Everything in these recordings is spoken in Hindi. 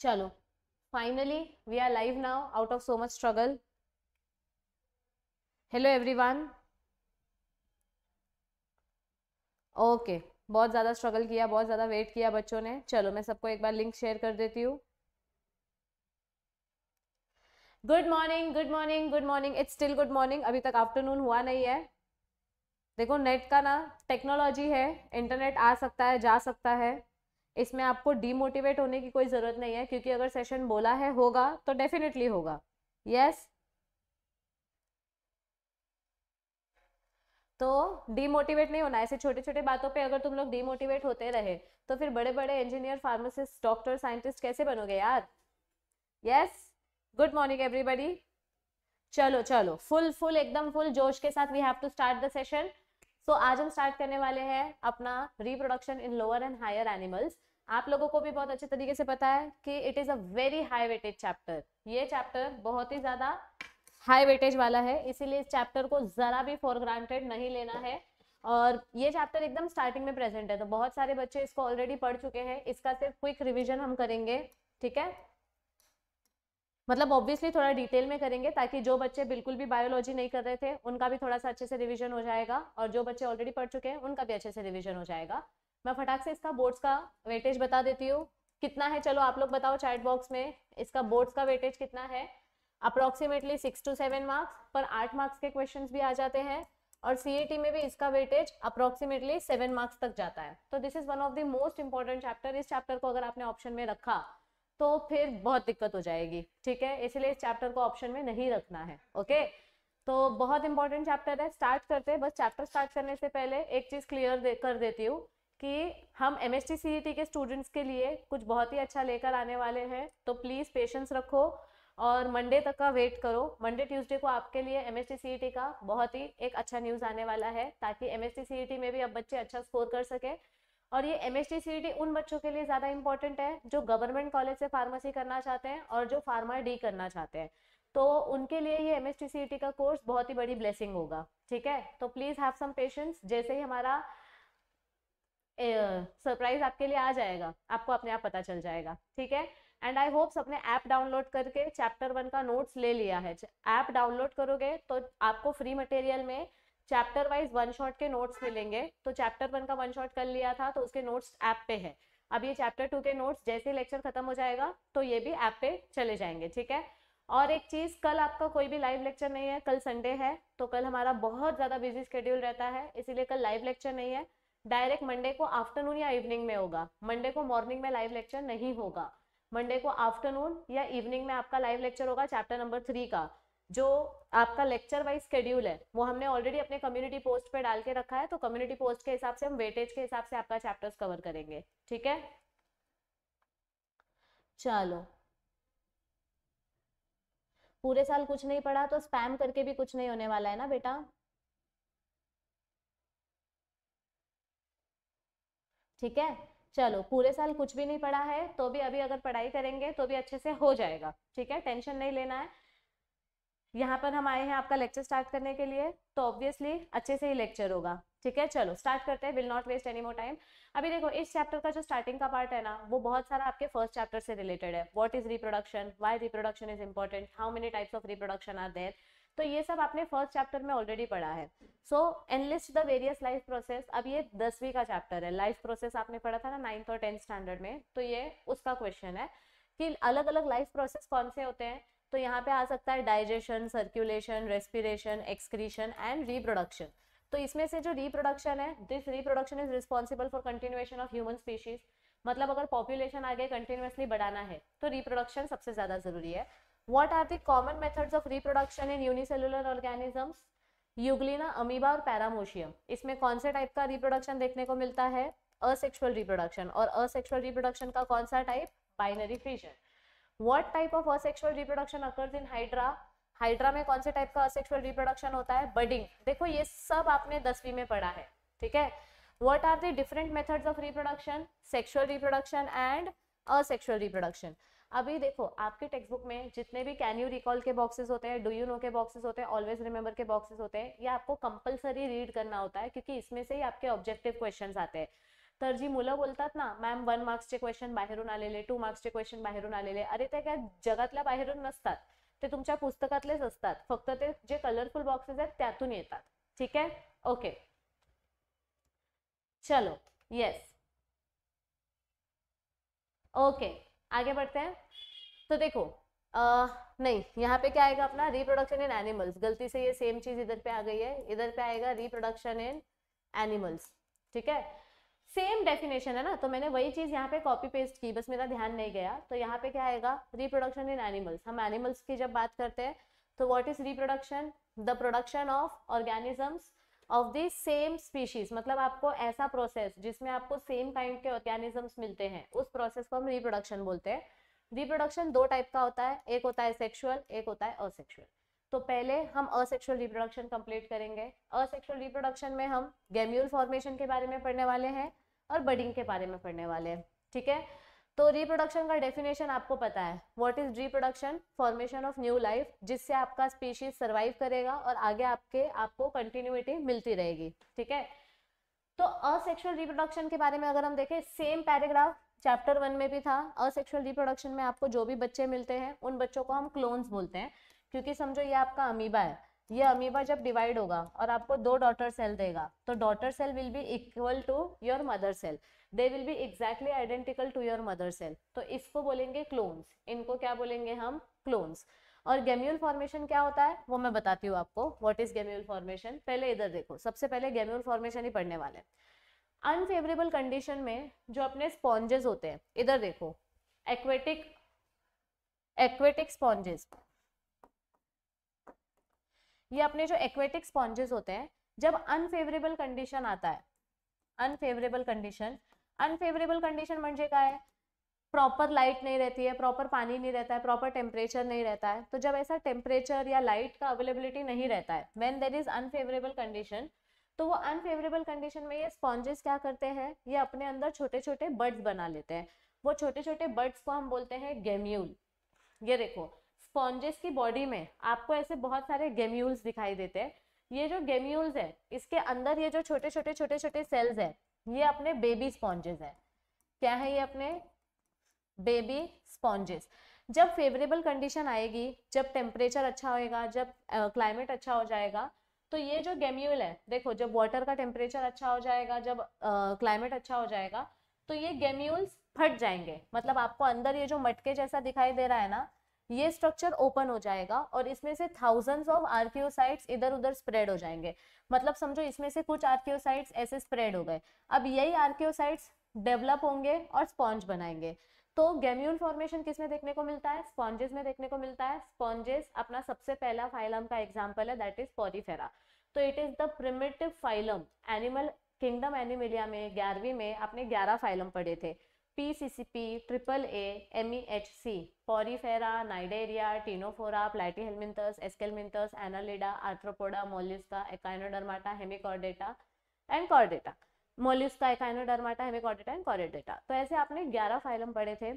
चलो finally we are live now out of so much struggle hello everyone okay बहुत ज़्यादा स्ट्रगल किया बहुत ज़्यादा वेट किया बच्चों ने चलो मैं सबको एक बार लिंक शेयर कर देती हूँ good morning good morning good morning it's still good morning अभी तक आफ्टरनून हुआ नहीं है देखो नेट का ना टेक्नोलॉजी है इंटरनेट आ सकता है जा सकता है इसमें आपको डीमोटिवेट होने की कोई ज़रूरत नहीं है क्योंकि अगर सेशन बोला है होगा तो डेफिनेटली होगा यस yes? तो डीमोटिवेट नहीं होना ऐसे छोटे छोटे बातों पे अगर तुम लोग डीमोटिवेट होते रहे तो फिर बड़े बड़े इंजीनियर फार्मासिस्ट डॉक्टर साइंटिस्ट कैसे बनोगे यार यस गुड मॉर्निंग एवरीबडी चलो चलो फुल फुल एकदम फुल जोश के साथ we have to start the session so आज हम स्टार्ट करने वाले हैं अपना reproduction in lower and higher animals आप लोगों को भी बहुत अच्छे तरीके से पता है कि it is a very high weightage chapter ये चैप्टर बहुत ही ज्यादा हाई वेटेज वाला है इसीलिए इस चैप्टर को जरा भी फॉर ग्रांटेड नहीं लेना है और ये चैप्टर एकदम स्टार्टिंग में प्रेजेंट है तो बहुत सारे बच्चे इसको ऑलरेडी पढ़ चुके हैं इसका सिर्फ क्विक रिविजन हम करेंगे ठीक है मतलब ऑब्वियसली थोड़ा डिटेल में करेंगे ताकि जो बच्चे बिल्कुल भी बायोलॉजी नहीं कर रहे थे उनका भी थोड़ा सा अच्छे से रिवीजन हो जाएगा और जो बच्चे ऑलरेडी पढ़ चुके हैं उनका भी अच्छे से रिवीजन हो जाएगा मैं फटाक से इसका बोर्ड्स का वेटेज बता देती हूँ कितना है चलो आप लोग बताओ चैट बॉक्स में इसका बोर्ड्स का वेटेज कितना है approximately six to seven marks पर आठ मार्क्स के क्वेश्चन भी आ जाते हैं और सी में भी इसका वेटेज अप्रोक्सीमेटली सेवन मार्क्स तक जाता है तो this is one of the most important chapter इस चैप्टर को अगर आपने ऑप्शन में रखा तो फिर बहुत दिक्कत हो जाएगी ठीक है इसलिए इस चैप्टर को ऑप्शन में नहीं रखना है ओके तो बहुत इंपॉर्टेंट चैप्टर है स्टार्ट करते हैं बस चैप्टर स्टार्ट करने से पहले एक चीज क्लियर दे, कर देती हूँ कि हम एम एस टी सी के स्टूडेंट्स के लिए कुछ बहुत ही अच्छा लेकर आने वाले हैं तो प्लीज़ पेशेंस रखो और मंडे तक का वेट करो मंडे ट्यूसडे को आपके लिए एम एस टी का बहुत ही एक अच्छा न्यूज़ आने वाला है ताकि एम एस टी में भी अब बच्चे अच्छा स्कोर कर सकें और ये एम एस टी उन बच्चों के लिए ज़्यादा इंपॉर्टेंट है जो गवर्नमेंट कॉलेज से फार्मेसी करना चाहते हैं और जो फार्मा डी करना चाहते हैं तो उनके लिए ये एम एस टी का कोर्स बहुत ही बड़ी ब्लेसिंग होगा ठीक है तो प्लीज़ हैव सम पेशेंस जैसे ही हमारा सरप्राइज आपके लिए आ जाएगा आपको अपने आप पता चल जाएगा ठीक है एंड आई होप सबने ऐप डाउनलोड करके चैप्टर वन का नोट्स ले लिया है ऐप डाउनलोड करोगे तो आपको फ्री मटेरियल में चैप्टर वाइज वन शॉट के नोट्स मिलेंगे तो चैप्टर वन का वन शॉट कर लिया था तो उसके नोट्स ऐप पे है अब ये चैप्टर टू के नोट्स जैसे लेक्चर खत्म हो जाएगा तो ये भी ऐप पे चले जाएंगे ठीक है और एक चीज़ कल आपका कोई भी लाइव लेक्चर नहीं है कल संडे है तो कल हमारा बहुत ज़्यादा बिजी स्केड्यूल रहता है इसीलिए कल लाइव लेक्चर नहीं है डायरेक्ट मंडे को आफ्टरनून या इवनिंग में होगा मंडे को मॉर्निंग में लाइव लेक्चर नहीं होगा मंडे को आफ्टरनून या इवनिंग में आपका लाइव लेक्चर होगा चैप्टर नंबर थ्री का जो आपका लेक्चर वाइज स्केड्यूल है वो हमने ऑलरेडी अपने कम्युनिटी पोस्ट पे डाल के रखा है तो कम्युनिटी पोस्ट के हिसाब से हम वेटेज के हिसाब से आपका चैप्टर्स कवर करेंगे ठीक है चलो पूरे साल कुछ नहीं पढ़ा तो स्पैम करके भी कुछ नहीं होने वाला है ना बेटा ठीक है चलो पूरे साल कुछ भी नहीं पढ़ा है तो भी अभी अगर पढ़ाई करेंगे तो भी अच्छे से हो जाएगा ठीक है टेंशन नहीं लेना है यहाँ पर हम आए हैं आपका लेक्चर स्टार्ट करने के लिए तो ऑब्वियसली अच्छे से ही लेक्चर होगा ठीक है चलो स्टार्ट करते हैं will not waste any more time अभी देखो इस चैप्टर का जो स्टार्टिंग का पार्ट है ना वो बहुत सारा आपके फर्स्ट चैप्टर से रिलेटेड है what is reproduction why reproduction is important how many types of reproduction are there तो ये सब आपने फर्स्ट चैप्टर में ऑलरेडी पढ़ा है so enlist the various life process अब ये दसवीं का चैप्टर है लाइफ प्रोसेस आपने पढ़ा था ना नाइन्थ और टेंथ स्टैंडर्ड में तो ये उसका क्वेश्चन है कि अलग अलग लाइफ प्रोसेस कौन से होते हैं तो यहाँ पे आ सकता है digestion circulation respiration excretion and reproduction तो इसमें से जो रिप्रोडक्शन है this reproduction is responsible for continuation of human species मतलब अगर पॉपुलेशन आगे कंटिन्यूसली बढ़ाना है तो रिप्रोडक्शन सबसे ज़्यादा ज़रूरी है what are the common methods of reproduction in unicellular organisms Euglena amoeba और पैरामोशियम इसमें कौन से टाइप का रिप्रोडक्शन देखने को मिलता है असेक्सुअल रिप्रोडक्शन और असेक्सुअल रिप्रोडक्शन का कौन सा type binary fission what type of asexual reproduction occurs in hydra hydra में कौन से टाइप का असेक्सुअल रिप्रोडक्शन होता है बडिंग देखो ये सब आपने दसवीं में पढ़ा है ठीक है what are the different methods of reproduction sexual reproduction and asexual reproduction अभी देखो आपके टेक्स्ट बुक में जितने भी कैन यू रिकॉल के बॉक्सेस होते हैं डू यू नो के बॉक्सेस होते हैं ऑलवेज रिमेंबर के बॉक्सेस होते हैं ये आपको कंपलसरी रीड करना होता है क्योंकि इसमें से ही आपके ऑब्जेक्टिव क्वेश्चन आते हैं तर जी मुलं बोलतात ना मॅम वन मार्क्सचे क्वेश्चन बाहेरून आलेले टू मार्क्सचे क्वेश्चन बाहेरून आलेले अरे ते काय जगातल्या बाहेरून नसतात ते तुमच्या पुस्तकातलेच असतात फक्त ते जे कलरफुल बॉक्सेस आहेत त्यातून येतात ठीक आहे ओके चलो येस ओके आगे बढ़ते हैं तो देखो आ, नहीं यहाँ पे क्या आएगा अपना रिप्रोडक्शन इन एनिमल्स गलती से ये सेम चीज इधर पे आ गई है इधर पे आएगा रिप्रोडक्शन इन एनिमल्स ठीक है सेम डेफिनेशन है ना तो मैंने वही चीज़ यहाँ पे कॉपी पेस्ट की बस मेरा ध्यान नहीं गया तो यहाँ पे क्या आएगा रिप्रोडक्शन इन एनिमल्स हम एनिमल्स की जब बात करते हैं तो what is reproduction the production of organisms of this same species मतलब आपको ऐसा प्रोसेस जिसमें आपको सेम काइंड के ऑर्गेनिजम्स मिलते हैं उस प्रोसेस को हम रिप्रोडक्शन बोलते हैं रिप्रोडक्शन दो टाइप का होता है एक होता है सेक्सुअल एक होता है असेक्सुअल तो पहले हम असेक्सुअल रिप्रोडक्शन कंप्लीट करेंगे असेक्सुअल रिप्रोडक्शन में हम गैम्यूल फॉर्मेशन के बारे में पढ़ने वाले हैं और बडिंग के बारे में पढ़ने वाले हैं ठीक है तो रिप्रोडक्शन का डेफिनेशन आपको पता है what is reproduction formation of new life जिससे आपका स्पीशीज सर्वाइव करेगा और आगे आपके आपको कंटिन्यूटी मिलती रहेगी ठीक है तो असेक्सुअल रिप्रोडक्शन के बारे में अगर हम देखें सेम पैराग्राफ चैप्टर वन में भी था असेक्सुअल रिप्रोडक्शन में आपको जो भी बच्चे मिलते हैं उन बच्चों को हम क्लोन्स बोलते हैं क्योंकि समझो ये आपका अमीबा है ये अमीबा जब डिवाइड होगा और आपको दो डॉटर सेल देगा तो daughter cell will be equal to your mother cell they will be exactly identical to your mother cell तो इसको बोलेंगे क्लोन्स इनको क्या बोलेंगे हम क्लोन्स और गेम्यूल फॉर्मेशन क्या होता है वो मैं बताती हूँ आपको वॉट इज गेम्यूल फॉर्मेशन पहले इधर देखो सबसे पहले गेम्यूल फॉर्मेशन ही पढ़ने वाले अनफेवरेबल कंडीशन में जो अपने स्पॉन्जेस होते हैं इधर देखो एक्वेटिक एक्वेटिक स्पॉन्जेस ये अपने जो एक्वेटिक स्पॉन्जेस होते हैं जब अनफेवरेबल कंडीशन आता है अनफेवरेबल कंडीशन अनफेवरेबल कंडिशन म्हणजे काय प्रॉपर लाइट नहीं रहती है प्रॉपर पानी नहीं रहता है प्रॉपर टेम्परेचर नहीं रहता है तो जब ऐसा टेम्परेचर या लाइट का अवेलेबिलिटी नहीं रहता है when there is unfavourable condition तो वो अनफेवरेबल कंडीशन में ये स्पॉन्जेस क्या करते हैं ये अपने अंदर छोटे छोटे बर्ड्स बना लेते हैं वो छोटे छोटे बर्ड्स को हम बोलते हैं गेम्यूल ये देखो स्पॉन्जेस की बॉडी में आपको ऐसे बहुत सारे गेम्यूल्स दिखाई देते हैं ये जो गेम्यूल्स है इसके अंदर ये जो छोटे छोटे छोटे छोटे सेल्स है ये अपने बेबी स्पॉन्जेस हैं क्या है ये अपने बेबी स्पॉन्जेस जब फेवरेबल कंडीशन आएगी जब टेम्परेचर अच्छा होएगा जब क्लाइमेट अच्छा हो जाएगा तो ये जो गेम्यूल है देखो जब वाटर का टेम्परेचर अच्छा हो जाएगा जब क्लाइमेट अच्छा हो जाएगा तो ये गेम्यूल्स फट जाएंगे मतलब आपको अंदर ये जो मटके जैसा दिखाई दे रहा है ना ये स्ट्रक्चर ओपन हो जाएगा और इसमें से थाउजेंड्स ऑफ आर्क्योसाइट्स इधर उधर स्प्रेड हो जाएंगे मतलब समझो इसमें से कुछ आर्क्योसाइट्स ऐसे स्प्रेड हो गए अब यही आर्क्योसाइट्स डेवलप होंगे और स्पॉन्ज बनाएंगे तो गेम्यून फॉर्मेशन किस में देखने को मिलता है स्पॉन्जेस में देखने को मिलता है स्पॉन्जेस अपना सबसे पहला फाइलम का एग्जाम्पल है दैट इज पॉरीफेरा तो it is the primitive phylum animal kingdom animalia में ग्यारहवीं में आपने ग्यारह फाइलम पढ़े थे PCCP, AAA, MEHC, Porifera, Cnidaria, Tenophora, Platyhelminthes, Escalminthes, Annelida, Arthropoda, Mollusca, Echinodermata, Hemichordata and Chordata. Mollusca echinodermata hemichordata and chordata तो ऐसे आपने 11 फाइलम पढ़े थे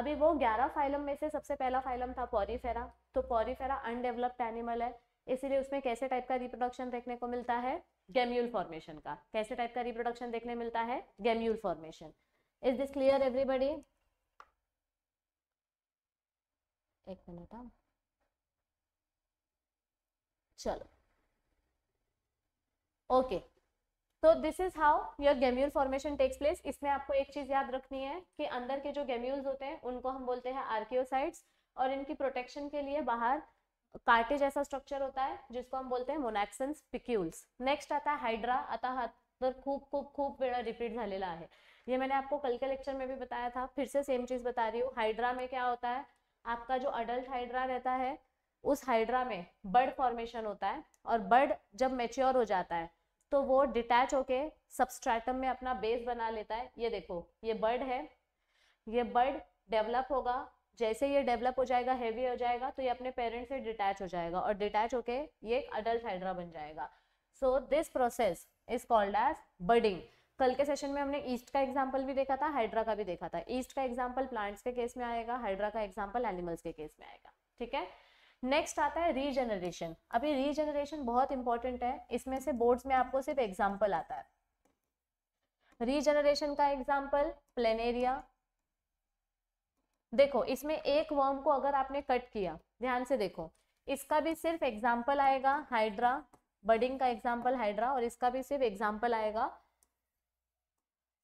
अभी वो 11 फाइलम में से सबसे पहला फाइलम था पॉरीफेरा तो पॉरीफेरा अनडेवलप्ड एनिमल है इसीलिए उसमें कैसे टाइप का रिप्रोडक्शन देखने को मिलता है गेम्यूल फॉर्मेशन का कैसे टाइप का रिप्रोडक्शन देखने मिलता है gemmule formation is this clear everybody एक मिनट हाँ चलो ओके तो this is how your gemmule formation takes place इसमें आपको एक चीज याद रखनी है कि अंदर के जो गेम्यूल्स होते हैं उनको हम बोलते हैं आर्कियोसाइट्स और इनकी प्रोटेक्शन के लिए बाहर कार्टेज ऐसा स्ट्रक्चर होता है जिसको हम बोलते हैं मोनॅक्सन्स पिक्यूल्स नेक्स्ट आता हाइड्रा आता हाथ खूब खूब खूब वेड़ा रिपीट है ये मैंने आपको कल के लेक्चर में भी बताया था फिर से सेम चीज़ बता रही हूँ हाइड्रा में क्या होता है आपका जो अडल्ट हाइड्रा रहता है उस हाइड्रा में बर्ड फॉर्मेशन होता है और बर्ड जब मेच्योर हो जाता है तो वो डिटैच होके सबस्ट्रैटम में अपना बेस बना लेता है ये देखो ये बर्ड है ये बर्ड डेवलप होगा जैसे ये डेवलप हो जाएगा हैवी हो जाएगा तो ये अपने पेरेंट्स से डिटैच हो जाएगा और डिटैच होके ये एक अडल्ट हाइड्रा बन जाएगा so this process is called as budding कल के सेशन में हमने ईस्ट का एग्जाम्पल भी देखा था हाइड्रा का भी देखा था ईस्ट का एग्जाम्पल प्लांट्स के केस में आएगा हाइड्रा का एग्जाम्पल एनिमल्स के केस में आएगा ठीक है नेक्स्ट आता है रीजनरेशन अभी रीजनरेशन बहुत इंपॉर्टेंट है इसमें से बोर्ड्स में आपको सिर्फ एग्जाम्पल आता है रीजनरेशन का एग्जाम्पल प्लेनेरिया देखो इसमें एक वर्म को अगर आपने कट किया ध्यान से देखो इसका भी सिर्फ एग्जाम्पल आएगा हाइड्रा बडिंग का एग्जाम्पल हाइड्रा और इसका भी सिर्फ एग्जाम्पल आएगा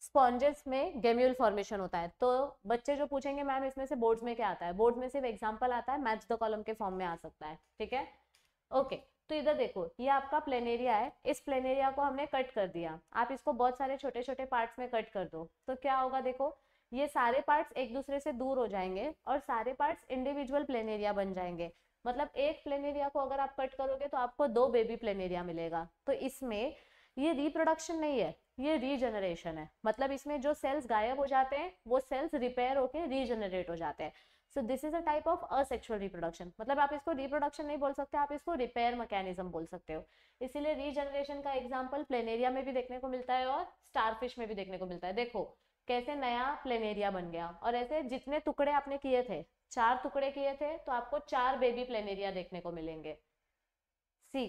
स्पॉन्जेस में गेम्यूल फॉर्मेशन होता है तो बच्चे जो पूछेंगे मैम इसमें से बोर्ड्स में क्या आता है बोर्ड्स में सिर्फ एग्जाम्पल आता है मैच द कॉलम के फॉर्म में आ सकता है ठीक है ओके तो इधर देखो ये आपका प्लेनेरिया है इस प्लेनेरिया को हमने कट कर दिया आप इसको बहुत सारे छोटे छोटे पार्ट्स में कट कर दो तो क्या होगा देखो ये सारे पार्ट्स एक दूसरे से दूर हो जाएंगे और सारे पार्ट्स इंडिविजुअल प्लेनेरिया बन जाएंगे मतलब एक प्लेनेरिया को अगर आप कट करोगे तो आपको दो बेबी प्लेनेरिया मिलेगा तो इसमें ये रिप्रोडक्शन नहीं है ये रीजनरेशन है मतलब इसमें जो सेल्स गायब हो जाते हैं वो सेल्स रिपेयर होके रीजनरेट हो जाते हैं so this is a type of asexual reproduction मतलब आप इसको रिप्रोडक्शन नहीं बोल सकते आप इसको रिपेयर मैकेनिज्म बोल सकते हो इसीलिए रीजनरेशन का एग्जाम्पल प्लेनेरिया में भी देखने को मिलता है और स्टारफिश में भी देखने को मिलता है देखो कैसे नया प्लेनेरिया बन गया और ऐसे जितने टुकड़े आपने किए थे चार टुकड़े किए थे तो आपको चार बेबी प्लेनेरिया देखने को मिलेंगे सी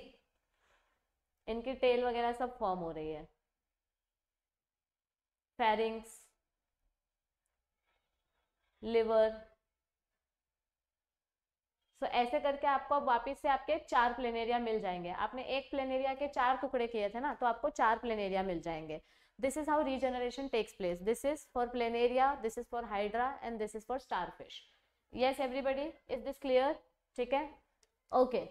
इनकी टेल वगैरह सब फॉर्म हो रही है pharynx liver सो ऐसे करके आपको वापिस से आपके चार प्लेनेरिया मिल जाएंगे आपने एक प्लेनेरिया के चार टुकड़े किए थे ना तो आपको चार प्लेनेरिया मिल जाएंगे this is how regeneration takes place this is for planaria this is for hydra and this is for starfish yes everybody is this clear ठीक है ओके okay.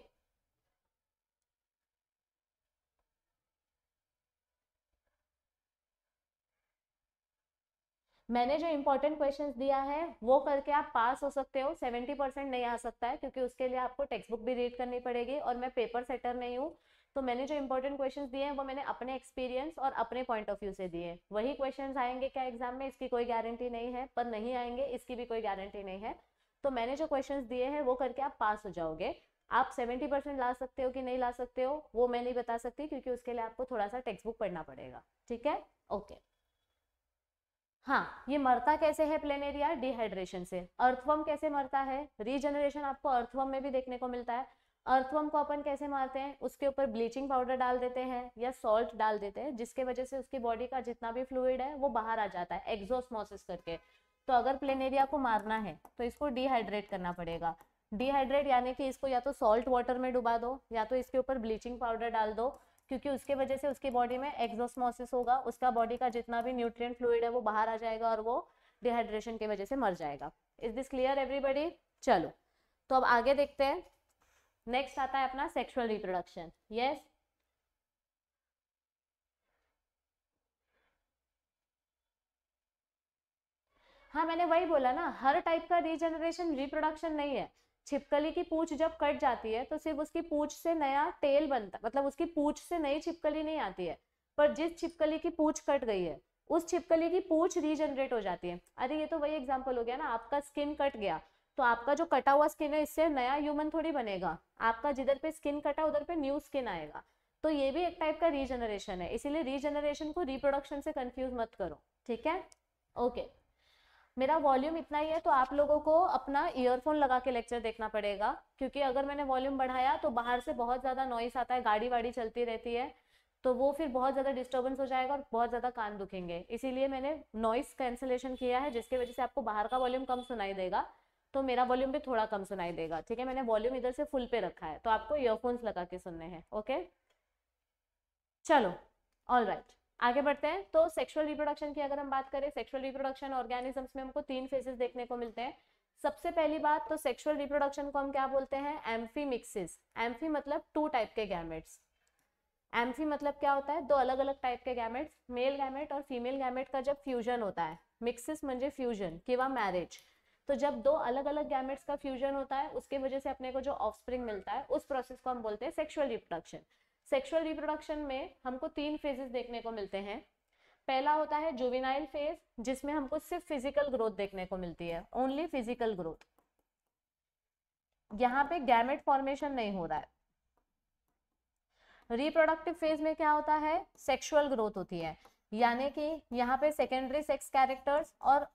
मैंने जो इम्पोर्टेंट क्वेश्चन दिया है वो करके आप पास हो सकते हो सेवेंटी परसेंट नहीं आ सकता है क्योंकि उसके लिए आपको टेक्स्ट बुक भी रीड करनी पड़ेगी और मैं पेपर सेटर नहीं हूँ तो मैंने जो इम्पोर्टेंट क्वेश्चन दिए हैं वो मैंने अपने एक्सपीरियंस और अपने पॉइंट ऑफ व्यू से दिए वही क्वेश्चन आएंगे क्या एग्जाम में इसकी कोई गारंटी नहीं है पर नहीं आएंगे इसकी भी कोई गारंटी नहीं है तो मैंने जो क्वेश्चन दिए हैं वो करके आप पास हो जाओगे आप सेवेंटी परसेंट ला सकते हो कि नहीं ला सकते हो वो मैं नहीं बता सकती क्योंकि उसके लिए आपको थोड़ा सा टेक्स्ट बुक पढ़ना पड़ेगा ठीक है ओके okay. हाँ ये मरता कैसे है प्लेनेरिया डिहाइड्रेशन से अर्थवम कैसे मरता है रीजनरेशन आपको अर्थवम में भी देखने को मिलता है अर्थवम को अपन कैसे मारते हैं उसके ऊपर ब्लीचिंग पाउडर डाल देते हैं या सॉल्ट डाल देते हैं जिसके वजह से उसकी बॉडी का जितना भी फ्लूड है वो बाहर आ जाता है मोसिस करके तो अगर प्लेनेरिया को मारना है तो इसको डिहाइड्रेट करना पड़ेगा डिहाइड्रेट यानी कि इसको या तो सॉल्ट वाटर में डुबा दो या तो इसके ऊपर ब्लीचिंग पाउडर डाल दो क्योंकि उसके वजह से उसकी बॉडी में एक्जोस्मोसिस होगा उसका बॉडी का जितना भी न्यूट्रिएंट फ्लूड है वो बाहर आ जाएगा और वो डिहाइड्रेशन की वजह से मर जाएगा इज दिस क्लियर एवरीबडी चलो तो अब आगे देखते हैं नेक्स्ट आता है अपना सेक्सुअल रिप्रोडक्शन यस हाँ मैंने वही बोला ना हर टाइप का रीजनरेशन रिप्रोडक्शन नहीं है छिपकली की पूछ जब कट जाती है तो सिर्फ उसकी पूछ से नया टेल बनता मतलब उसकी पूछ से नई छिपकली नहीं आती है पर जिस छिपकली की पूछ कट गई है उस छिपकली की पूछ रीजनरेट हो जाती है अरे ये तो वही एग्जाम्पल हो गया ना आपका स्किन कट गया तो आपका जो कटा हुआ स्किन है इससे नया ह्यूमन थोड़ी बनेगा आपका जिधर पे स्किन कटा उधर पे न्यू स्किन आएगा तो ये भी एक टाइप का रीजनरेशन है इसीलिए रीजनरेशन को रिप्रोडक्शन से कंफ्यूज मत करो ठीक है ओके okay. मेरा वॉल्यूम इतना ही है तो आप लोगों को अपना ईयरफोन लगा के लेक्चर देखना पड़ेगा क्योंकि अगर मैंने वॉल्यूम बढ़ाया तो बाहर से बहुत ज़्यादा नॉइस आता है गाड़ी वाड़ी चलती रहती है तो वो फिर बहुत ज़्यादा डिस्टर्बेंस हो जाएगा और बहुत ज़्यादा कान दुखेंगे इसीलिए मैंने नॉइस कैंसिलेशन किया है जिसकी वजह से आपको बाहर का वॉल्यूम कम सुनाई देगा तो मेरा वॉल्यूम भी थोड़ा कम सुनाई देगा ठीक है मैंने वॉल्यूम इधर से फुल पे रखा है तो आपको ईयरफोन्स लगा के सुनने हैं ओके चलो ऑल राइट right. आगे बढ़ते हैं तो सेक्सुअल रिप्रोडक्शन की अगर हम बात करें सेक्सुअल रिप्रोडक्शन ऑर्गेनिजम्स में हमको तीन फेजेस देखने को मिलते हैं सबसे पहली बात तो सेक्सुअल रिप्रोडक्शन को हम क्या बोलते हैं एम्फी मिक्सिस एम्फी मतलब टू टाइप के गैमेट्स एम्फी मतलब क्या होता है दो अलग अलग टाइप के गैमेट्स मेल गैमेट और फीमेल गैमेट का जब फ्यूजन होता है मिक्सिस म्हणजे फ्यूजन किंवा मैरिज तो जब दो अलग अलग गैमेट्स का फ्यूजन होता है उसके वजह से अपने को जो ऑफ मिलता है उस प्रोसेस को हम बोलते हैं सेक्सुअल रिप्रोडक्शन सेक्सुअल रिप्रोडक्शन में हमको तीन फेजेस देखने को मिलते हैं पहला होता है जुविनाइल फेज जिसमें हमको सिर्फ फिजिकल ग्रोथ देखने को मिलती है ओनली फिजिकल ग्रोथ यहाँ पे गैमेट फॉर्मेशन नहीं हो रहा है रिप्रोडक्टिव फेज में क्या होता है सेक्सुअल ग्रोथ होती है यानी कि यहाँ पे सेकेंडरी सेक्स कैरेक्टर्स और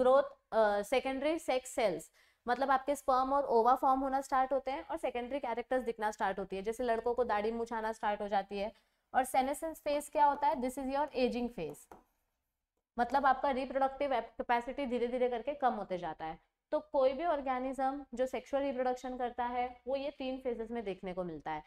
ग्रोथ सेकेंडरी सेक्स सेल्स मतलब आपके स्पर्म और ओवा फॉर्म होना स्टार्ट होते हैं और सेकेंडरी कैरेक्टर्स दिखना स्टार्ट होती है जैसे लड़कों को दाढ़ी मुछाना स्टार्ट हो जाती है और सेनेसेंस फेज क्या होता है this is your ageing phase मतलब आपका रिप्रोडक्टिव कैपेसिटी धीरे धीरे करके कम होते जाता है तो कोई भी ऑर्गेनिज्म जो सेक्सुअल रिप्रोडक्शन करता है वो ये तीन फेजेस में देखने को मिलता है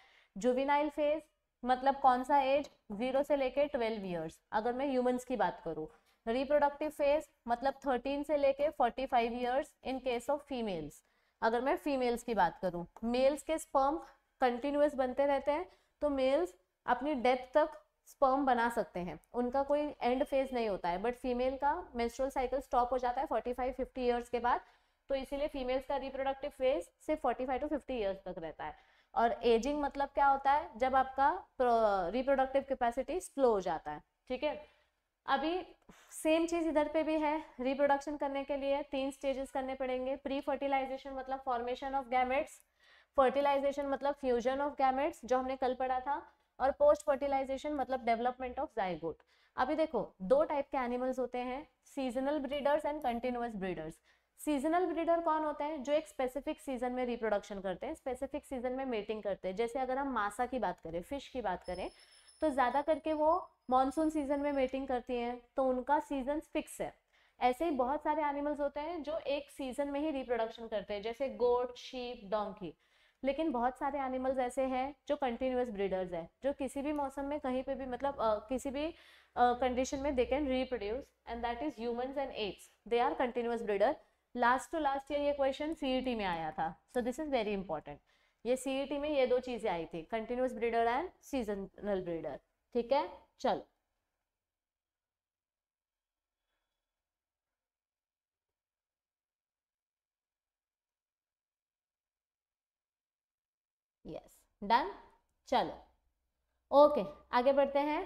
जुविनाइल फेज मतलब कौन सा एज जीरो से लेकर ट्वेल्व ईयर्स अगर मैं ह्यूमंस की बात करूँ रिप्रोडक्टिव फेज मतलब 13 से लेके 45 years in case of females अगर मैं फीमेल्स की बात करूँ मेल्स के स्पर्म कंटिन्यूस बनते रहते हैं तो मेल्स अपनी डेथ तक स्पर्म बना सकते हैं उनका कोई एंड फेज नहीं होता है बट फीमेल का मेस्ट्रल साइकिल स्टॉप हो जाता है 45 फिफ्टी ईयर्स के बाद तो इसीलिए फीमेल्स का रिप्रोडक्टिव फेज सिर्फ 45 टू फिफ्टी ईयर्स तक रहता है और एजिंग मतलब क्या होता है जब आपका रिप्रोडक्टिव कैपेसिटी स्लो हो जाता है ठीक है अभी सेम चीज़ इधर पे भी है रिप्रोडक्शन करने के लिए तीन स्टेजेस करने पड़ेंगे प्री फर्टिलाइजेशन मतलब फॉर्मेशन ऑफ गैमेट्स फर्टिलाइजेशन मतलब फ्यूजन ऑफ गैमेट्स जो हमने कल पढ़ा था और पोस्ट फर्टिलाइजेशन मतलब डेवलपमेंट ऑफ जायगोट अभी देखो दो टाइप के एनिमल्स होते हैं seasonal breeders and continuous breeders seasonal breeder कौन होते हैं जो एक स्पेसिफिक सीजन में रिप्रोडक्शन करते हैं स्पेसिफिक सीजन में मेटिंग करते हैं जैसे अगर हम मासा की बात करें फिश की बात करें तो ज़्यादा करके वो मानसून सीज़न में मेटिंग करती हैं तो उनका सीज़न फिक्स है ऐसे ही बहुत सारे एनिमल्स होते हैं जो एक सीज़न में ही रिप्रोडक्शन करते हैं जैसे गोट शीप डोंकी लेकिन बहुत सारे एनिमल्स ऐसे हैं जो कंटिन्यूस ब्रीडर्स हैं जो किसी भी मौसम में कहीं पे भी मतलब uh, किसी भी कंडीशन uh, में they can reproduce and that is humans and apes they are continuous breeder last to last year ये क्वेश्चन सीईटी में आया था so this is very important ये सीईटी e में ये दो चीजें आई थी continuous breeder and seasonal breeder ठीक है चलो यस डन चलो ओके आगे बढ़ते हैं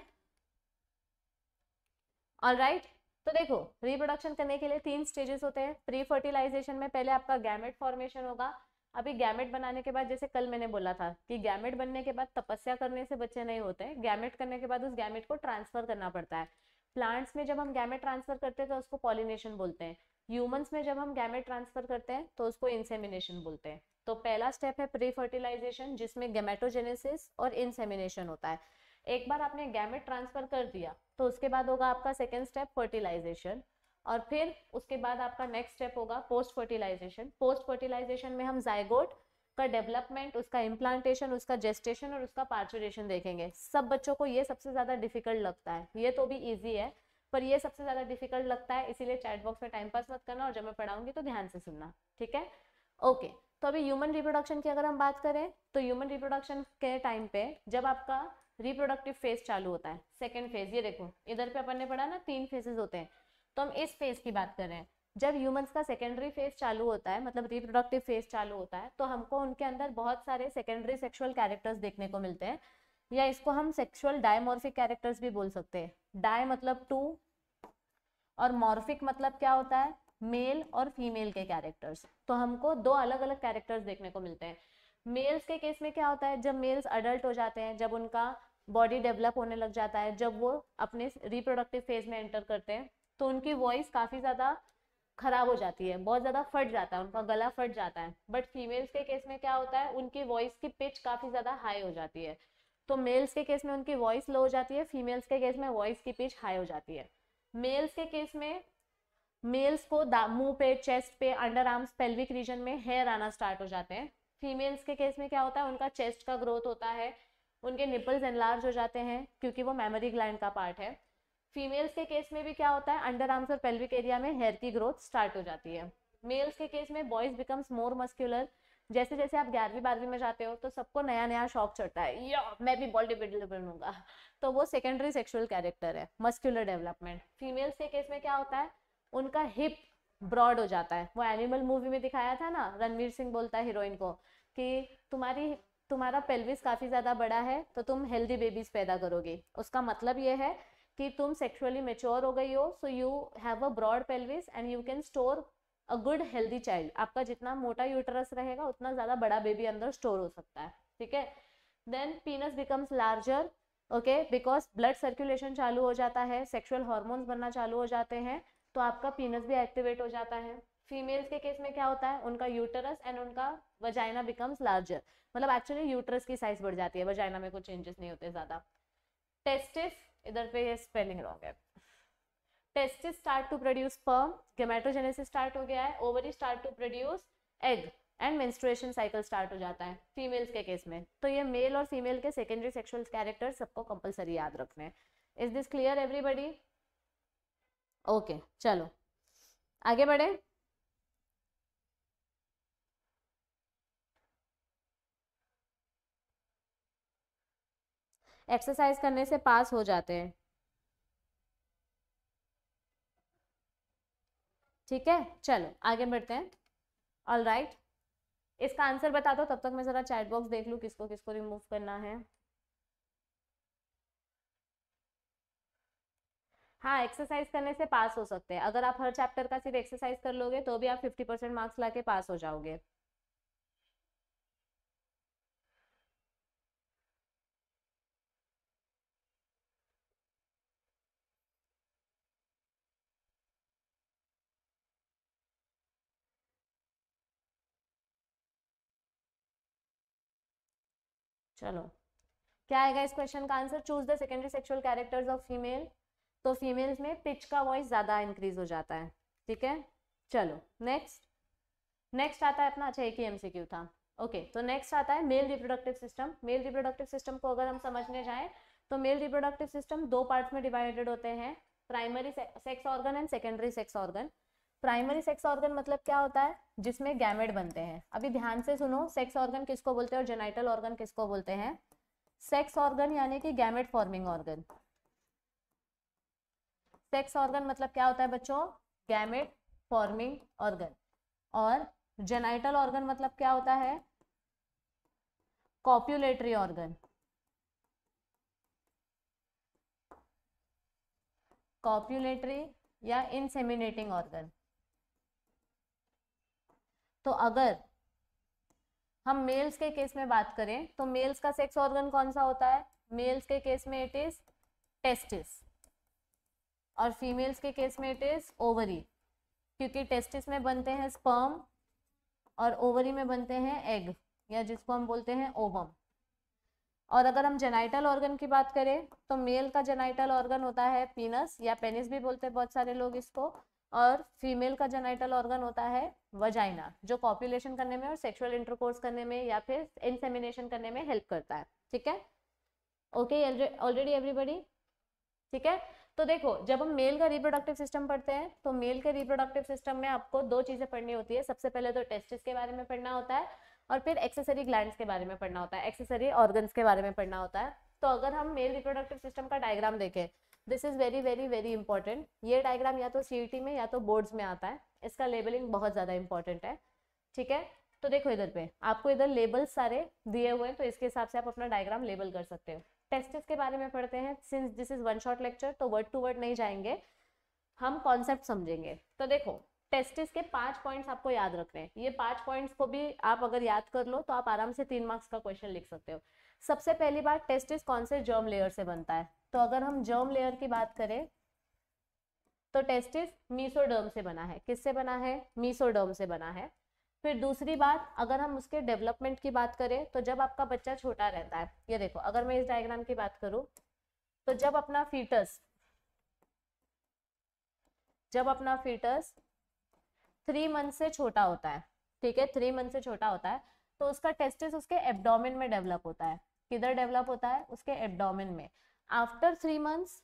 ऑल राइट right. तो देखो रिप्रोडक्शन करने के लिए तीन स्टेजेस होते हैं प्री फर्टिलाइजेशन में पहले आपका गैमेट फॉर्मेशन होगा अभी गैमेट बनाने के बाद जैसे कल मैंने बोला था कि गैमेट बनने के बाद तपस्या करने से बच्चे नहीं होते हैं गैमेट करने के बाद उस गैमेट को ट्रांसफर करना पड़ता है प्लांट्स में जब हम गैमेट ट्रांसफर करते हैं तो उसको पॉलिनेशन बोलते हैं ह्यूमंस में जब हम गैमेट ट्रांसफर करते हैं तो उसको इंसेमिनेशन बोलते हैं तो पहला स्टेप है प्री फर्टिलाइजेशन जिसमें गैमेटोजेनेसिस और इंसेमिनेशन होता है एक बार आपने गैमेट ट्रांसफर कर दिया तो उसके बाद होगा आपका सेकेंड स्टेप फर्टिलाइजेशन और फिर उसके बाद आपका नेक्स्ट स्टेप होगा पोस्ट फर्टिलाइजेशन पोस्ट फर्टिलाइजेशन में हम जायगोट का डेवलपमेंट उसका इम्प्लांटेशन उसका जेस्टेशन और उसका पार्चुरेशन देखेंगे सब बच्चों को ये सबसे ज़्यादा डिफिकल्ट लगता है ये तो भी ईजी है पर ये सबसे ज़्यादा डिफिकल्ट लगता है इसीलिए चैट बॉक्स में टाइम पास मत करना और जब मैं पढ़ाऊंगी तो ध्यान से सुनना ठीक है ओके तो अभी ह्यूमन रिप्रोडक्शन की अगर हम बात करें तो ह्यूमन रिप्रोडक्शन के टाइम पे जब आपका रिप्रोडक्टिव फेज चालू होता है सेकेंड फेज ये देखो इधर पे अपन ने पढ़ा ना तीन फेजेस होते हैं तो हम इस फेज की बात कर रहे हैं जब ह्यूमंस का सेकेंडरी फेज चालू होता है मतलब रिप्रोडक्टिव फेज चालू होता है तो हमको उनके अंदर बहुत सारे सेकेंडरी सेक्सुअल कैरेक्टर्स देखने को मिलते हैं या इसको हम सेक्सुअल डायमोर्फिक कैरेक्टर्स भी बोल सकते हैं डाय मतलब टू और मॉर्फिक मतलब क्या होता है मेल और फीमेल के कैरेक्टर्स तो हमको दो अलग अलग कैरेक्टर्स देखने को मिलते हैं मेल्स के केस में क्या होता है जब मेल्स अडल्ट हो जाते हैं जब उनका बॉडी डेवलप होने लग जाता है जब वो अपने रिप्रोडक्टिव फेज में एंटर करते हैं तो उनकी वॉइस काफ़ी ज़्यादा खराब हो जाती है बहुत ज़्यादा फट जाता है उनका गला फट जाता है बट फीमेल्स के केस में क्या होता है उनकी वॉइस की पिच काफ़ी ज़्यादा हाई हो जाती है तो मेल्स के केस में उनकी वॉइस लो हो जाती है फीमेल्स के केस में वॉइस की पिच हाई हो जाती है मेल्स के केस में मेल्स को मुंह पे चेस्ट पे अंडर आर्म्स पेल्विक रीजन में हेयर आना स्टार्ट हो जाते हैं फीमेल्स के केस में क्या होता है उनका चेस्ट का ग्रोथ होता है उनके निपल्स एनलार्ज हो जाते हैं क्योंकि वो मेमोरी ग्लैंड का पार्ट है फीमेल्स के केस में भी क्या होता है अंडर आर्म्स और पेल्विक एरिया में हेयर की ग्रोथ स्टार्ट हो जाती है मेल्स के केस में बॉयज बिकम्स मोर मस्क्यूलर जैसे जैसे आप ग्यारहवीं बारहवीं में जाते हो तो सबको नया नया शौक चढ़ता है या मैं भी बॉडी बिल्डर बनूंगा तो वो सेकेंडरी सेक्सुअल कैरेक्टर है मस्क्यूलर डेवलपमेंट फीमेल्स के केस में क्या होता है उनका हिप ब्रॉड हो जाता है वो एनिमल मूवी में दिखाया था ना रणवीर सिंह बोलता है हीरोइन को कि तुम्हारी तुम्हारा पेल्विस काफ़ी ज़्यादा बड़ा है तो तुम हेल्दी बेबीज पैदा करोगे उसका मतलब ये है कि तुम सेक्सुअली मेच्योर हो गई हो so you have a broad pelvis and you can store a good healthy child आपका जितना मोटा यूटरस रहेगा उतना ज़्यादा बड़ा बेबी अंदर स्टोर हो सकता है ठीक है then penis becomes larger okay because blood circulation चालू हो जाता है सेक्सुअल हॉर्मोन्स बनना चालू हो जाते हैं तो आपका पीनस भी एक्टिवेट हो जाता है फीमेल्स के केस में क्या होता है उनका यूटरस एंड उनका वजाइना बिकम्स लार्जर मतलब एक्चुअली यूटरस की साइज बढ़ जाती है वजाइना में कुछ चेंजेस नहीं होते ज़्यादा टेस्टिस इधर पे ये स्पेलिंग रॉन्ग है testis start to produce sperm gametogenesis start हो गया है ovary start to produce egg and menstruation cycle start हो जाता है फीमेल्स के केस में तो ये मेल और फीमेल के सेकेंडरी सेक्सुअल कैरेक्टर सबको कंपलसरी याद रखने is this clear everybody okay चलो आगे बढ़े एक्सरसाइज करने से पास हो जाते हैं ठीक है चलो आगे बढ़ते हैं ऑल राइट right. इसका आंसर बता दो तब तक मैं ज़रा चैट बॉक्स देख लू किसको किसको रिमूव करना है हाँ एक्सरसाइज करने से पास हो सकते हैं अगर आप हर चैप्टर का सिर्फ एक्सरसाइज कर लोगे तो भी आप फिफ्टी परसेंट मार्क्स ला के पास हो जाओगे चलो क्या आएगा इस क्वेश्चन का answer choose the secondary sexual characters of female तो फीमेल्स में पिच का वॉइस ज़्यादा इंक्रीज हो जाता है ठीक है चलो नेक्स्ट नेक्स्ट आता है अपना अच्छा एक ही एमसीक्यू था ओके okay, तो नेक्स्ट आता है male reproductive system male reproductive system को अगर हम समझने जाएं तो मेल रिप्रोडक्टिव सिस्टम दो पार्ट्स में डिवाइडेड होते हैं primary sex organ and secondary sex organ primary sex organ मतलब क्या होता है जिसमें गैमेट बनते हैं अभी ध्यान से सुनो सेक्स ऑर्गन किसको बोलते हैं और जेनाइटल ऑर्गन किसको बोलते हैं सेक्स ऑर्गन यानी कि gamete forming organ sex organ मतलब क्या होता है बच्चों गैमेट फॉर्मिंग ऑर्गन और जेनाइटल ऑर्गन मतलब क्या होता है कॉप्यूलेटरी ऑर्गन कॉप्यूलेटरी या इनसेमिनेटिंग ऑर्गन तो अगर हम मेल्स के केस में बात करें तो मेल्स का सेक्स ऑर्गन कौन सा होता है मेल्स के केस में इट इज टेस्टिस और फीमेल्स के केस में इट इज ओवरी क्योंकि टेस्टिस में बनते हैं स्पर्म और ओवरी में बनते हैं एग या जिसको हम बोलते हैं ओवम और अगर हम जेनाइटल ऑर्गन की बात करें तो मेल का जेनाइटल ऑर्गन होता है पीनस या पेनिस भी बोलते हैं बहुत सारे लोग इसको और फीमेल का जेनाइटल ऑर्गन होता है वजाइना जो पॉपुलेशन करने में और सेक्सुअल इंटरकोर्स करने में या फिर इंसेमिनेशन करने में हेल्प करता है ठीक है ओके ऑलरेडी एवरीबडी ठीक है तो देखो जब हम मेल का रिप्रोडक्टिव सिस्टम पढ़ते हैं तो मेल के रिप्रोडक्टिव सिस्टम में आपको दो चीज़ें पढ़नी होती है सबसे पहले तो टेस्टिस के बारे में पढ़ना होता है और फिर एक्सेसरी ग्लैंड के बारे में पढ़ना होता है एक्सेसरी ऑर्गन्स के बारे में पढ़ना होता है तो अगर हम मेल रिप्रोडक्टिव सिस्टम का डायग्राम देखें this is very very very important ये डायग्राम या तो सी में या तो बोर्ड्स में आता है इसका लेबलिंग बहुत ज़्यादा इंपॉर्टेंट है ठीक है तो देखो इधर पे आपको इधर लेबल्स सारे दिए हुए हैं तो इसके हिसाब से आप अपना डायग्राम लेबल कर सकते हो टेस्टेस के बारे में पढ़ते हैं since this is one shot lecture तो वर्ड टू वर्ड नहीं जाएंगे हम कॉन्सेप्ट समझेंगे तो देखो टेस्टिस के पांच पॉइंट्स आपको याद रखने हैं ये पांच पॉइंट्स को भी आप अगर याद कर लो तो आप आराम से तीन मार्क्स का क्वेश्चन लिख सकते हो सबसे पहली बात टेस्टिस कौन से जर्म लेयर से बनता है तो अगर हम जर्म लेयर की बात करें तो टेस्टिस मीसोडर्म से बना है किससे बना है मीसोडर्म से बना है फिर दूसरी बात अगर हम उसके डेवलपमेंट की बात करें तो जब आपका बच्चा छोटा रहता है ये देखो अगर मैं इस डायग्राम की बात करूं तो जब अपना फीटस जब अपना फीटस थ्री मंथ से छोटा होता है ठीक है थ्री मंथ से छोटा होता है तो उसका टेस्टिस उसके एबडोमिन में डेवलप होता है किधर डेवलप होता है उसके एबडोमिन में after three months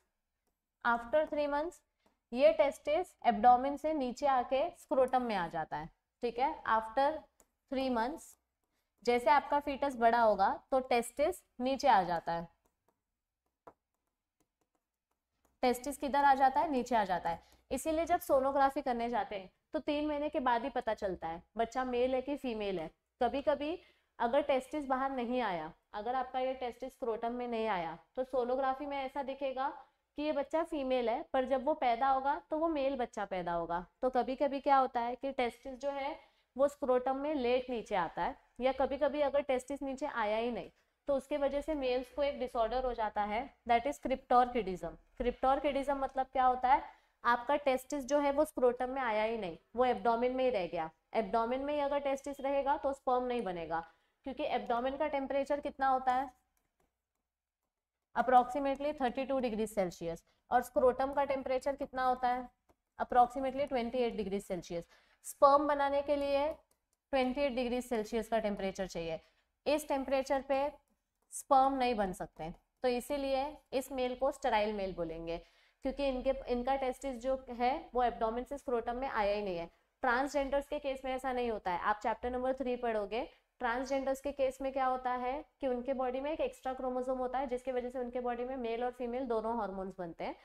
after three months ये टेस्टिस एब्डोमिन से नीचे आके स्क्रोटम में आ जाता है ठीक है आफ्टर थ्री मंथ्स जैसे आपका फीटस बड़ा होगा तो टेस्टिस नीचे आ जाता है टेस्टिस किधर आ जाता है नीचे आ जाता है इसीलिए जब सोनोग्राफी करने जाते हैं तो तीन महीने के बाद ही पता चलता है बच्चा मेल है कि फीमेल है कभी कभी अगर टेस्टिस बाहर नहीं आया अगर आपका ये टेस्टिस क्रोटम में नहीं आया तो सोनोग्राफी में ऐसा दिखेगा कि ये बच्चा फीमेल है पर जब वो पैदा होगा तो वो मेल बच्चा पैदा होगा तो कभी कभी क्या होता है कि टेस्टिस जो है वो स्क्रोटम में लेट नीचे आता है या कभी कभी अगर टेस्टिस नीचे आया ही नहीं तो उसके वजह से मेल्स को एक डिसऑर्डर हो जाता है दैट इज क्रिप्टोरकिडिज्म क्रिप्टोरकिडिज्म मतलब क्या होता है आपका टेस्टिस जो है वो स्क्रोटम में आया ही नहीं वो एबडोमिन में ही रह गया एबडोमिन में ही अगर टेस्टिस रहेगा तो स्पर्म नहीं बनेगा क्योंकि एब्डोमेन का टेम्परेचर कितना होता है थर्टी 32 डिग्री सेल्सियस और स्क्रोटम का टेम्परेचर कितना होता है ट्वेंटी 28 डिग्री सेल्सियस स्पर्म बनाने के लिए 28 डिग्री सेल्सियस का टेम्परेचर चाहिए इस टेम्परेचर पे स्पर्म नहीं बन सकते तो इसीलिए इस मेल को स्टराइल मेल बोलेंगे क्योंकि इनके इनका टेस्टिस जो है वो एबडोमिन से स्क्रोटम में आया ही नहीं है ट्रांसजेंडर्स के केस में ऐसा नहीं होता है आप चैप्टर नंबर थ्री पढ़ोगे ट्रांसजेंडर्स के केस में क्या होता है कि उनके बॉडी में एक एक्स्ट्रा क्रोमोसोम होता है जिसकी वजह से उनके बॉडी में मेल और फीमेल दोनों हॉर्मोन्स बनते हैं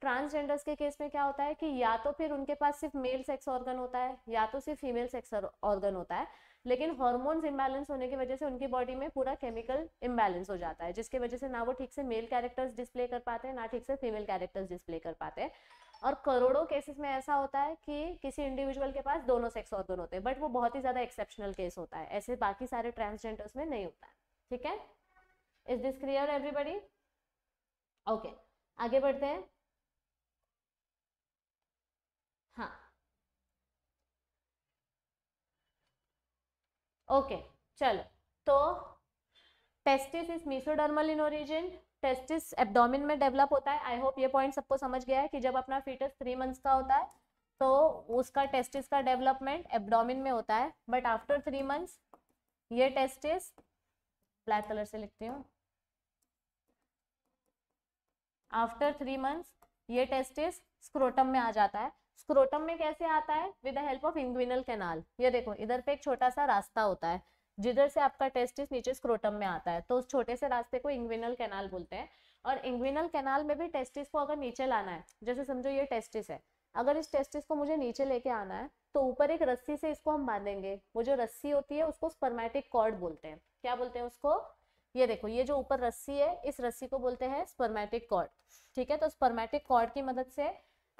ट्रांसजेंडर्स के केस में क्या होता है कि या तो फिर उनके पास सिर्फ मेल सेक्स ऑर्गन होता है या तो सिर्फ फीमेल सेक्स ऑर्गन होता है लेकिन हॉर्मोन्स इम्बैलेंस होने की वजह से उनकी बॉडी में पूरा केमिकल इम्बैलेंस हो जाता है जिसकी वजह से ना वो ठीक से मेल कैरेक्टर्स डिस्प्ले कर पाते हैं ना ठीक से फीमेल कैरेक्टर्स डिस्प्ले कर पाते हैं और करोड़ों केसेस में ऐसा होता है कि किसी इंडिविजुअल के पास दोनों सेक्स ऑर्गन होते हैं बट वो बहुत ही ज़्यादा एक्सेप्शनल केस होता है ऐसे बाकी सारे ट्रांसजेंडर्स में नहीं होता है ठीक है is this clear everybody okay आगे बढ़ते हैं हाँ ओके okay, चलो तो testis is mesodermal in origin testis abdomen में डेवलप होता है आई होप ये पॉइंट सबको समझ गया है कि जब अपना फीटस थ्री मंथ्स का होता है तो उसका टेस्टिस का डेवलपमेंट एब्डोमिन में होता है बट आफ्टर थ्री मंथ्स ये टेस्टिस ब्लैक कलर से लिखती हूँ आफ्टर थ्री मंथ्स ये टेस्टिस स्क्रोटम में आ जाता है स्क्रोटम में कैसे आता है with the help of inguinal canal ये देखो इधर पे एक छोटा सा रास्ता होता है जिधर से आपका टेस्टिस नीचे स्क्रोटम में आता है तो उस छोटे से रास्ते को इंग्विनल कैनाल बोलते हैं और इंग्विनल कैनाल में भी टेस्टिस को अगर नीचे लाना है जैसे समझो ये टेस्टिस है अगर इस टेस्टिस को मुझे नीचे लेके आना है तो ऊपर एक रस्सी से इसको हम बांधेंगे वो जो रस्सी होती है उसको स्पर्मेटिक कॉर्ड बोलते हैं क्या बोलते हैं उसको ये देखो ये जो ऊपर रस्सी है इस रस्सी को बोलते हैं स्पर्मेटिक कॉर्ड ठीक है तो स्पर्मेटिक कॉर्ड की मदद से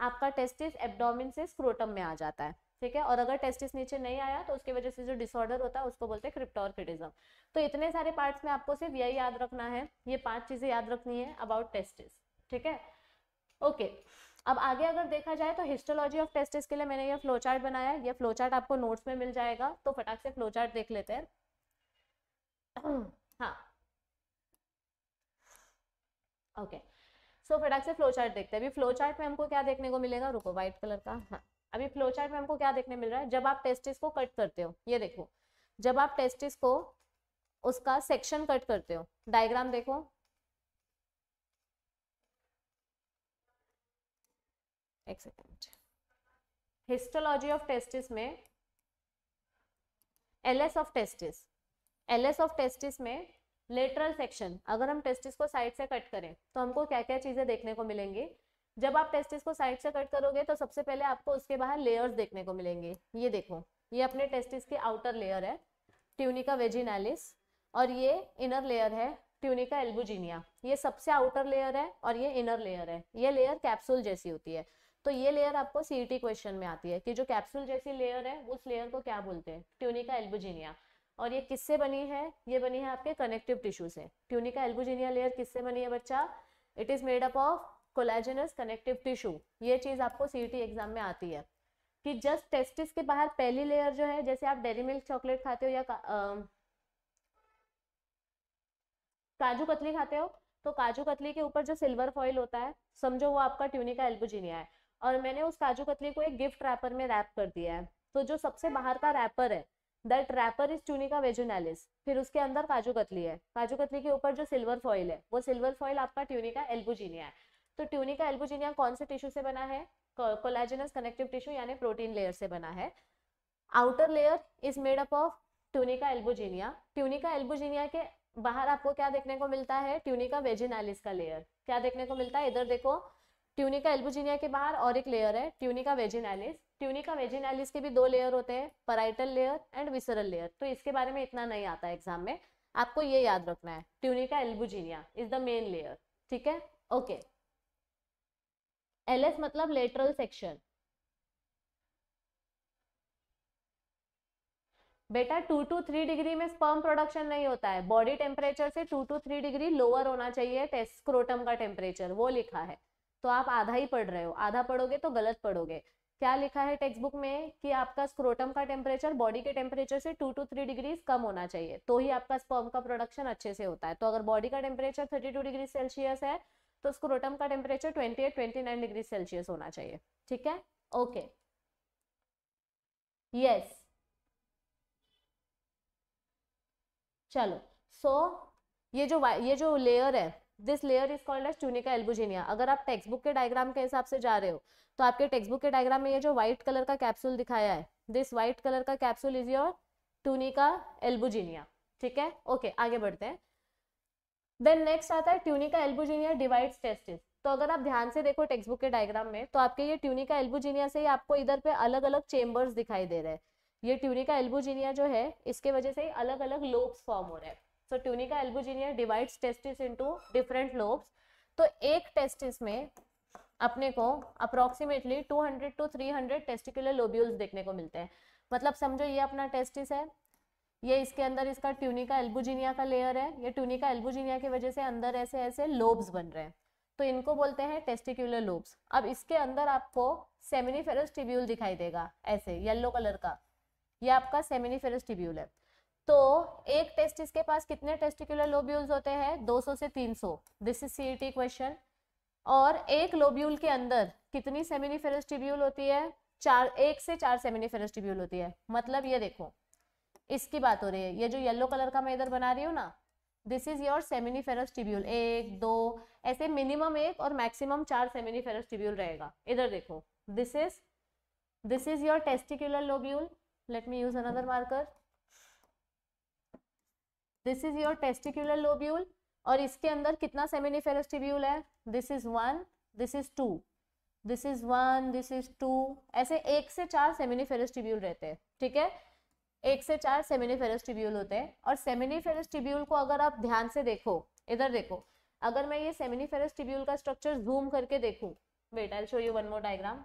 आपका टेस्टिस एब्डोमिन से स्क्रोटम में आ जाता है ठीक है और अगर टेस्टिस नीचे नहीं आया तो उसकी वजह से जो डिसऑर्डर होता है उसको बोलते हैं क्रिप्टोर्किडिज्म तो इतने सारे पार्ट्स में आपको सिर्फ यही याद रखना है ये पांच चीज़ें याद रखनी है अबाउट टेस्टिस ठीक है ओके अब आगे अगर देखा जाए तो हिस्टोलॉजी ऑफ टेस्टिस के लिए मैंने ये चार्ट बनाया ये चार्ट आपको नोट्स में मिल जाएगा तो फटाक से फ्लो चार्ट देख लेते हैं हाँ ओके सो फटाक से फ्लो चार्ट देखते हैं अभी फ्लो चार्ट में हमको क्या देखने को मिलेगा रुको व्हाइट कलर का हाँ अभी फ्लो चार्ट में हमको क्या देखने मिल रहा है जब आप टेस्टिस को कट करते हो ये देखो जब आप टेस्टिस को उसका सेक्शन कट करते हो डायग्राम देखो एक सेकेंड हिस्टोलॉजी ऑफ टेस्टिस में LS of testis LS of testis में लेटरल सेक्शन अगर हम टेस्टिस को साइड से कट करें तो हमको क्या क्या चीजें देखने को मिलेंगी जब आप टेस्टिस को साइड से कट करोगे तो सबसे पहले आपको उसके बाहर लेयर्स देखने को मिलेंगे ये देखो ये अपने टेस्टिस के आउटर लेयर है ट्यूनिका वेजिनालिस और ये इनर लेयर है ट्यूनिका एल्बुजीनिया ये सबसे आउटर लेयर है और ये इनर लेयर है ये लेयर कैप्सूल जैसी होती है तो ये लेयर आपको सीईटी क्वेश्चन e में आती है कि जो कैप्सूल जैसी लेयर है उस लेयर को क्या बोलते हैं ट्यूनिका एल्बुजीनिया और ये किससे बनी है ये बनी है आपके कनेक्टिव टिश्यू से ट्यूनिका एल्बुजीनिया लेयर किससे बनी है बच्चा it is made up of collagenous connective tissue ये चीज़ आपको सीई एग्जाम में आती है कि जस्ट टेस्टिस के बाहर पहली लेयर जो है जैसे आप डेरी मिल्क चॉकलेट खाते हो या का, आ, काजू कतली खाते हो तो काजू कतली के ऊपर जो सिल्वर फॉइल होता है समझो वो आपका ट्यूनिका एल्बुजीनिया है और मैंने उस काजू कतली को एक गिफ्ट रैपर में रैप कर दिया है तो जो सबसे बाहर का रैपर है that wrapper is tunica vaginalis फिर उसके अंदर काजू कतली है काजू कतली के ऊपर जो सिल्वर फॉइल है वो सिल्वर फॉइल आपका ट्यूनिका एल्बुजिनिया है तो ट्यूनिका एल्बोजिनिया कौन से टिश्यू से बना है कोलाजिनस कनेक्टिव टिश्यू यानी प्रोटीन लेयर से बना है outer layer is made up of tunica albuginea tunica albuginea के बाहर आपको क्या देखने को मिलता है ट्यूनिका वेजिनालिस का लेयर क्या देखने को मिलता है इधर देखो ट्यूनिका एल्बोजिनिया के बाहर और एक लेयर है ट्यूनिका वेजिनालिस ट्यूनिका वेजिनालिस के भी दो लेयर होते हैं parietal layer and visceral layer तो इसके बारे में इतना नहीं आता एग्जाम में आपको ये याद रखना है tunica albuginea is the main layer ठीक है ओके okay. एल मतलब लेटरल सेक्शन बेटा टू टू थ्री डिग्री में स्पर्म प्रोडक्शन नहीं होता है बॉडी टेम्परेचर से two to three degree lower होना चाहिए टेस्क्रोटम का टेम्परेचर वो लिखा है तो आप आधा ही पढ़ रहे हो आधा पढ़ोगे तो गलत पढ़ोगे क्या लिखा है टेक्स्ट बुक में कि आपका स्क्रोटम का टेम्परेचर बॉडी के टेम्परेचर से टू टू थ्री डिग्री कम होना चाहिए तो ही आपका स्पर्म का प्रोडक्शन अच्छे से होता है तो अगर बॉडी का temperature thirty two degree Celsius है तो स्क्रोटम का temperature twenty eight twenty nine degree Celsius होना चाहिए ठीक है ओके यस चलो सो so, ये जो ये जो लेयर है this layer is called as tunica albuginea अगर आप टेक्स्ट बुक के डायग्राम के हिसाब से जा रहे हो तो आपके टेक्स्ट बुक के डायग्राम में ये जो व्हाइट कलर का कैप्सूल दिखाया है दिस व्हाइट कलर का capsule is your tunica albuginea ठीक है ओके okay, आगे बढ़ते हैं देन नेक्स्ट आता है ट्यूनिका एल्बुजीनिया डिवाइड टेस्टिस तो अगर आप ध्यान से देखो टेक्स्ट बुक के डायग्राम में तो आपके ये ट्यूनिका एल्बुजीनिया से ही आपको इधर पे अलग अलग चेम्बर्स दिखाई दे रहे हैं ये ट्यूनिका एल्बुजीनिया जो है इसके वजह से ही अलग अलग लोब्स फॉर्म हो रहे हैं so tunica albuginea divides testis into different lobes तो एक टेस्टिस में अपने को अप्रोक्सीमेटली 200 टू 300 टेस्टिकुलर लोब्यूल्स देखने को मिलते हैं मतलब समझो ये अपना टेस्टिस है ये इसके अंदर इसका ट्यूनिका एल्बुजीनिया का लेयर है ये ट्यूनिका एल्बुजीनिया की वजह से अंदर ऐसे ऐसे लोब्स बन रहे हैं तो इनको बोलते हैं टेस्टिक्यूलर लोब्स अब इसके अंदर आपको सेमिनिफेरस टिब्यूल दिखाई देगा ऐसे येल्लो कलर का ये आपका सेमिनिफेरस टिब्यूल है तो एक टेस्टिस के पास कितने टेस्टिक्यूलर लोब्यूल्स होते हैं 200 से 300 दिस इज सीईटी क्वेश्चन और एक लोब्यूल के अंदर कितनी सेमिनिफेरस टिब्यूल होती है चार एक से चार सेमिनिफेरस टिब्यूल होती है मतलब ये देखो इसकी बात हो रही है ये जो येलो कलर का मैं इधर बना रही हूँ ना this is your seminiferous tubule एक दो ऐसे मिनिमम एक और मैक्सिमम चार सेमिनीफेरस टिब्यूल रहेगा इधर देखो this is this is your testicular lobule let me use another marker this is your testicular lobule और इसके अंदर कितना सेमिनीफेरस टिब्यूल है this is one this is two this is one this is two ऐसे एक से चार सेमिनिफेरस टिब्यूल रहते हैं ठीक है एक से चार सेमिनिफेरस टिब्यूल होते हैं और सेमिनिफेरस टिब्यूल को अगर आप ध्यान से देखो इधर देखो अगर मैं ये सेमिनिफेरस टिब्यूल का स्ट्रक्चर जूम करके देखूं wait I show you one more diagram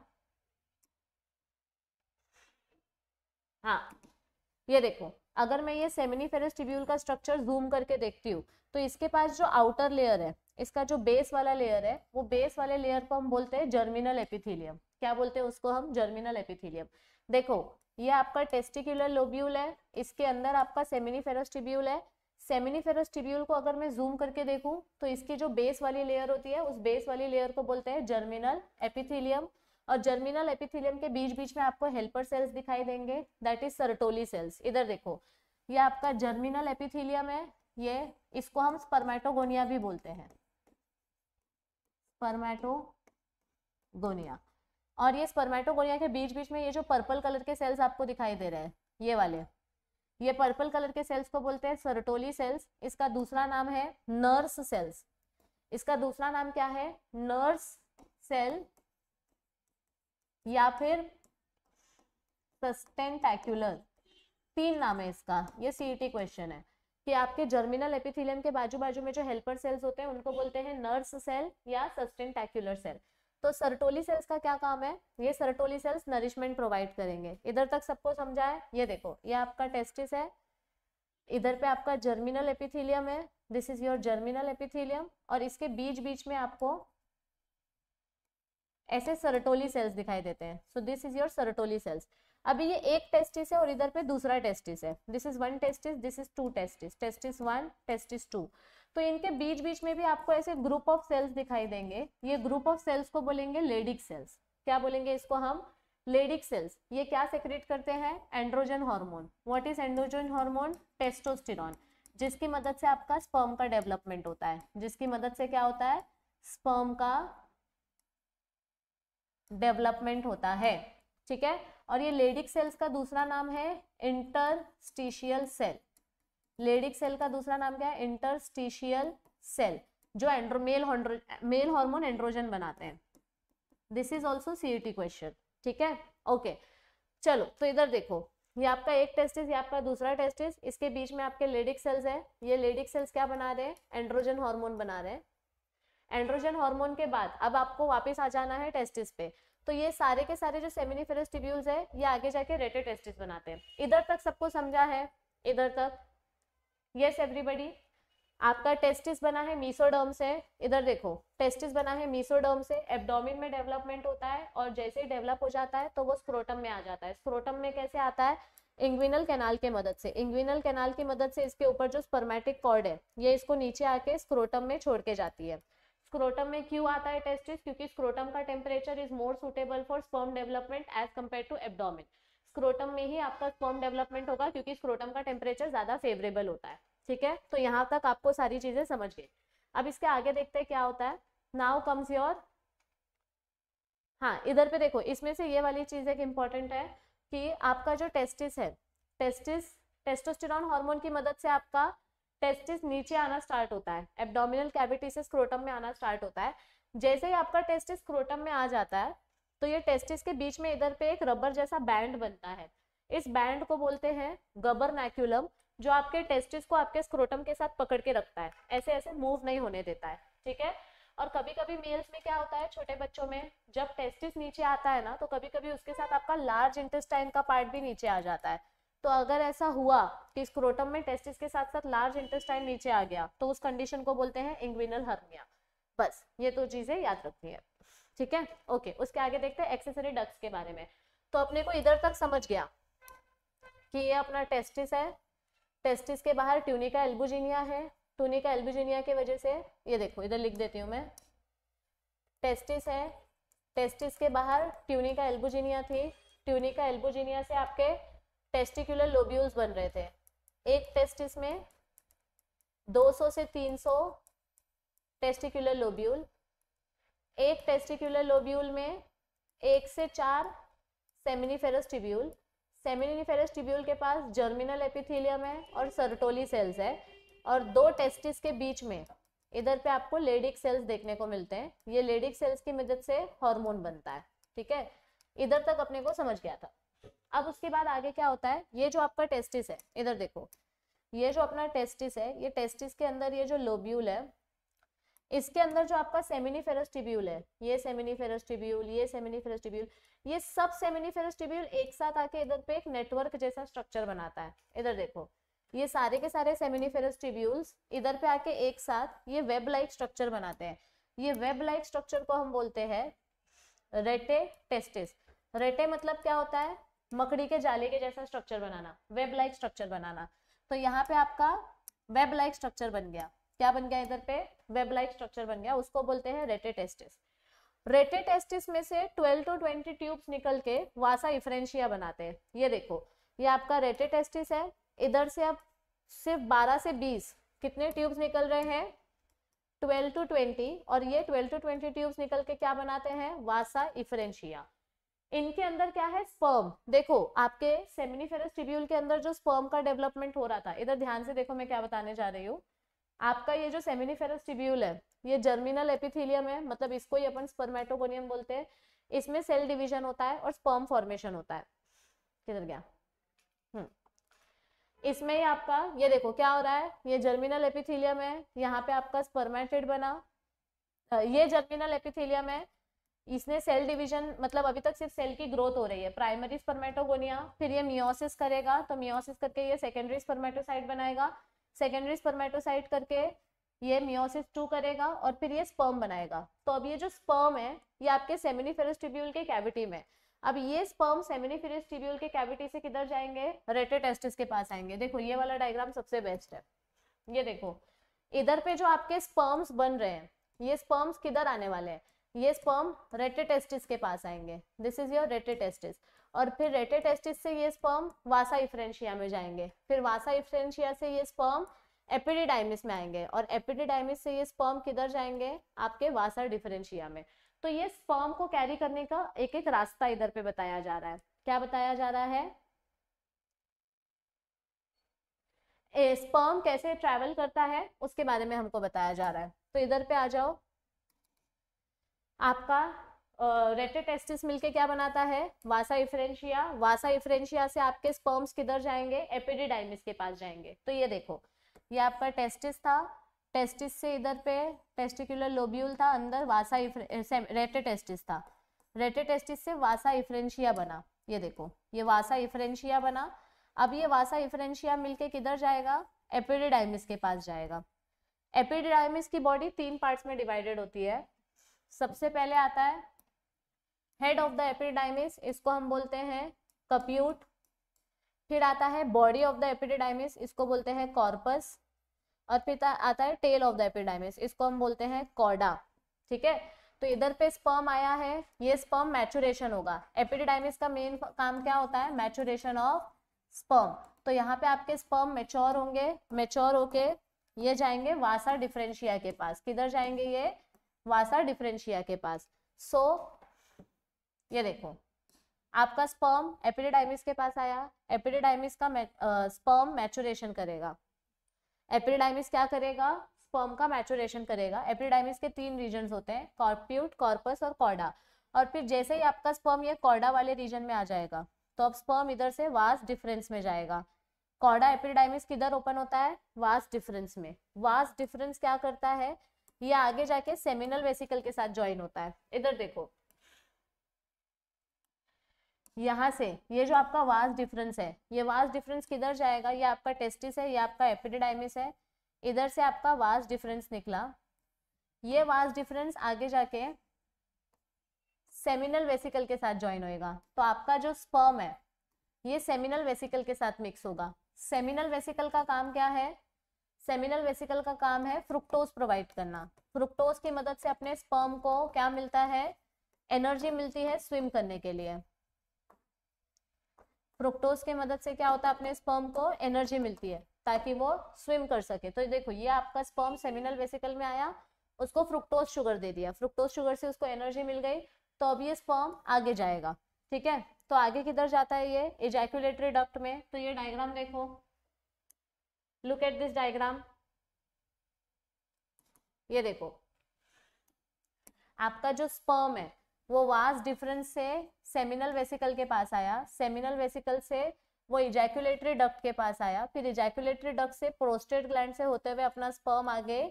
हाँ ये देखो अगर मैं ये सेमिनिफेरस टिब्यूल का स्ट्रक्चर जूम करके देखती हूँ तो इसके पास जो आउटर लेयर है इसका जो बेस वाला लेयर है वो बेस वाले लेयर को हम बोलते हैं जर्मिनल एपिथीलियम क्या बोलते हैं उसको हम जर्मिनल एपिथीलियम देखो ये आपका टेस्टिकुलर लोब्यूल है इसके अंदर आपका सेमिनीफेरस टिब्यूल है सेमिनीफेरस टिब्यूल को अगर मैं जूम करके देखूं तो इसकी जो बेस वाली लेयर होती है उस बेस वाली लेयर को बोलते हैं जर्मिनल एपिथिलियम और जर्मिनल एपिथिलियम के बीच बीच में आपको हेल्पर सेल्स दिखाई देंगे दैट इज सरटोली सेल्स इधर देखो ये आपका जर्मिनल एपिथिलियम है ये इसको हम स्पर्मेटोगोनिया भी बोलते हैं स्पर्मेटोगोनिया और ये स्पर्मेटोगोनिया के बीच बीच में ये जो पर्पल कलर के सेल्स आपको दिखाई दे रहे हैं ये वाले ये पर्पल कलर के सेल्स को बोलते हैं सरटोली सेल्स इसका दूसरा नाम है नर्स सेल्स इसका दूसरा नाम क्या है नर्स सेल या फिर सस्टेंटैक्यूलर तीन नाम है इसका ये सीईटी क्वेश्चन e है कि आपके जर्मिनल एपिथिलियम के बाजू बाजू में जो हेल्पर सेल्स होते हैं उनको बोलते हैं नर्स सेल या सस्टेंटैक्यूलर सेल तो सरटोली सेल्स का क्या काम है ये सरटोली सेल्स नरिशमेंट प्रोवाइड करेंगे इधर तक सबको समझा है ये देखो ये आपका टेस्टिस है इधर पे आपका जर्मिनल एपिथीलियम है this is your germinal epithelium और इसके बीच बीच में आपको ऐसे सरटोली सेल्स दिखाई देते हैं so this is your Sertoli cells अभी ये एक टेस्टिस है और इधर पे दूसरा टेस्टिस है this is one testis this is two testis testis one testis two तो इनके बीच बीच में भी आपको ऐसे ग्रुप ऑफ सेल्स दिखाई देंगे ये ग्रुप ऑफ सेल्स को बोलेंगे लेडिक सेल्स क्या बोलेंगे इसको हम लेडिक सेल्स ये क्या सेक्रेट करते हैं androgen hormone what is androgen hormone testosterone जिसकी मदद से आपका स्पर्म का डेवलपमेंट होता है जिसकी मदद से क्या होता है स्पर्म का डेवलपमेंट होता है ठीक है और ये लेडिक सेल्स का दूसरा नाम है इंटरस्टिशियल सेल लेडिक सेल का दूसरा नाम क्या है इंटरस्टिशियल सेल जो andro male male hormone androgen बनाते हैं this is also CET question ठीक है ओके चलो तो इधर देखो ये आपका एक टेस्टिस ये आपका दूसरा टेस्टिस इसके बीच में आपके लेडिक सेल्स है ये लेडिक सेल्स क्या बना रहे हैं एंड्रोजन हार्मोन बना रहे हैं एंड्रोजन हार्मोन के बाद अब आपको वापस आ जाना है टेस्टिस पे तो ये सारे के सारे जो सेमिनिफेरस टिब्यूल्स है ये आगे जाके रेटेड टेस्टिस बनाते हैं इधर तक सबको समझा है इधर तक यस एवरीबडी आपका टेस्टिस बना है मीसोडर्म से इधर देखो टेस्टिस बना है मीसोडर्म से एब्डोमिन में डेवलपमेंट होता है और जैसे ही डेवलप हो जाता है तो वो स्क्रोटम में आ जाता है स्क्रोटम में कैसे आता है इंग्विनल कैनाल के मदद से इंग्विनल कैनाल की मदद से इसके ऊपर जो स्पर्मेटिक कॉर्ड है ये इसको नीचे आके स्क्रोटम में छोड़ के जाती है स्क्रोटम में क्यों आता है टेस्टिस क्योंकि स्क्रोटम का temperature is more suitable for sperm development as compare to abdomen scrotum में ही आपका स्पर्म डेवलपमेंट होगा क्योंकि स्क्रोटम का टेम्परेचर ज्यादा फेवरेबल होता है ठीक है तो यहाँ तक आपको सारी चीजें समझ गई अब इसके आगे देखते हैं क्या होता है नाउ कम्स योर हाँ इधर पे देखो इसमें से ये वाली चीज एक इम्पॉर्टेंट है कि आपका जो टेस्टिस है टेस्टिस टेस्टोस्टेरॉन हार्मोन की मदद से आपका टेस्टिस नीचे आना स्टार्ट होता है एब्डोमिनल कैविटी से स्क्रोटम में आना स्टार्ट होता है जैसे ही आपका टेस्टिस स्क्रोटम में आ जाता है तो ये टेस्टिस के बीच में इधर पे एक रबर जैसा बैंड बनता है इस बैंड को बोलते हैं गबर नैक्यूलम जो आपके टेस्टिस को आपके स्क्रोटम के साथ पकड़ के रखता है ऐसे ऐसे मूव नहीं होने देता है ठीक है और कभी कभी मेल्स में क्या होता है छोटे बच्चों में जब टेस्टिस नीचे आता है ना तो कभी कभी उसके साथ आपका लार्ज इंटेस्टाइन का पार्ट भी नीचे आ जाता है तो अगर ऐसा हुआ कि स्क्रोटम में टेस्टिस के साथ साथ लार्ज इंटेस्टाइन नीचे आ गया तो उस कंडीशन को बोलते हैं इंग्विनल हर्निया बस ये दो तो चीजें याद रखनी है ठीक है ओके उसके आगे देखते हैं एक्सेसरी डक्स के बारे में तो अपने को इधर तक समझ गया कि ये अपना टेस्टिस है टेस्टिस के बाहर ट्यूनिका एल्बुजिनिया है ट्यूनिका एल्बुजिनिया की वजह से ये देखो इधर लिख देती हूँ मैं टेस्टिस है टेस्टिस के बाहर ट्यूनिका एल्बुजिनिया थी ट्यूनिका एल्बुजिनिया से आपके टेस्टिकुलर लोब्यूल्स बन रहे थे एक टेस्टिस में 200 से 300 टेस्टिकुलर लोब्यूल एक टेस्टिक्यूलर लोब्यूल में एक से चार सेमिनिफेरस टिब्यूल सेमिनिफेरस टिब्यूल के पास जर्मिनल एपिथीलियम है और सर्टोली सेल्स है और दो टेस्टिस के बीच में इधर पे आपको लेडिक सेल्स देखने को मिलते हैं ये लेडिक सेल्स की मदद से हार्मोन बनता है ठीक है इधर तक अपने को समझ गया था अब उसके बाद आगे क्या होता है ये जो आपका टेस्टिस है इधर देखो ये जो अपना टेस्टिस है ये टेस्टिस के अंदर ये जो लोब्यूल है इसके अंदर जो आपका सेमिनिफेरस टिब्यूल है ये सेमिनीफेरस टिब्यूल ये सेमिनीफेरस टिब्यूल ये सब सेमिनीफेरस टिब्यूल एक साथ आके इधर पे एक नेटवर्क जैसा स्ट्रक्चर बनाता है इधर देखो ये सारे के सारे सेमिनीफेरस टिब्यूल्स इधर पे आके एक साथ ये वेब लाइक स्ट्रक्चर बनाते हैं ये वेब लाइक स्ट्रक्चर को हम बोलते हैं रेटे टेस्टिस रेटे मतलब क्या होता है मकड़ी के जाले के जैसा स्ट्रक्चर बनाना वेब लाइक स्ट्रक्चर बनाना तो यहाँ पे आपका वेब लाइक स्ट्रक्चर बन गया क्या बन गया इधर पे वेब लाइक स्ट्रक्चर बन गया उसको बोलते हैं रेटेटेस्टिस रेटेटेस्टिस में से 12 टू 20 ट्यूब्स निकल के वासा इफ्रेंशिया बनाते हैं ये देखो ये आपका रेटेटेस्टिस है इधर से आप सिर्फ 12 से 20 कितने ट्यूब्स निकल रहे हैं 12 टू 20 और ये 12 टू 20 ट्यूब्स निकल के क्या बनाते हैं वासा इफ्रेंशिया इनके अंदर क्या है स्पर्म देखो आपके सेमिनिफेरस ट्रिब्यूल के अंदर जो स्पर्म का डेवलपमेंट हो रहा था इधर ध्यान से देखो मैं क्या बताने जा रही हूँ आपका ये जो सेमिनिफेरस टिब्यूल है ये जर्मिनल एपिथीलियम है मतलब इसको ही अपन स्पर्मेटोगोनियम बोलते हैं इसमें सेल डिवीजन होता है और स्पर्म फॉर्मेशन होता है किधर गया हम्म। इसमें ही आपका ये देखो क्या हो रहा है ये जर्मिनल एपिथीलियम है यहाँ पे आपका स्पर्मेटेड बना ये जर्मिनल एपिथीलियम है इसने सेल डिवीजन मतलब अभी तक सिर्फ सेल की ग्रोथ हो रही है प्राइमरी स्पर्मेटोगोनिया फिर ये मियोसिस करेगा तो मियोसिस करके ये सेकेंडरी स्पर्मेटोसाइट बनाएगा सेकेंडरी स्पर्मेटोसाइट करके ये मियोसिस टू करेगा और फिर ये स्पर्म बनाएगा तो अब ये जो स्पर्म है ये आपके सेमिनिफेरस ट्रिब्यूल के कैविटी में अब ये स्पर्म सेमिनिफेरस ट्रिब्यूल के कैविटी से किधर जाएंगे रेटे टेस्टिस के पास आएंगे देखो ये वाला डायग्राम सबसे बेस्ट है ये देखो इधर पे जो आपके स्पर्म्स बन रहे हैं ये स्पर्म्स किधर आने वाले हैं ये स्पर्म रेटे टेस्टिस के पास आएंगे this is your rete testis और फिर रेटे टेस्टिस से ये स्पर्म वासा इफ्रेंशिया में जाएंगे फिर वासा इफ्रेंशिया से ये स्पर्म एपिडिडाइमिस में आएंगे और एपिडिडाइमिस से ये स्पर्म किधर जाएंगे आपके वासा डिफरेंशिया में तो ये स्पर्म को कैरी करने का एक एक रास्ता इधर पे बताया जा रहा है क्या बताया जा रहा है ए, स्पर्म कैसे ट्रैवल करता है उसके बारे में हमको बताया जा रहा है तो इधर पे आ जाओ आपका रेटेटेस्टिस मिलके क्या बनाता है वासा इफ्रेंशिया वासा इफ्रेंशिया से आपके स्पर्म्स किधर जाएंगे एपिडिडाइमिस के पास जाएंगे तो ये देखो ये आपका टेस्टिस था टेस्टिस से इधर पे टेस्टिकुलर लोब्यूल था अंदर वासा रेटेटेस्टिस था रेटेटेस्टिस से वासा इफ्रेंशिया बना ये देखो ये वासा इफ्रेंशिया बना अब ये वासा इफ्रेंशिया मिलके किधर जाएगा एपिडिडाइमिस के पास जाएगा एपिडिडाइमिस की बॉडी तीन पार्ट्स में डिवाइडेड होती है सबसे पहले आता है हेड ऑफ द एपिडाइमिस इसको हम बोलते हैं कप्यूट फिर आता है बॉडी ऑफ द एपिडाइमिस इसको बोलते हैं कॉर्पस और फिर आता है टेल ऑफ द एपिडाइमिस इसको हम बोलते हैं कॉडा ठीक है तो इधर पे स्पर्म आया है ये स्पर्म मैचुरेशन होगा एपिडाइमिस का मेन काम क्या होता है मैचुरेशन ऑफ स्पर्म तो यहाँ पे आपके स्पर्म मेच्योर होंगे मेच्योर होके ये जाएंगे वासा डिफरेंशिया के पास किधर जाएंगे ये वासा डिफरेंशिया के पास सो so, ये देखो आपका स्पर्म एपिडिडाइमिस के पास आया एपिडिडाइमिस का स्पर्म मैचुरेशन करेगा एपिडिडाइमिस क्या करेगा स्पर्म का मैचुरेशन करेगा एपिडेडाइमिस के तीन रीजन होते हैं कॉर्प्यूट कॉर्पस और कॉडा और फिर जैसे ही आपका स्पर्म ये कॉडा वाले रीजन में आ जाएगा तो अब स्पर्म इधर से वास डिफरेंस में जाएगा कॉडा एपिडाइमिस किधर ओपन होता है वास डिफरेंस में वास डिफरेंस क्या करता है ये आगे जाके सेमिनल वेसिकल के साथ ज्वाइन होता है इधर देखो यहाँ से ये जो आपका वास डिफरेंस है ये वास डिफरेंस किधर जाएगा ये आपका टेस्टिस है ये आपका एपिडिडाइमिस है इधर से आपका वास डिफरेंस निकला ये वास डिफरेंस आगे जाके सेमिनल वेसिकल के साथ ज्वाइन होएगा तो आपका जो स्पर्म है ये सेमिनल वेसिकल के साथ मिक्स होगा सेमिनल वेसिकल का काम क्या है सेमिनल वेसिकल का काम है फ्रुक्टोज प्रोवाइड करना फ्रुक्टोज की मदद से अपने स्पर्म को क्या मिलता है एनर्जी मिलती है स्विम करने के लिए फ्रुक्टोज के मदद से क्या होता है अपने स्पर्म को एनर्जी मिलती है ताकि वो स्विम कर सके तो देखो ये आपका स्पर्म सेमिनल वेसिकल में आया उसको फ्रुक्टोज शुगर दे दिया फ्रुक्टोज शुगर से उसको एनर्जी मिल गई तो अब ये स्पर्म आगे जाएगा ठीक है तो आगे किधर जाता है ये इजैक्यूलेटरी डक्ट में तो ये डायग्राम देखो लुक एट दिस डायग्राम ये देखो आपका जो स्पर्म है वो वास डिफरेंस से सेमिनल वेसिकल के पास आया सेमिनल वेसिकल से वो इजैकुलेटरी डक्ट के पास आया फिर इजैकुलेटरी डक्ट से प्रोस्टेट ग्लैंड से होते हुए अपना स्पर्म आगे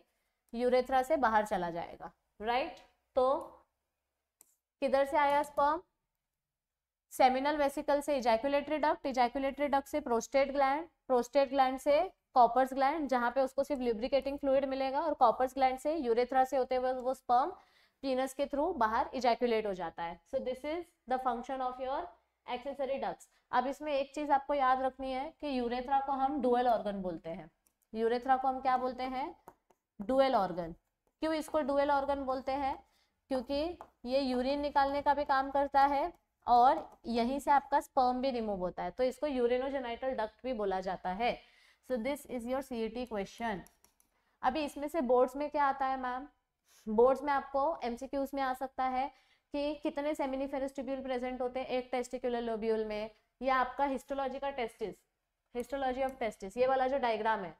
यूरेथ्रा से बाहर चला जाएगा राइट तो किधर से आया स्पर्म सेमिनल वेसिकल से इजैकुलेटरी डक्ट इजैकुलेटरी डक्ट से प्रोस्टेट ग्लैंड प्रोस्टेट ग्लैंड से कॉपर्स ग्लैंड जहाँ पे उसको सिर्फ लिब्रिकेटिंग फ्लूड मिलेगा और कॉपर्स ग्लैंड से यूरेथ्रा से होते हुए वो स्पर्म पीनस के थ्रू बाहर इजैक्यूलेट हो जाता है so this is the function of your accessory ducts अब इसमें एक चीज आपको याद रखनी है कि यूरेथ्रा को हम डुअल ऑर्गन बोलते हैं यूरेथ्रा को हम क्या बोलते हैं डुअल ऑर्गन क्यों इसको डुअल ऑर्गन बोलते हैं क्योंकि ये यूरिन निकालने का भी काम करता है और यहीं से आपका स्पर्म भी रिमूव होता है तो इसको यूरिनोजेनाइटल डक्ट भी बोला जाता है so this is your T question अभी इसमें से बोर्ड्स में क्या आता है मैम बोर्ड्स में आपको एमसीक्यूज में आ सकता है कि कितने सेमिनिफेरस ट्यूब्यूल प्रेजेंट होते हैं एक टेस्टिकुलर लोब्यूल में या आपका हिस्टोलॉजी का टेस्टिस हिस्टोलॉजी ऑफ टेस्टिस ये वाला जो डायग्राम है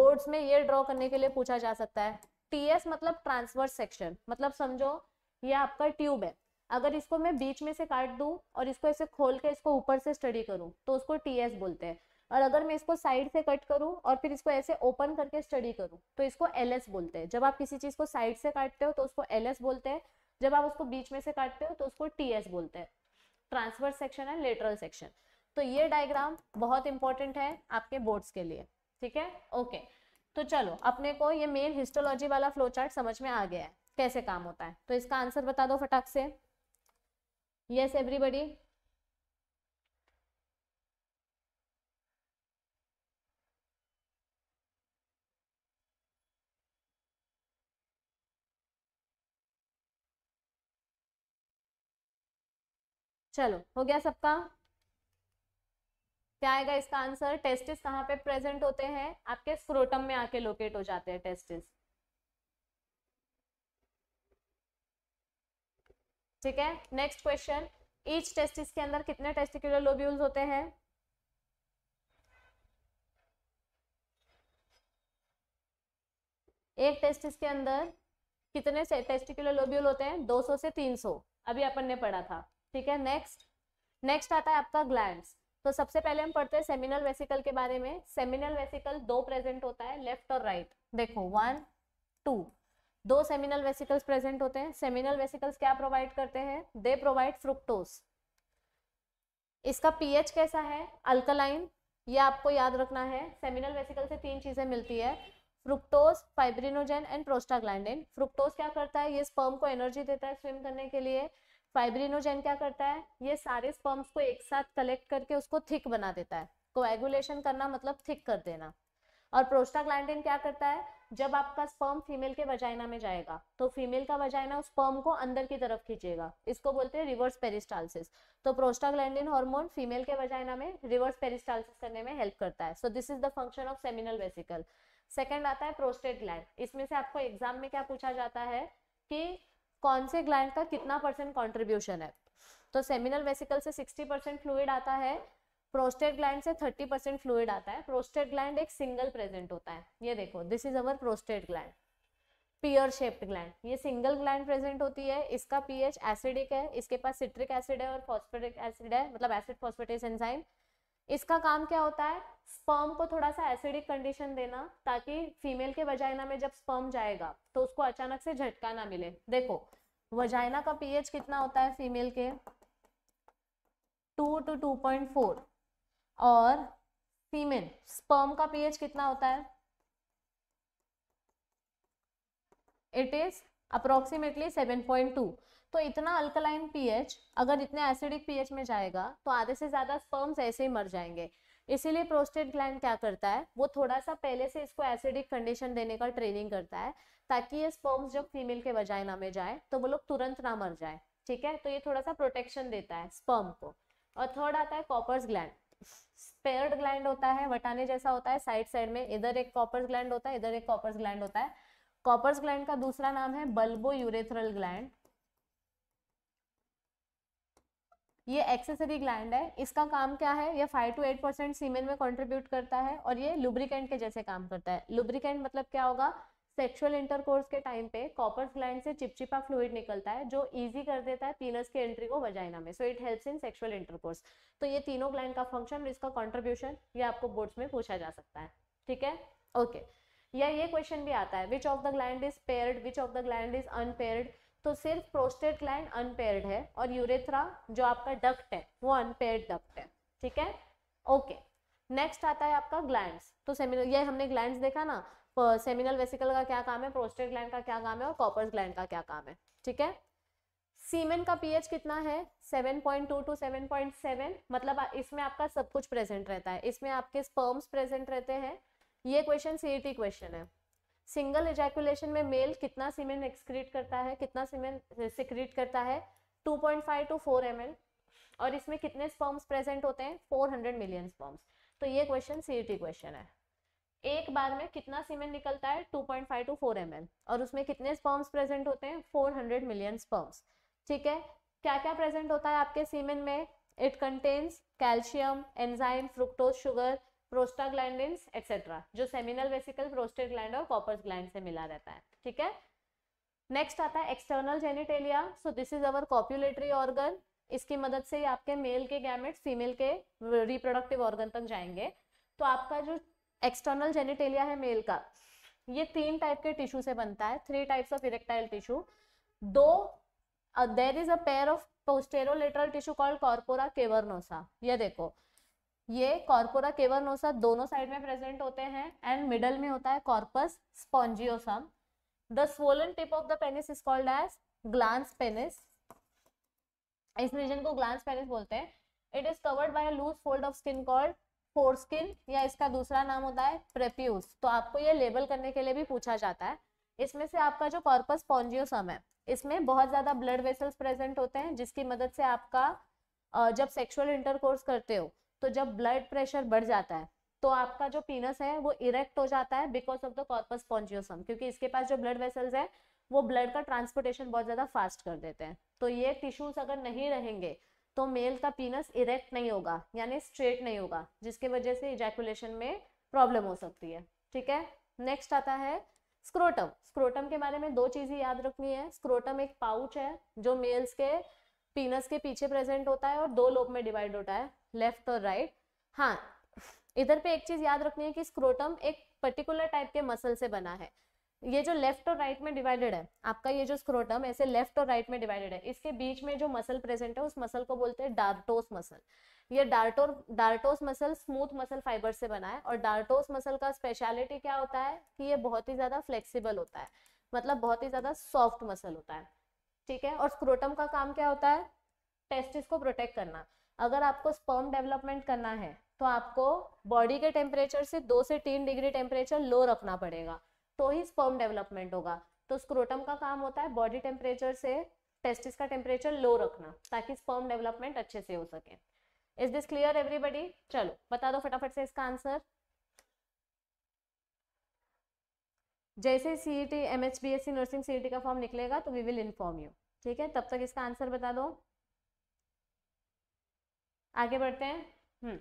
बोर्ड्स में ये ड्रॉ करने के लिए पूछा जा सकता है टीएस मतलब ट्रांसवर्स सेक्शन मतलब समझो ये आपका ट्यूब है अगर इसको मैं बीच में से काट दूं और इसको ऐसे खोल के इसको ऊपर से स्टडी करूं तो उसको टीएस बोलते हैं और अगर मैं इसको साइड से कट करूँ और फिर इसको ऐसे ओपन करके स्टडी करूँ तो इसको एल बोलते हैं जब आप किसी चीज़ को साइड से काटते हो तो उसको एल बोलते हैं जब आप उसको बीच में से काटते हो तो उसको टी बोलते हैं transverse section and lateral section तो ये डायग्राम बहुत इंपॉर्टेंट है आपके बोर्ड्स के लिए ठीक है ओके तो चलो अपने को ये मेन हिस्टोलॉजी वाला फ्लो चार्ट समझ में आ गया है कैसे काम होता है तो इसका आंसर बता दो फटाक से यस एवरीबडी चलो हो गया सबका क्या आएगा इसका आंसर टेस्टिस कहाँ पे प्रेजेंट होते हैं आपके स्क्रोटम में आके लोकेट हो जाते हैं टेस्टिस ठीक है नेक्स्ट क्वेश्चन ईच टेस्टिस के अंदर कितने टेस्टिकुलर लोब्यूल्स होते हैं एक टेस्टिस के अंदर कितने टेस्टिकुलर लोब्यूल होते हैं 200 से 300 अभी अपन ने पढ़ा था ठीक है नेक्स्ट नेक्स्ट आता है आपका ग्लैंड्स तो सबसे पहले हम पढ़ते हैं सेमिनल वेसिकल के बारे में सेमिनल वेसिकल दो प्रेजेंट होता है लेफ्ट और राइट देखो वन टू दो सेमिनल वेसिकल्स प्रेजेंट होते हैं सेमिनल वेसिकल्स क्या प्रोवाइड करते हैं दे प्रोवाइड फ्रुक्टोस इसका पीएच कैसा है अल्कलाइन ये आपको याद रखना है सेमिनल वेसिकल से तीन चीजें मिलती है fructose fibrinogen and prostaglandin fructose क्या करता है ये स्पर्म को एनर्जी देता है स्विम करने के लिए फाइब्रिनोजेन क्या करता है ये सारे स्पर्म्स को एक साथ कलेक्ट करके उसको थिक बना देता है कोएगुलेशन करना मतलब थिक कर देना और प्रोस्टाग्लैंडिन क्या करता है जब आपका स्पर्म फीमेल के वजाइना में जाएगा तो फीमेल का वजाइना उस स्पर्म को अंदर की तरफ खींचेगा इसको बोलते हैं रिवर्स पेरिस्टालसिस तो प्रोस्टाग्लैंडिन हार्मोन फीमेल के वजाइना में रिवर्स पेरिस्टालसिस करने में हेल्प करता है so this is the function of seminal vesicle second आता है प्रोस्टेट ग्लैंड इसमें से आपको एग्जाम में क्या पूछा जाता है कि कौन से ग्लैंड का कितना परसेंट कॉन्ट्रीब्यूशन है तो सेमिनल वेसिकल से 60 परसेंट फ्लूड आता है प्रोस्टेट ग्लैंड से 30 परसेंट फ्लूड आता है प्रोस्टेट ग्लैंड एक सिंगल प्रेजेंट होता है ये देखो this is our prostate gland pear shaped gland ये सिंगल ग्लैंड प्रेजेंट होती है इसका पीएच एसिडिक है इसके पास सिट्रिक एसिड है और फॉस्फेटिक एसिड है मतलब एसिड फॉस्फेटिस एंजाइम इसका काम क्या होता है स्पर्म को थोड़ा सा एसिडिक कंडीशन देना ताकि फीमेल के वजाइना में जब स्पर्म जाएगा तो उसको अचानक से झटका ना मिले देखो वजाइना का पीएच कितना होता है फीमेल के two two two point four और फीमेल स्पर्म का पीएच कितना होता है it is approximately seven point two तो इतना अल्कलाइन पीएच अगर इतने एसिडिक पीएच में जाएगा तो आधे से ज्यादा स्पर्म्स ऐसे ही मर जाएंगे इसीलिए प्रोस्टेट ग्लैंड क्या करता है वो थोड़ा सा पहले से इसको एसिडिक कंडीशन देने का ट्रेनिंग करता है ताकि ये स्पर्म्स जब फीमेल के वजाइना में जाए तो वो लोग तुरंत ना मर जाए ठीक है तो ये थोड़ा सा प्रोटेक्शन देता है स्पर्म को और थर्ड आता है कॉपर्स ग्लैंड स्पेयर्ड ग्लैंड होता है वटाने जैसा होता है साइड साइड में इधर एक कॉपर्स ग्लैंड होता है इधर एक कॉपर्स ग्लैंड होता है कॉपर्स ग्लैंड का दूसरा नाम है बल्बो यूरेथरल ग्लैंड ये एक्सेसरी ग्लैंड है इसका काम क्या है ये five to eight percent semen में कंट्रीब्यूट करता है और ये लुब्रिकेंट के जैसे काम करता है लुब्रिकेंट मतलब क्या होगा सेक्सुअल इंटरकोर्स के टाइम पे कॉपर ग्लैंड से चिपचिपा फ्लूड निकलता है जो इजी कर देता है पीनस की एंट्री को वजाइना में so it helps in sexual intercourse तो ये तीनों ग्लैंड का फंक्शन और इसका कॉन्ट्रीब्यूशन ये आपको बोर्ड्स में पूछा जा सकता है ठीक है ओके okay. या ये क्वेश्चन भी आता है which of the gland is paired which of the gland is unpaired तो सिर्फ प्रोस्टेट ग्लैंड अनपेयर्ड है और यूरेथ्रा जो आपका डक्ट है वो अनपेयर्ड डक्ट है ठीक है ओके okay. नेक्स्ट आता है आपका ग्लैंड्स तो सेमिनल ये हमने ग्लैंड्स देखा ना सेमिनल वेसिकल का क्या काम है प्रोस्टेट ग्लैंड का क्या काम है और कॉपर ग्लैंड का क्या काम है ठीक है सीमेन का पीएच कितना है 7.2 टू 7.7 मतलब इसमें आपका सब कुछ प्रेजेंट रहता है इसमें आपके स्पर्म्स प्रेजेंट रहते हैं ये क्वेश्चन सीईटी e क्वेश्चन है सिंगल इजैकुलेशन में मेल कितना सीमेन एक्सक्रीट करता है कितना सीमेन सिक्रीट करता है 2.5 टू फोर एम और इसमें कितने स्पर्म्स प्रेजेंट होते हैं 400 मिलियन स्पर्म्स तो ये क्वेश्चन सीईटी e क्वेश्चन है एक बार में कितना सीमेंट निकलता है 2.5 टू फोर एम और उसमें कितने स्पर्म्स प्रेजेंट होते हैं 400 मिलियन स्पर्म्स ठीक है क्या क्या प्रेजेंट होता है आपके सीमेंट में it contains calcium enzyme fructose sugar prostaglandin etcetera जो सेमिनल वेसिकल प्रोस्टेट ग्लैंड और कॉपर ग्लैंड से मिला रहता है ठीक है नेक्स्ट आता है external genitalia so this is our copulatory organ इसकी मदद से ही आपके मेल के गैमेट फीमेल के रिप्रोडक्टिव ऑर्गन तक जाएंगे तो आपका जो एक्सटर्नल जेनिटेलिया है मेल का ये तीन टाइप के टिश्यू से बनता है three types of erectile tissue दो there is a pair of posterolateral tissue called corpora cavernosa ये देखो ये कॉर्पोरा केवरनोसा दोनों साइड में प्रेजेंट होते हैं एंड मिडल में होता है corpus spongiosum the swollen tip of the penis is called as glans penis इस रीजन को ग्लांस पेनिस बोलते हैं it is covered by loose fold of skin called foreskin या इसका दूसरा नाम होता है प्रेप्यूस तो आपको ये लेबल करने के लिए भी पूछा जाता है इसमें से आपका जो कॉर्पस पॉन्जियोसम है इसमें बहुत ज़्यादा ब्लड वेसल्स प्रेजेंट होते हैं जिसकी मदद से आपका जब सेक्सुअल इंटरकोर्स करते हो तो जब ब्लड प्रेशर बढ़ जाता है तो आपका जो पीनस है वो इरेक्ट हो जाता है because of the corpus spongiosum क्योंकि इसके पास जो ब्लड वेसल्स है वो ब्लड का ट्रांसपोर्टेशन बहुत ज़्यादा फास्ट कर देते हैं तो ये टिश्यूज अगर नहीं रहेंगे तो मेल का पीनस इरेक्ट नहीं होगा यानी स्ट्रेट नहीं होगा जिसके वजह से इजैकुलेशन में प्रॉब्लम हो सकती है ठीक है नेक्स्ट आता है स्क्रोटम स्क्रोटम के बारे में दो चीज़ें याद रखनी है स्क्रोटम एक पाउच है जो मेल्स के पीनस के पीछे प्रेजेंट होता है और दो लोब में डिवाइड होता है लेफ्ट और राइट हाँ इधर पे एक चीज़ याद रखनी है कि स्क्रोटम एक पर्टिकुलर टाइप के मसल से बना है ये जो लेफ्ट और राइट में डिवाइडेड है आपका ये जो स्क्रोटम ऐसे लेफ्ट और राइट में डिवाइडेड है इसके बीच में जो मसल प्रेजेंट है उस मसल को बोलते हैं डार्टोस मसल ये dartos dartos muscle smooth muscle fibre से बना है और डार्टोस मसल का स्पेशलिटी क्या होता है कि ये बहुत ही ज़्यादा फ्लेक्सीबल होता है मतलब बहुत ही ज़्यादा सॉफ्ट मसल होता है ठीक है और स्क्रोटम का काम क्या होता है टेस्टिस को प्रोटेक्ट करना अगर आपको स्पर्म डेवलपमेंट करना है तो आपको बॉडी के टेम्परेचर से दो से तीन डिग्री टेम्परेचर लो रखना पड़ेगा तो ही स्पर्म डेवलपमेंट होगा तो स्क्रोटम का काम होता है बॉडी टेम्परेचर से टेस्टिस का टेम्परेचर लो रखना ताकि स्पर्म डेवलपमेंट अच्छे से हो सके इज दिस क्लियर एवरीबडी चलो बता दो फटाफट से इसका आंसर जैसे CET T M H B S C nursing C T का फॉर्म निकलेगा तो वी विल इन्फॉर्म यू ठीक है तब तक इसका आंसर बता दो आगे बढ़ते हैं हम्म।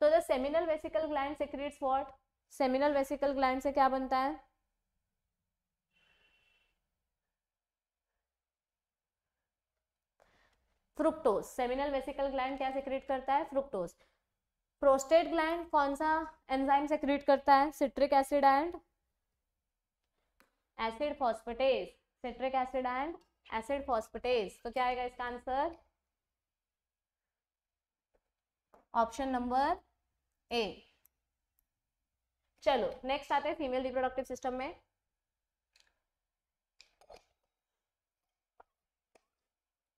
तो the seminal vesicle gland secretes what seminal vesicle gland से क्या बनता है फ्रुक्टोज सेमिनल वेसिकल ग्लैंड क्या सिक्रिएट करता है फ्रुक्टोज प्रोस्टेट ग्लैंड कौन सा एंजाइम सिक्रेट करता है citric acid and acid phosphatase citric acid and acid phosphatase तो क्या आएगा इसका आंसर ऑप्शन नंबर ए चलो नेक्स्ट आते हैं फीमेल रिप्रोडक्टिव सिस्टम में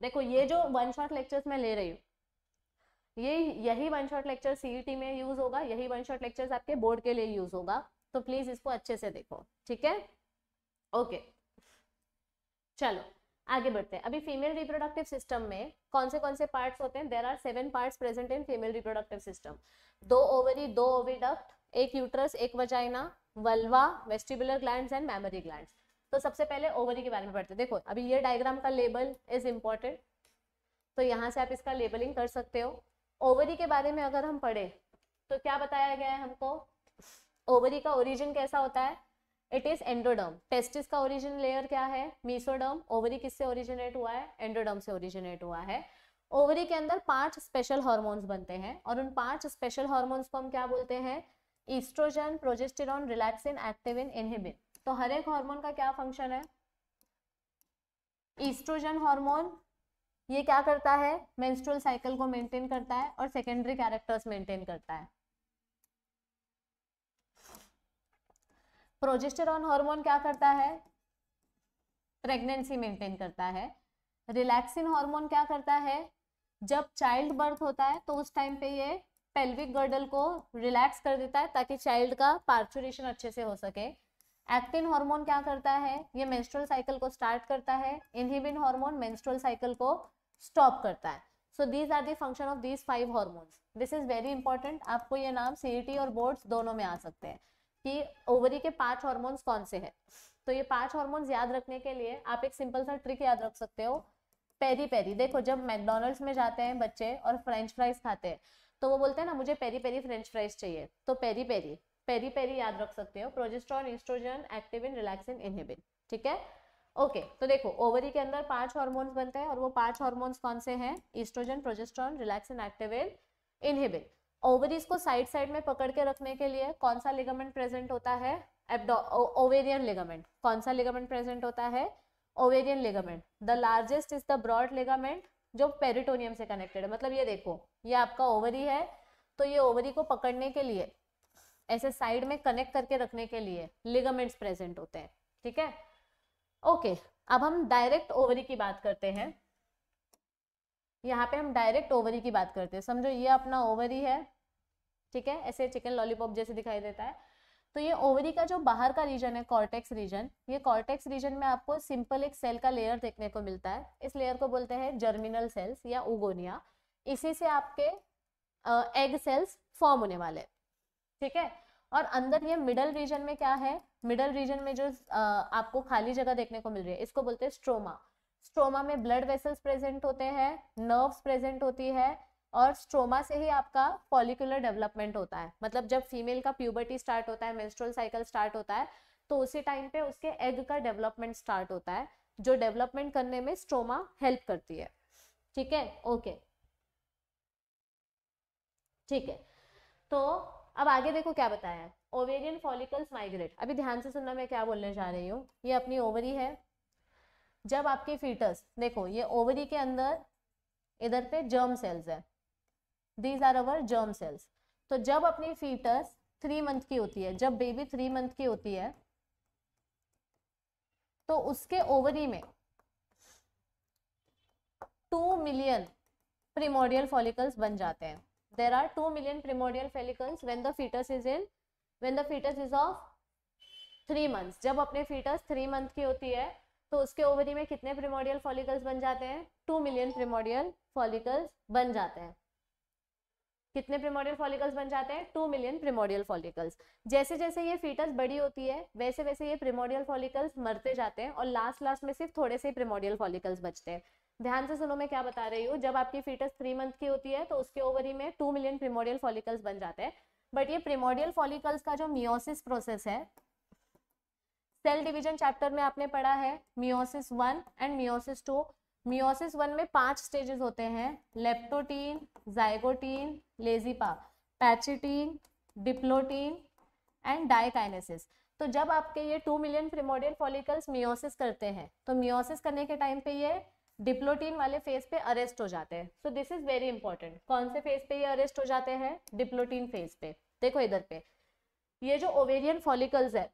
देखो ये जो वन शॉट लेक्चर्स मैं ले रही हूँ ये यही one shot lecture C E use होगा यही वन शॉट लेक्चर आपके बोर्ड के लिए यूज होगा तो प्लीज इसको अच्छे से देखो ठीक है ओके चलो आगे बढ़ते हैं अभी फीमेल रिप्रोडक्टिव सिस्टम में कौन से कौन से पार्ट्स होते हैं there are seven parts present in female reproductive system दो ओवरी दो ओविडक्ट एक यूट्रस एक vagina vulva vestibular gland and mammary gland तो सबसे पहले ओवरी के बारे में पढ़ते देखो अभी ये डायग्राम का लेबल इज इम्पॉर्टेंट तो यहाँ से आप इसका लेबलिंग कर सकते हो ओवरी के बारे में अगर हम पढ़े तो क्या बताया गया है हमको ओवरी का ओरिजिन कैसा होता है इट इज एंडोडर्म टेस्टिस का ओरिजिन लेयर क्या है मीसोडर्म ओवरी किससे ओरिजिनेट हुआ है एंडोडर्म से ओरिजिनेट हुआ है ओवरी के अंदर पांच स्पेशल हार्मोन्स बनते हैं और उन पांच स्पेशल हार्मोन्स को हम क्या बोलते हैं oestrogen progesterone relaxin activin inhibin तो हर एक हार्मोन का क्या फंक्शन है ईस्ट्रोजन हार्मोन ये क्या करता है मेंस्ट्रुअल साइकिल को मेंटेन करता है और सेकेंडरी कैरेक्टर्स मेंटेन करता है प्रोजेस्टेरॉन हार्मोन क्या करता है प्रेगनेंसी मेंटेन करता है रिलैक्सिन हार्मोन क्या करता है जब चाइल्ड बर्थ होता है तो उस टाइम पे ये पेल्विक गर्डल को रिलैक्स कर देता है ताकि चाइल्ड का पार्चुरेशन अच्छे से हो सके एक्टिन हार्मोन क्या करता है ये मेंस्ट्रुअल साइकिल को स्टार्ट करता है इनहिबिन हार्मोन मेंस्ट्रुअल साइकिल को स्टॉप करता है so these are the function of these five hormones this is very important आपको ये नाम सीईटी e और बोर्ड्स दोनों में आ सकते हैं कि ओवरी के पांच हार्मोन्स कौन से हैं तो ये पांच हार्मोन्स याद रखने के लिए आप एक सिंपल सा ट्रिक याद रख सकते हो पेरी पेरी देखो जब मैकडोनल्ड्स में जाते हैं बच्चे और फ्रेंच फ्राइज खाते हैं तो वो बोलते हैं ना मुझे पेरी पेरी फ्रेंच फ्राइज चाहिए तो पेरी पेरी पेरी पेरी याद रख सकते हो progesterone oestrogen activin relaxin inhibin ठीक है ओके okay, तो देखो ओवरी के अंदर पांच हार्मोन्स बनते हैं और वो पांच हार्मोन्स कौन से हैं oestrogen progesterone relaxin activin inhibin ovaries को साइड साइड में पकड़ के रखने के लिए कौन सा लिगामेंट प्रेजेंट होता है एबडो ओवेरियन लिगामेंट कौन सा लिगामेंट प्रेजेंट होता है ovarian ligament the largest is the broad ligament जो पेरिटोनियम से कनेक्टेड है मतलब ये देखो ये आपका ओवरी है तो ये ओवरी को पकड़ने के लिए ऐसे साइड में कनेक्ट करके रखने के लिए लिगामेंट्स प्रेजेंट होते हैं ठीक है ओके अब हम डायरेक्ट ओवरी की बात करते हैं यहाँ पे हम डायरेक्ट ओवरी की बात करते हैं समझो ये अपना ओवरी है ठीक है ऐसे चिकन लॉलीपॉप जैसे दिखाई देता है तो ये ओवरी का जो बाहर का रीजन है कॉर्टेक्स रीजन ये कॉर्टेक्स रीजन में आपको सिंपल एक सेल का लेयर देखने को मिलता है इस लेयर को बोलते हैं जर्मिनल सेल्स या उगोनिया इसी से आपके एग सेल्स फॉर्म होने वाले ठीक है और अंदर ये मिडल रीजन में क्या है मिडल रीजन में जो आ, आपको खाली जगह देखने को मिल रही है इसको बोलते हैं स्ट्रोमा स्ट्रोमा में ब्लड वेसल्स प्रेजेंट होते हैं नर्व्स प्रेजेंट होती है और स्ट्रोमा से ही आपका फॉलिकुलर डेवलपमेंट होता है मतलब जब फीमेल का प्यूबर्टी स्टार्ट होता है मेस्ट्रोल साइकिल स्टार्ट होता है तो उसी टाइम पे उसके एग का डेवलपमेंट स्टार्ट होता है जो डेवलपमेंट करने में स्ट्रोमा हेल्प करती है ठीक है ओके ठीक है तो अब आगे देखो क्या बताया ओवेरियन फॉलिकल्स माइग्रेट अभी ध्यान से सुनना मैं क्या बोलने जा रही हूँ ये अपनी ओवरी है जब आपके फीटस देखो ये ओवरी के अंदर इधर पे जर्म सेल्स है these are our germ cells तो जब अपनी फीटस थ्री मंथ की होती है जब बेबी थ्री मंथ की होती है तो उसके ओवरी में टू मिलियन प्रिमोडियल फॉलिकल्स बन जाते हैं there are 2 million primordial follicles when the fetus is in when the fetus is of 3 months जब अपने fetus 3 month की होती है तो उसके ओवरी में कितने प्रिमोडियल फॉलिकल्स बन जाते हैं टू मिलियन प्रिमोडियल फॉलिकल्स बन जाते हैं कितने प्रिमोडियल फॉलिकल्स बन जाते हैं टू मिलियन प्रिमोडियल फॉलिकल्स जैसे जैसे ये फीटस बड़ी होती है वैसे वैसे ये प्रिमोडियल फॉलिकल्स मरते जाते हैं और लास्ट लास्ट में सिर्फ थोड़े से प्रिमोडियल फॉलिकल्स बचते हैं ध्यान से सुनो मैं क्या बता रही हूँ जब आपकी फीटस थ्री मंथ की होती है तो उसके ओवरी में टू मिलियन प्रीमोडियल फॉलिकल्स बन जाते हैं बट ये प्रीमोडियल फॉलिकल्स का जो मियोसिस प्रोसेस है सेल डिवीजन चैप्टर में आपने पढ़ा है meiosis one and meiosis two meiosis one में पांच स्टेजेस होते हैं लेप्टोटीन जाइगोटीन लेजीपा पैचिटीन डिप्लोटीन एंड डायकाइनेसिस तो जब आपके ये two million primordial follicles meiosis करते हैं तो मियोसिस करने के टाइम पे ये डिप्लोटीन वाले फेज पे अरेस्ट हो जाते हैं so this is very important कौन से फेज पे ये अरेस्ट हो जाते हैं डिप्लोटीन फेज पे देखो इधर पे ये जो ओवेरियन फॉलिकल्स है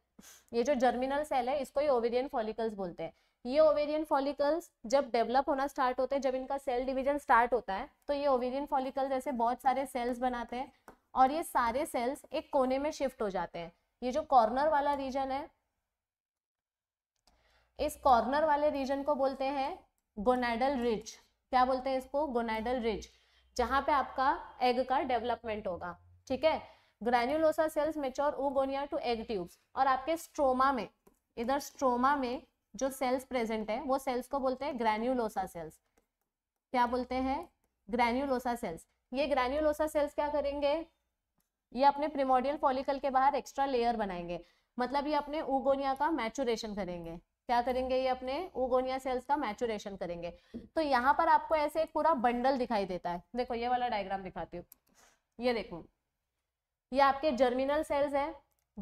ये जो जर्मिनल सेल है इसको ही ओवेरियन फॉलिकल्स बोलते हैं ये ओवेरियन फॉलिकल्स जब डेवलप होना स्टार्ट होते हैं जब इनका सेल डिवीजन स्टार्ट होता है तो ये ओवेरियन फॉलिकल्स ऐसे बहुत सारे सेल्स बनाते हैं और ये सारे सेल्स एक कोने में शिफ्ट हो जाते हैं ये जो कॉर्नर वाला रीजन है इस कॉर्नर वाले रीजन को बोलते हैं गोनाइडल रिज क्या बोलते हैं इसको गोनाइडल रिज जहाँ पे आपका एग का डेवलपमेंट होगा ठीक है granulosa cells mature oogonia to egg tubes और आपके स्ट्रोमा में इधर स्ट्रोमा में जो सेल्स प्रेजेंट है वो सेल्स को बोलते हैं ग्रेन्यूलोसा सेल्स क्या बोलते हैं ग्रेन्यूलोसा सेल्स ये ग्रेन्यूलोसा सेल्स क्या करेंगे ये अपने प्रिमोडियल फॉलिकल के बाहर एक्स्ट्रा लेयर बनाएंगे मतलब ये अपने उगोनिया का मैचुरेशन करेंगे क्या करेंगे ये अपने ओगोनिया सेल्स का मैचुरेशन करेंगे तो यहाँ पर आपको ऐसे एक पूरा बंडल दिखाई देता है देखो ये वाला डायग्राम दिखाती हूँ ये देखो ये आपके जर्मिनल सेल्स हैं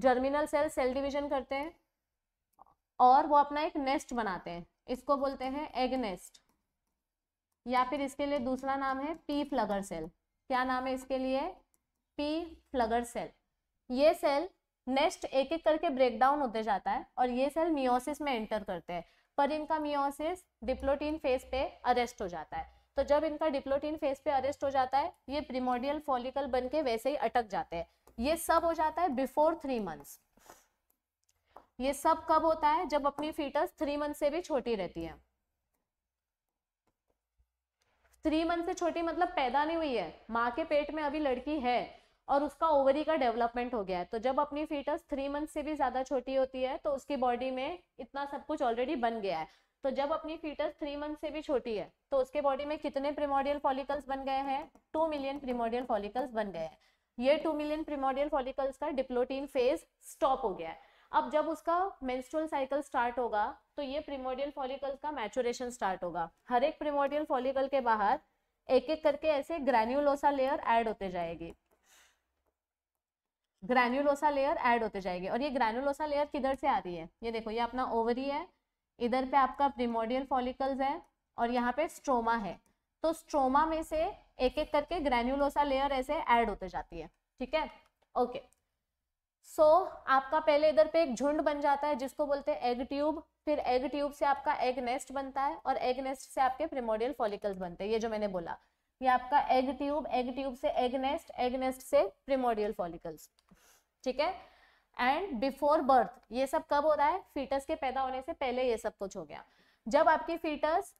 जर्मिनल सेल्स सेल डिविजन करते हैं और वो अपना एक नेस्ट बनाते हैं इसको बोलते हैं एग नेस्ट या फिर इसके लिए दूसरा नाम है पी फ्लगर सेल क्या नाम है इसके लिए पी फ्लगर सेल ये सेल नेक्स्ट एक एक करके ब्रेक डाउन होते जाता है और ये सेल मियोसिस में एंटर करते हैं पर इनका मियोसिस डिप्लोटीन फेज पे अरेस्ट हो जाता है तो जब इनका डिप्लोटीन फेज पे अरेस्ट हो जाता है ये प्रिमोडियल फॉलिकल बन के वैसे ही अटक जाते हैं ये सब हो जाता है बिफोर थ्री मंथ्स ये सब कब होता है जब अपनी फीटस थ्री मंथ से भी छोटी रहती है थ्री मंथ से छोटी मतलब पैदा नहीं हुई है माँ के पेट में अभी लड़की है और उसका ओवरी का डेवलपमेंट हो गया है तो जब अपनी फीटस थ्री मंथ से भी ज़्यादा छोटी होती है तो उसकी बॉडी में इतना सब कुछ ऑलरेडी बन गया है तो जब अपनी फीटस थ्री मंथ से भी छोटी है तो उसके बॉडी में कितने प्रिमोडियल फॉलिकल्स बन गए हैं टू मिलियन प्रिमोडियल फॉलिकल्स बन गए हैं ये टू मिलियन प्रिमोडियल फॉलिकल्स का डिप्लोटीन फेज स्टॉप हो गया है अब जब उसका मेंस्ट्रुअल साइकिल स्टार्ट होगा तो ये प्रिमोडियल फॉलिकल्स का मैचुरेशन स्टार्ट होगा हर एक प्रिमोडियल फॉलिकल के बाहर एक एक करके ऐसे ग्रैन्यूलोसा लेयर ऐड होते जाएगी ग्रैन्यूलोसा लेयर ऐड होते जाएगी और ये ग्रैन्यूलोसा लेयर किधर से आ रही है ये देखो ये अपना ओवरी है इधर पे आपका प्रीमोडियल फॉलिकल्स है और यहाँ पे स्ट्रोमा है तो स्ट्रोमा में से एक एक करके ग्रैन्यूलोसा लेयर ऐसे ऐड होते जाती है ठीक है ओके सो आपका पहले इधर पे एक झुंड बन जाता है जिसको बोलते हैं एग ट्यूब फिर एग ट्यूब से आपका एग नेस्ट बनता है और एग नेस्ट से आपके प्रीमोडियल फॉलिकल्स बनते हैं ये जो मैंने बोला ये आपका एग ट्यूब एग ट्यूब से एग नेस्ट एग नेस्ट से प्रीमोडियल फॉलिकल्स ठीक है एंड बिफोर बर्थ ये सब कब हो रहा है फीटस के पैदा होने से पहले ये सब कुछ हो गया जब आपकी फीटस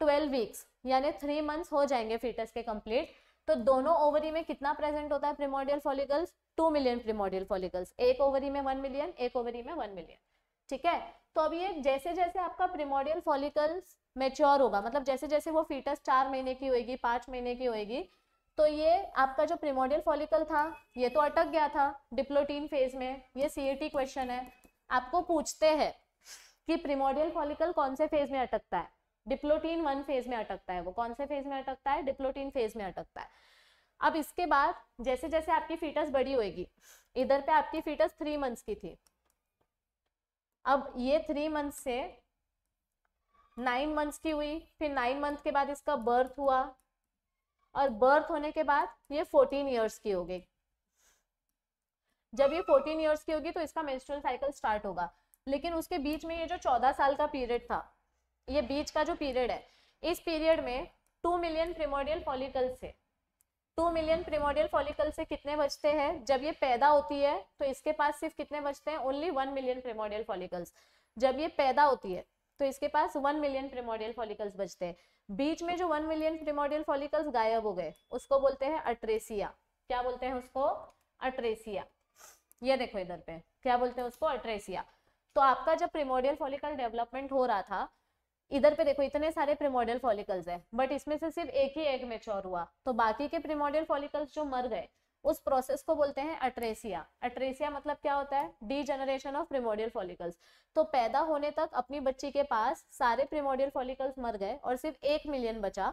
ट्वेल्व वीक्स यानी थ्री मंथ्स हो जाएंगे फीटस के कंप्लीट तो दोनों ओवरी में कितना प्रेजेंट होता है primordial follicles two million primordial follicles एक ओवरी में वन मिलियन एक ओवरी में वन मिलियन ठीक है तो अब ये जैसे जैसे आपका प्रिमोडियल फॉलिकल्स मेच्योर होगा मतलब जैसे जैसे वो फीटस चार महीने की होगी पांच महीने की होगी तो ये आपका जो प्रिमोडियल फॉलिकल था ये तो अटक गया था डिप्लोटीन फेज में ये सी क्वेश्चन है आपको पूछते हैं कि प्रिमोडियल फॉलिकल कौन से फेज में अटकता है डिप्लोटीन वन फेज में अटकता है वो कौन से फेज में अटकता है डिप्लोटीन फेज में अटकता है अब इसके बाद जैसे जैसे आपकी फीटस बड़ी होगी इधर पे आपकी फीटस थ्री मंथ्स की थी अब ये थ्री मंथ से नाइन मंथ्स की हुई फिर नाइन मंथ के बाद इसका बर्थ हुआ और बर्थ होने के बाद ये फोर्टीन ईयर्स की होगी जब ये फोर्टीन ईयर्स की होगी तो इसका मेंस्ट्रुअल साइकिल स्टार्ट होगा लेकिन उसके बीच में ये जो चौदह साल का पीरियड था ये बीच का जो पीरियड है इस पीरियड में टू मिलियन प्रिमोडियल फॉलिकल से टू मिलियन प्रिमोडियल फॉलिकल से कितने बचते हैं जब ये पैदा होती है तो इसके पास सिर्फ कितने बचते हैं only one million primordial follicles जब ये पैदा होती है तो इसके पास वन मिलियन प्रिमोडियल फॉलिकल्स बचते हैं बीच में जो वन मिलियन प्रिमोडियल फॉलिकल्स गायब हो गए उसको बोलते हैं अट्रेसिया क्या बोलते हैं उसको अट्रेसिया ये देखो इधर पे क्या बोलते हैं उसको अट्रेसिया तो आपका जब प्रिमोडियल फॉलिकल डेवलपमेंट हो रहा था इधर पे देखो इतने सारे प्रिमोडियल फॉलिकल्स है बट इसमें से सिर्फ एक ही एग मेच्योर हुआ तो बाकी के प्रिमोडियल फॉलिकल्स जो मर गए उस प्रोसेस को बोलते हैं अट्रेसिया अट्रेसिया मतलब क्या होता है degeneration of primordial follicles तो पैदा होने तक अपनी बच्ची के पास सारे प्रिमोडियल फॉलिकल्स मर गए और सिर्फ एक मिलियन बचा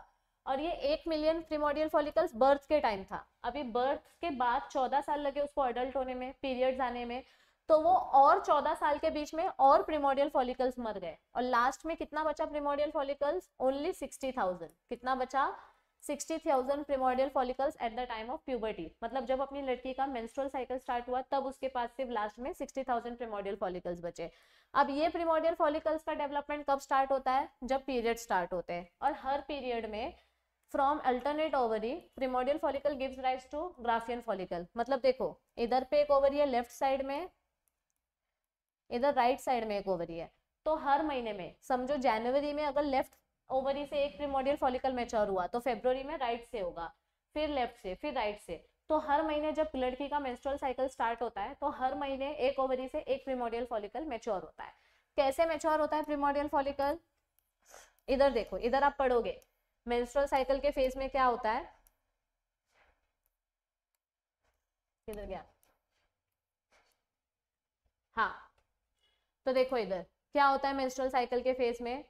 और ये एक मिलियन प्रिमोडियल फॉलिकल्स बर्थ के टाइम था अभी बर्थ के बाद चौदह साल लगे उसको अडल्ट होने में पीरियड्स आने में तो वो और चौदह साल के बीच में और प्रिमोडियल फॉलिकल्स मर गए और लास्ट में कितना बचा primordial follicles only sixty thousand कितना बचा sixty thousand primordial follicles at the time of puberty मतलब जब अपनी लड़की का मेंस्ट्रुअल साइकिल स्टार्ट हुआ तब उसके पास सिर्फ लास्ट में सिक्सटी थाउजेंड प्रिमोडियल फॉलिकल्स बचे अब ये प्रिमोडियल फॉलिकल्स का डेवलपमेंट कब स्टार्ट होता है जब पीरियड स्टार्ट होते हैं और हर पीरियड में from alternate ovary primordial follicle gives rise to Graafian follicle मतलब देखो इधर पे एक ओवरी है लेफ्ट साइड में इधर राइट साइड में एक ओवरी है तो हर महीने में समझो जनवरी में अगर लेफ्ट ओवरी से एक प्रीमोडियल फॉलिकल मेच्योर हुआ तो फेब्रवरी में राइट से होगा फिर लेफ्ट से फिर राइट से तो हर महीने जब लड़की का मेंस्ट्रुअल साइकिल स्टार्ट होता है तो हर महीने एक ओवरी से एक प्रीमोडियल फॉलिकल मेच्योर होता है कैसे मेच्योर होता है प्रीमोडियल फॉलिकल इधर देखो इधर आप पढ़ोगे मेंस्ट्रुअल साइकिल के फेज में क्या होता है इधर गया हाँ तो देखो इधर क्या होता है मेंस्ट्रुअल साइकिल के फेज में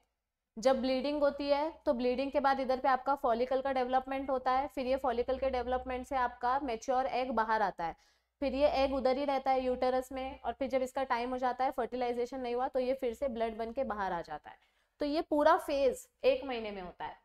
जब ब्लीडिंग होती है तो ब्लीडिंग के बाद इधर पे आपका फॉलिकल का डेवलपमेंट होता है फिर ये फॉलिकल के डेवलपमेंट से आपका मेच्योर एग बाहर आता है फिर ये एग उधर ही रहता है यूटरस में और फिर जब इसका टाइम हो जाता है फर्टिलाइजेशन नहीं हुआ तो ये फिर से ब्लड बन के बाहर आ जाता है तो ये पूरा फेज एक महीने में होता है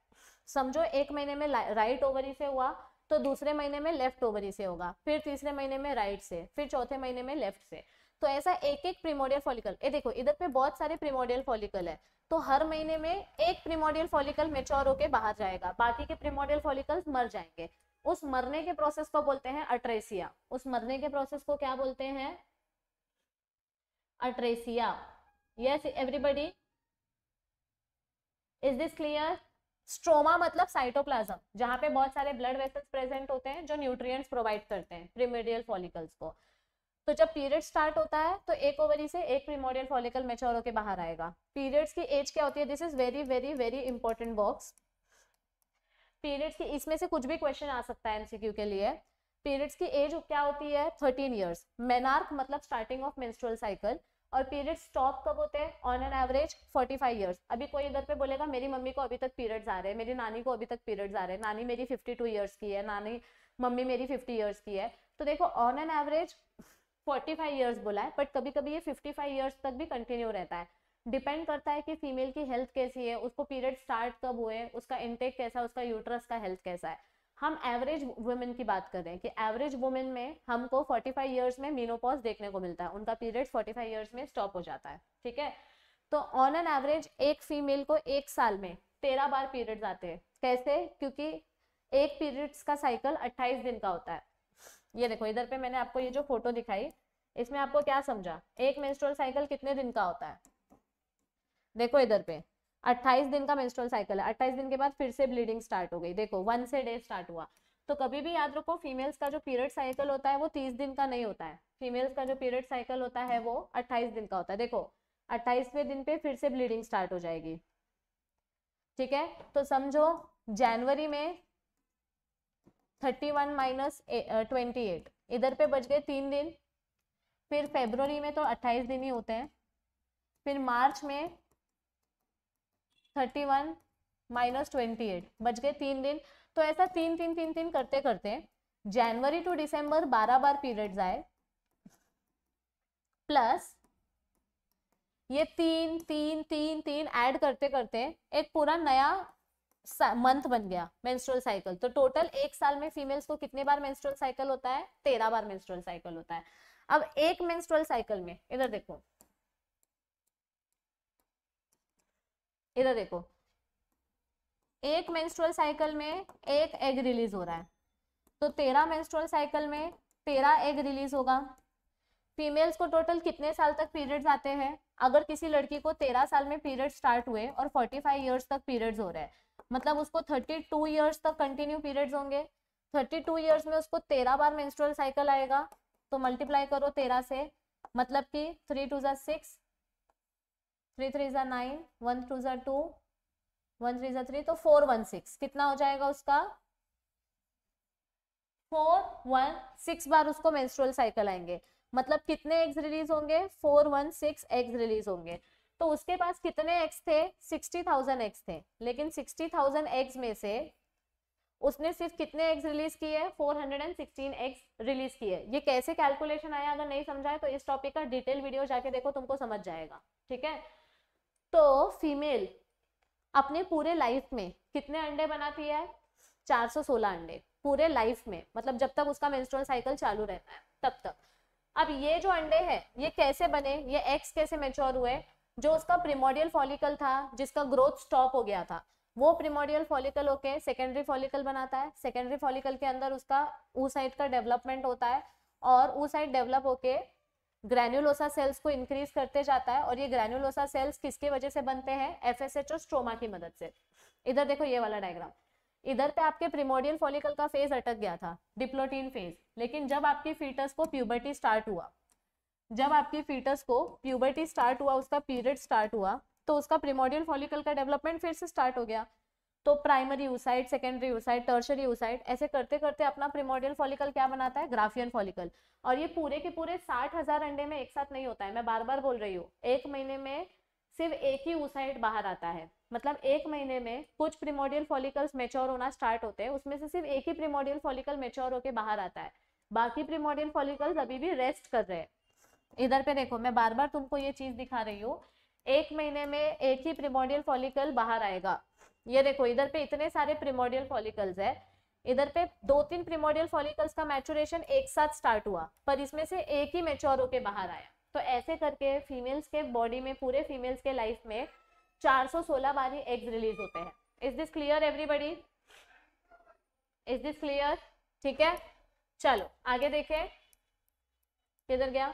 समझो एक महीने में राइट ओवरी से हुआ तो दूसरे महीने में लेफ्ट ओवरी से होगा फिर तीसरे महीने में राइट से फिर चौथे महीने में लेफ्ट से तो ऐसा एक एक प्रीमोडियल फॉलिकल ये देखो इधर पे बहुत सारे प्रीमोडियल फॉलिकल है तो हर महीने में एक प्रीमोडियल फॉलिकल मेच्योर होकर बाहर जाएगा बाकी के प्रीमोडियल फॉलिकल्स मर जाएंगे उस मरने के प्रोसेस को बोलते हैं अट्रेसिया उस मरने के प्रोसेस को क्या बोलते हैं atresia yes everybody is this clear stroma मतलब साइटोप्लाज्म जहां पे बहुत सारे ब्लड वेसल्स प्रेजेंट होते हैं जो न्यूट्रिएंट्स प्रोवाइड करते हैं प्रीमेडियल फॉलिकल्स को तो जब पीरियड स्टार्ट होता है तो एक ओवरी से एक प्रीमोडियल फॉलिकल मेच्योर होकर बाहर आएगा पीरियड्स की एज क्या होती है this is very very very important box periods की इसमें से कुछ भी क्वेश्चन आ सकता है एमसीक्यू के लिए पीरियड्स की एज क्या होती है थर्टीन ईयर्स मेनार्क मतलब स्टार्टिंग ऑफ मेंस्ट्रुअल साइकिल और पीरियड स्टॉप कब होते हैं ऑन एन एवरेज 45 ईयर्स अभी कोई इधर पे बोलेगा मेरी मम्मी को अभी तक पीरियड्स आ रहे हैं मेरी नानी को अभी तक पीरियड्स आ रहे हैं नानी मेरी 52 ईयर्स की है नानी मम्मी मेरी 50 ईयर्स की है तो देखो on an average forty five years बोला है बट कभी कभी ये फिफ्टी फाइव ईयर्स तक भी कंटिन्यू रहता है डिपेंड करता है कि फीमेल की हेल्थ कैसी है उसको पीरियड स्टार्ट कब हुए उसका इनटेक कैसा है उसका यूट्रस का हेल्थ कैसा है हम एवरेज वुमेन की बात कर रहे हैं कि एवरेज वुमेन में हमको 45 ईयर्स में मीनोपॉज देखने को मिलता है उनका पीरियड 45 ईयर्स में स्टॉप हो जाता है ठीक है तो ऑन एन एवरेज एक फीमेल को एक साल में तेरह बार पीरियड्स आते हैं कैसे क्योंकि एक पीरियड्स का साइकिल अट्ठाईस दिन का होता है ये देखो इधर पे मैंने आपको ये जो फोटो दिखाई इसमें आपको क्या समझा एक मेंस्ट्रुअल साइकिल कितने दिन का होता है देखो इधर पे 28 दिन का मेंस्ट्रुअल साइकिल है 28 दिन के बाद फिर से ब्लीडिंग स्टार्ट हो गई देखो वन से डे स्टार्ट हुआ तो कभी भी याद रखो फीमेल्स का जो पीरियड साइकिल होता है वो 30 दिन का नहीं होता है फीमेल्स का जो पीरियड साइकिल होता है वो 28 दिन का होता है देखो 28वें दिन पे फिर से ब्लीडिंग स्टार्ट हो जाएगी ठीक है तो समझो जनवरी में thirty one minus twenty eight इधर पे बच गए तीन दिन फिर फेबररी में तो अट्ठाईस दिन ही होते हैं फिर मार्च में thirty one minus twenty eight बच गए तीन दिन तो ऐसा तीन तीन तीन तीन करते करते जनवरी टू डिसम्बर बारह बार पीरियड्स आए प्लस ये तीन तीन तीन तीन ऐड करते करते एक पूरा नया मंथ बन गया मेंस्ट्रुअल साइकिल तो टोटल एक साल में फीमेल्स को कितने बार मेंस्ट्रुअल साइकिल होता है तेरह बार मेंस्ट्रुअल साइकिल होता है अब एक मेंस्ट्रुअल साइकिल में इधर देखो इधर देखो एक मेंस्ट्रुअल साइकिल में एक एग रिलीज हो रहा है तो तेरह मेंस्ट्रुअल साइकिल में तेरह एग रिलीज होगा फीमेल्स को टोटल कितने साल तक पीरियड्स आते हैं अगर किसी लड़की को तेरह साल में पीरियड स्टार्ट हुए और फोर्टी फाइव ईयर्स तक पीरियड्स हो रहे हैं मतलब उसको 32 इयर्स तक कंटिन्यू पीरियड्स होंगे 32 इयर्स में उसको 13 बार मेंस्ट्रुअल साइकिल आएगा तो मल्टीप्लाई करो 13 से मतलब कि थ्री टू ज़ा सिक्स थ्री थ्री ज़ा नाइन वन टू ज़ा टू वन थ्री ज़ा थ्री तो फोर वन सिक्स कितना हो जाएगा उसका फोर वन सिक्स बार उसको मेंस्ट्रुअल साइकिल आएंगे मतलब कितने एग्स रिलीज होंगे four one six eggs release होंगे तो उसके पास कितने एक्स थे सिक्सटी थाउजेंड एक्स थे लेकिन सिक्सटी थाउजेंड एक्स में से उसने सिर्फ कितने एक्स रिलीज किए हैं four hundred and sixteen eggs release किए ये कैसे कैलकुलेशन आया अगर नहीं समझाए तो इस टॉपिक का डिटेल वीडियो जाके देखो तुमको समझ जाएगा ठीक है तो फीमेल अपने पूरे लाइफ में कितने अंडे बनाती है 416 अंडे पूरे लाइफ में मतलब जब तक उसका मेंस्ट्रुअल साइकिल चालू रहता है तब तक अब ये जो अंडे हैं ये कैसे बने ये एक्स कैसे मेच्योर हुए जो उसका प्रिमोडियल फॉलिकल था जिसका ग्रोथ स्टॉप हो गया था वो प्रिमोडियल फॉलिकल होके सेकेंडरी फॉलिकल बनाता है सेकेंडरी फॉलिकल के अंदर उसका ऊ साइड का डेवलपमेंट होता है और ऊ साइड डेवलप होके ग्रैन्यूलोसा सेल्स को इंक्रीज करते जाता है और ये ग्रैन्यूलोसा सेल्स किसके वजह से बनते हैं एफ और स्ट्रोमा की मदद से इधर देखो ये वाला डायग्राम इधर पे आपके प्रिमोडियल फॉलिकल का फेज अटक गया था डिप्लोटीन फेज लेकिन जब आपके फीटस को प्यूबर्टी स्टार्ट हुआ जब आपकी फीटस को प्यूबर्टी स्टार्ट हुआ उसका पीरियड स्टार्ट हुआ तो उसका प्रिमोडियल फॉलिकल का डेवलपमेंट फिर से स्टार्ट हो गया तो primary oocyte secondary oocyte tertiary oocyte ऐसे करते करते अपना प्रिमोडियल फॉलिकल क्या बनाता है ग्राफियन फॉलिकल और ये पूरे के पूरे साठ हजार अंडे में एक साथ नहीं होता है मैं बार बार बोल रही हूँ एक महीने में सिर्फ एक ही यूसाइड बाहर आता है मतलब एक महीने में कुछ प्रिमोडियल फॉलिकल्स मेच्योर होना स्टार्ट होते हैं उसमें से सिर्फ एक ही प्रिमोडियल फॉलिकल मेच्योर होकर बाहर आता है बाकी प्रिमोडियल फॉलिकल्स अभी भी रेस्ट कर रहे हैं इधर पे देखो मैं बार बार तुमको ये चीज दिखा रही हूँ एक महीने में एक ही प्रिमोडियल फॉलिकल बाहर आएगा ये देखो इधर पे इतने सारे प्रिमोडियल फॉलिकल्स है इधर पे दो तीन प्रिमोडियल फॉलिकल्स का मैचुरेशन एक साथ स्टार्ट हुआ पर इसमें से एक ही मेच्योर होके बाहर आया तो ऐसे करके फीमेल्स के बॉडी में पूरे फीमेल्स के लाइफ में 416 बार ही एग्स रिलीज होते हैं is this clear everybody is this clear ठीक है चलो आगे देखें किधर गया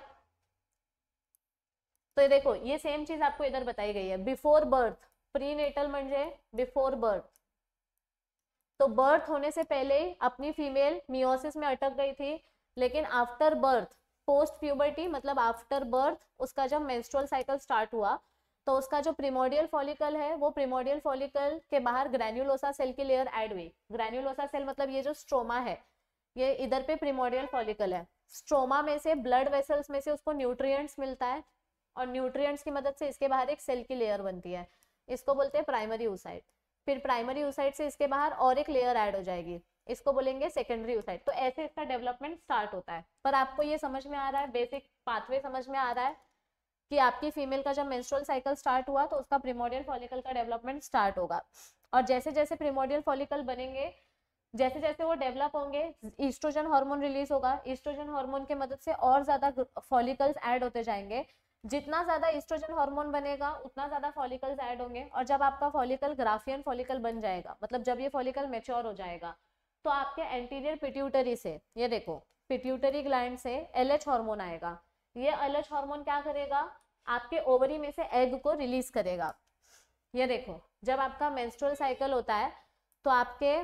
तो ये देखो ये सेम चीज आपको इधर बताई गई है before birth prenatal before birth तो बर्थ होने से पहले अपनी फीमेल मियोसिस में अटक गई थी लेकिन आफ्टर बर्थ पोस्ट प्यूबर्टी मतलब आफ्टर बर्थ उसका जब मेंस्ट्रुअल साइकिल स्टार्ट हुआ तो उसका जो प्रिमोडियल फॉलिकल है वो प्रिमोडियल फॉलिकल के बाहर ग्रेन्यूलोसा सेल की लेयर एड हुई ग्रेन्यूलोसा सेल मतलब ये जो स्ट्रोमा है ये इधर पे प्रिमोडियल फॉलिकल है स्ट्रोमा में से ब्लड वेसल्स में से उसको न्यूट्रिएंट्स मिलता है और न्यूट्रिएंट्स की मदद से इसके बाहर एक सेल की लेयर बनती है इसको बोलते हैं प्राइमरी यूसाइट फिर प्राइमरी यूसाइट से इसके बाहर और एक लेयर ऐड हो जाएगी इसको बोलेंगे सेकेंडरी यूसाइट तो ऐसे इसका डेवलपमेंट स्टार्ट होता है पर आपको ये समझ में आ रहा है बेसिक पाथवे समझ में आ रहा है कि आपकी फीमेल का जब मेंस्ट्रुअल साइकिल स्टार्ट हुआ तो उसका प्रीमोडियल फॉलिकल का डेवलपमेंट स्टार्ट होगा और जैसे जैसे प्रीमोडियल फॉलिकल बनेंगे जैसे जैसे वो डेवलप होंगे ईस्ट्रोजन हार्मोन रिलीज होगा ईस्ट्रोजन हार्मोन के मदद से और ज्यादा फॉलिकल्स ऐड होते जाएंगे जितना ज़्यादा ईस्ट्रोजन हार्मोन बनेगा उतना ज़्यादा फॉलिकल्स ऐड होंगे और जब आपका फॉलिकल ग्राफियन फॉलिकल बन जाएगा मतलब जब ये फॉलिकल मेच्योर हो जाएगा तो आपके एंटीरियर पिट्यूटरी से ये देखो पिट्यूटरी ग्लैंड से एल हार्मोन आएगा ये एल हार्मोन क्या करेगा आपके ओवरी में से एग को रिलीज करेगा ये देखो जब आपका मेंस्ट्रुअल साइकिल होता है तो आपके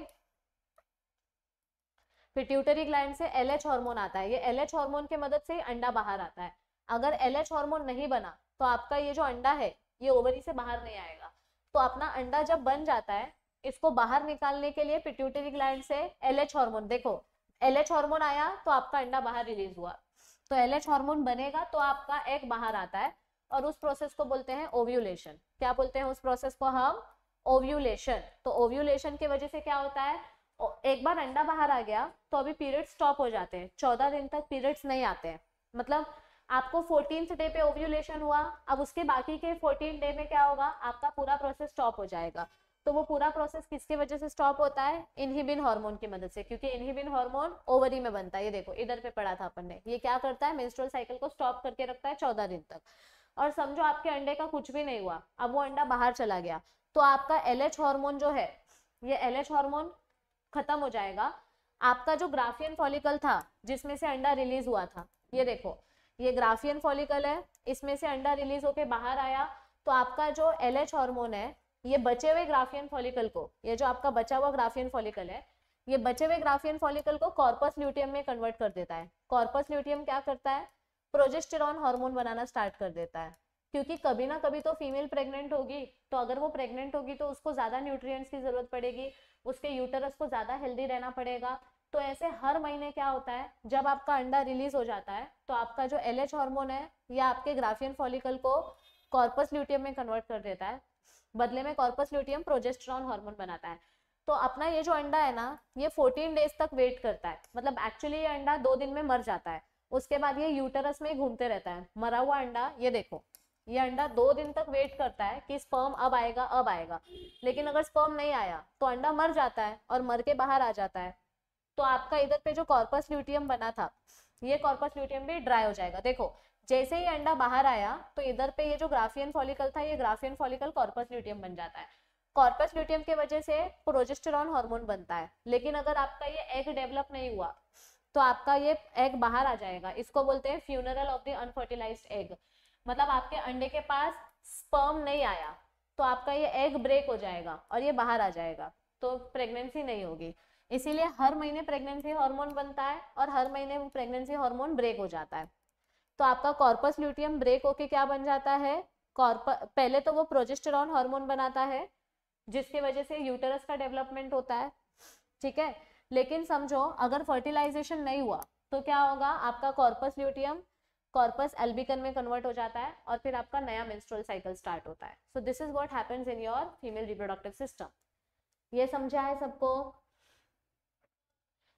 पिट्यूटरी ग्लैंड से एल हार्मोन आता है ये एल हार्मोन के मदद से ही अंडा बाहर आता है अगर एल एच हॉर्मोन नहीं बना तो आपका ये जो अंडा है ये ओवरी से बाहर नहीं आएगा तो अपना अंडा जब बन जाता है इसको बाहर निकालने के लिए पिट्यूटरी ग्लैंड से एल एच हॉर्मोन देखो एल एच हॉर्मोन आया तो आपका अंडा बाहर रिलीज हुआ तो एल एच हॉर्मोन बनेगा तो आपका एग बाहर आता है और उस प्रोसेस को बोलते हैं ओव्यूलेशन क्या बोलते हैं उस प्रोसेस को हम ओव्यूलेशन तो ओव्यूलेशन की वजह से क्या होता है एक बार अंडा बाहर आ गया तो अभी पीरियड्स स्टॉप हो जाते हैं चौदह दिन तक पीरियड्स नहीं आते हैं मतलब आपको फोर्टीन डे पे ओव्यूलेशन हुआ अब उसके बाकी के फोर्टीन डे में क्या होगा आपका पूरा प्रोसेस स्टॉप हो जाएगा तो वो पूरा प्रोसेस किसके वजह से स्टॉप होता है इनहिबिन हार्मोन की मदद से क्योंकि इनहिबिन हार्मोन ओवरी में बनता है ये देखो इधर पे पड़ा था अपन ने ये क्या करता है मेंस्ट्रुअल साइकिल को स्टॉप करके रखता है चौदह दिन तक और समझो आपके अंडे का कुछ भी नहीं हुआ अब वो अंडा बाहर चला गया तो आपका एल एच जो है ये एल एच खत्म हो जाएगा आपका जो ग्राफियन फॉलिकल था जिसमें से अंडा रिलीज हुआ था ये देखो ये ग्राफियन फॉलिकल है इसमें से अंडा रिलीज होके बाहर आया तो आपका जो एल एच हॉर्मोन है ये बचे हुए ग्राफियन फॉलिकल को ये जो आपका बचा हुआ ग्राफियन फॉलिकल है ये बचे हुए ग्राफियन फॉलिकल को कॉर्पस ल्यूटियम में कन्वर्ट कर देता है कॉर्पस ल्यूटियम क्या करता है प्रोजेस्टेरॉन हार्मोन बनाना स्टार्ट कर देता है क्योंकि कभी ना कभी तो फीमेल प्रेग्नेंट होगी तो अगर वो प्रेग्नेंट होगी तो उसको ज़्यादा न्यूट्रिएंट्स की ज़रूरत पड़ेगी उसके यूटरस को ज़्यादा हेल्दी रहना पड़ेगा तो ऐसे हर महीने क्या होता है जब आपका अंडा रिलीज हो जाता है तो आपका जो एल एच हॉर्मोन है या आपके ग्राफियन फॉलिकल को कॉर्पस ल्यूटियम में कन्वर्ट कर देता है बदले में कॉर्पस ल्यूटियम प्रोजेस्ट्रॉन हार्मोन बनाता है तो अपना ये जो अंडा है ना ये 14 डेज तक वेट करता है मतलब एक्चुअली ये अंडा दो दिन में मर जाता है उसके बाद ये यूटरस में घूमते रहता है मरा हुआ अंडा ये देखो ये अंडा दो दिन तक वेट करता है कि स्पर्म अब आएगा अब आएगा लेकिन अगर स्पर्म नहीं आया तो अंडा मर जाता है और मर के बाहर आ जाता है तो आपका इधर पे जो कॉर्पस ल्यूटियम बना था ये कॉर्पस ल्यूटियम भी ड्राई हो जाएगा देखो जैसे ही अंडा बाहर आया तो इधर पे ये जो ग्राफियन फॉलिकल था ये ग्राफियन फॉलिकल कॉर्पस ल्यूटियम बन जाता है कॉर्पस ल्यूटियम के वजह से प्रोजेस्टेरॉन हार्मोन बनता है लेकिन अगर आपका ये एग डेवलप नहीं हुआ तो आपका ये एग बाहर आ जाएगा इसको बोलते हैं funeral of the unfertilised egg मतलब आपके अंडे के पास स्पर्म नहीं आया तो आपका ये एग ब्रेक हो जाएगा और ये बाहर आ जाएगा तो प्रेगनेंसी नहीं होगी इसीलिए हर महीने प्रेगनेंसी हार्मोन बनता है और हर महीने वो प्रेगनेंसी हार्मोन ब्रेक हो जाता है तो आपका कॉर्पस ल्यूटियम ब्रेक होके क्या बन जाता है कॉर्प पहले तो वो प्रोजेस्टेरॉन हार्मोन बनाता है जिसके वजह से यूटरस का डेवलपमेंट होता है ठीक है लेकिन समझो अगर फर्टिलाइजेशन नहीं हुआ तो क्या होगा आपका कॉर्पस ल्यूटियम कॉर्पस एल्बिकन में कन्वर्ट हो जाता है और फिर आपका नया मेंस्ट्रुअल साइकिल स्टार्ट होता है so this is what happens in your female reproductive system ये समझा है सबको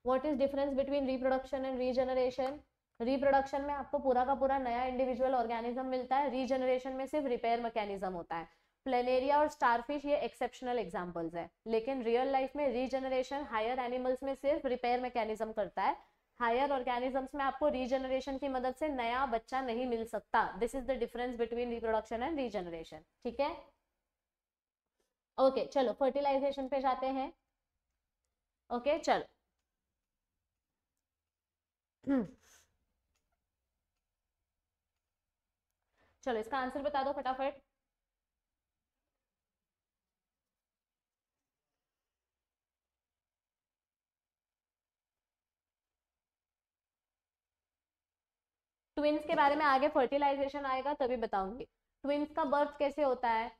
what is difference between reproduction and regeneration reproduction में आपको पूरा का पूरा नया इंडिविजुअल ऑर्गेनिज्म मिलता है रीजनरेशन में सिर्फ रिपेयर मैकेनिज्म होता है प्लेनेरिया और स्टारफिश ये एक्सेप्शनल एग्जाम्पल्स है लेकिन रियल लाइफ में रीजनरेशन हायर एनिमल्स में सिर्फ रिपेयर मैकेनिज्म करता है हायर ऑर्गेनिजम्स में आपको रीजनरेशन की मदद से नया बच्चा नहीं मिल सकता this is the difference between reproduction and regeneration ठीक है ओके okay, चलो फर्टिलाइजेशन पे जाते हैं ओके okay, चलो हम्म। चलो इसका आंसर बता दो फटाफट ट्विंस के बारे में आगे फर्टिलाइजेशन आएगा तभी बताऊंगी ट्विंस का बर्थ कैसे होता है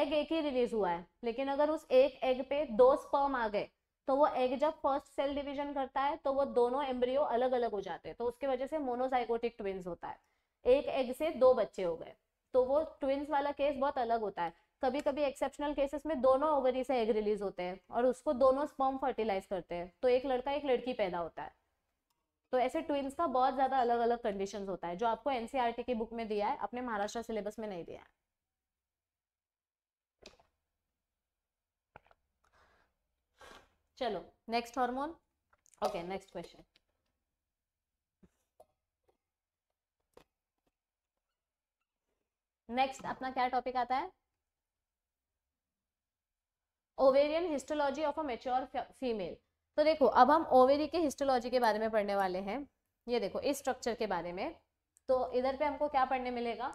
एग एक ही रिलीज हुआ है लेकिन अगर उस एक एग पे दो स्पर्म आ गए तो वो एग जब फर्स्ट सेल डिवीजन करता है तो वो दोनों एम्ब्रियो अलग अलग हो जाते हैं तो उसके वजह से मोनोसाइकोटिक ट्विंस होता है एक एग से दो बच्चे हो गए तो वो ट्विंस वाला केस बहुत अलग होता है कभी कभी एक्सेप्शनल केसेस में दोनों ओवरी से एग रिलीज होते हैं और उसको दोनों स्पर्म फर्टिलाइज करते हैं तो एक लड़का एक लड़की पैदा होता है तो ऐसे ट्विंस का बहुत ज़्यादा अलग अलग कंडीशन होता है जो आपको एनसीआरटी e की बुक में दिया है अपने महाराष्ट्र सिलेबस में नहीं दिया है चलो next hormone okay next question next अपना क्या टॉपिक आता है ovarian histology of a mature female तो देखो अब हम ओवेरी के हिस्टोलॉजी के बारे में पढ़ने वाले हैं ये देखो इस स्ट्रक्चर के बारे में तो इधर पे हमको क्या पढ़ने मिलेगा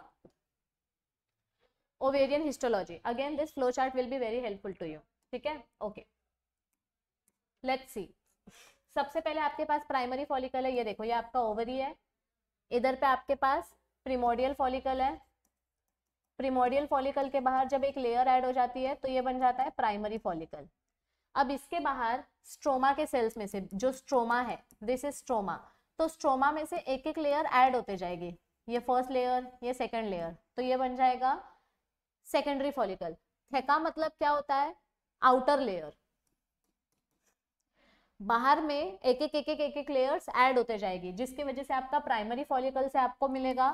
ovarian histology again this flow chart will be very helpful to you ठीक है ओके लेट्स सी सबसे पहले आपके पास प्राइमरी फॉलिकल है ये देखो ये आपका ओवरी है इधर पे आपके पास प्रीमोडियल फॉलिकल है प्रीमोडियल फॉलिकल के बाहर जब एक लेयर ऐड हो जाती है तो ये बन जाता है प्राइमरी फॉलिकल अब इसके बाहर स्ट्रोमा के सेल्स में से जो स्ट्रोमा है दिस इज स्ट्रोमा तो स्ट्रोमा में से एक एक लेयर ऐड होते जाएगी ये फर्स्ट लेयर ये सेकेंड लेयर तो ये बन जाएगा सेकेंडरी फॉलिकल थेका मतलब क्या होता है आउटर लेयर बाहर में एक एक एक एक एक एक लेयर्स ऐड होते जाएगी जिसकी वजह से आपका प्राइमरी फॉलिकल से आपको मिलेगा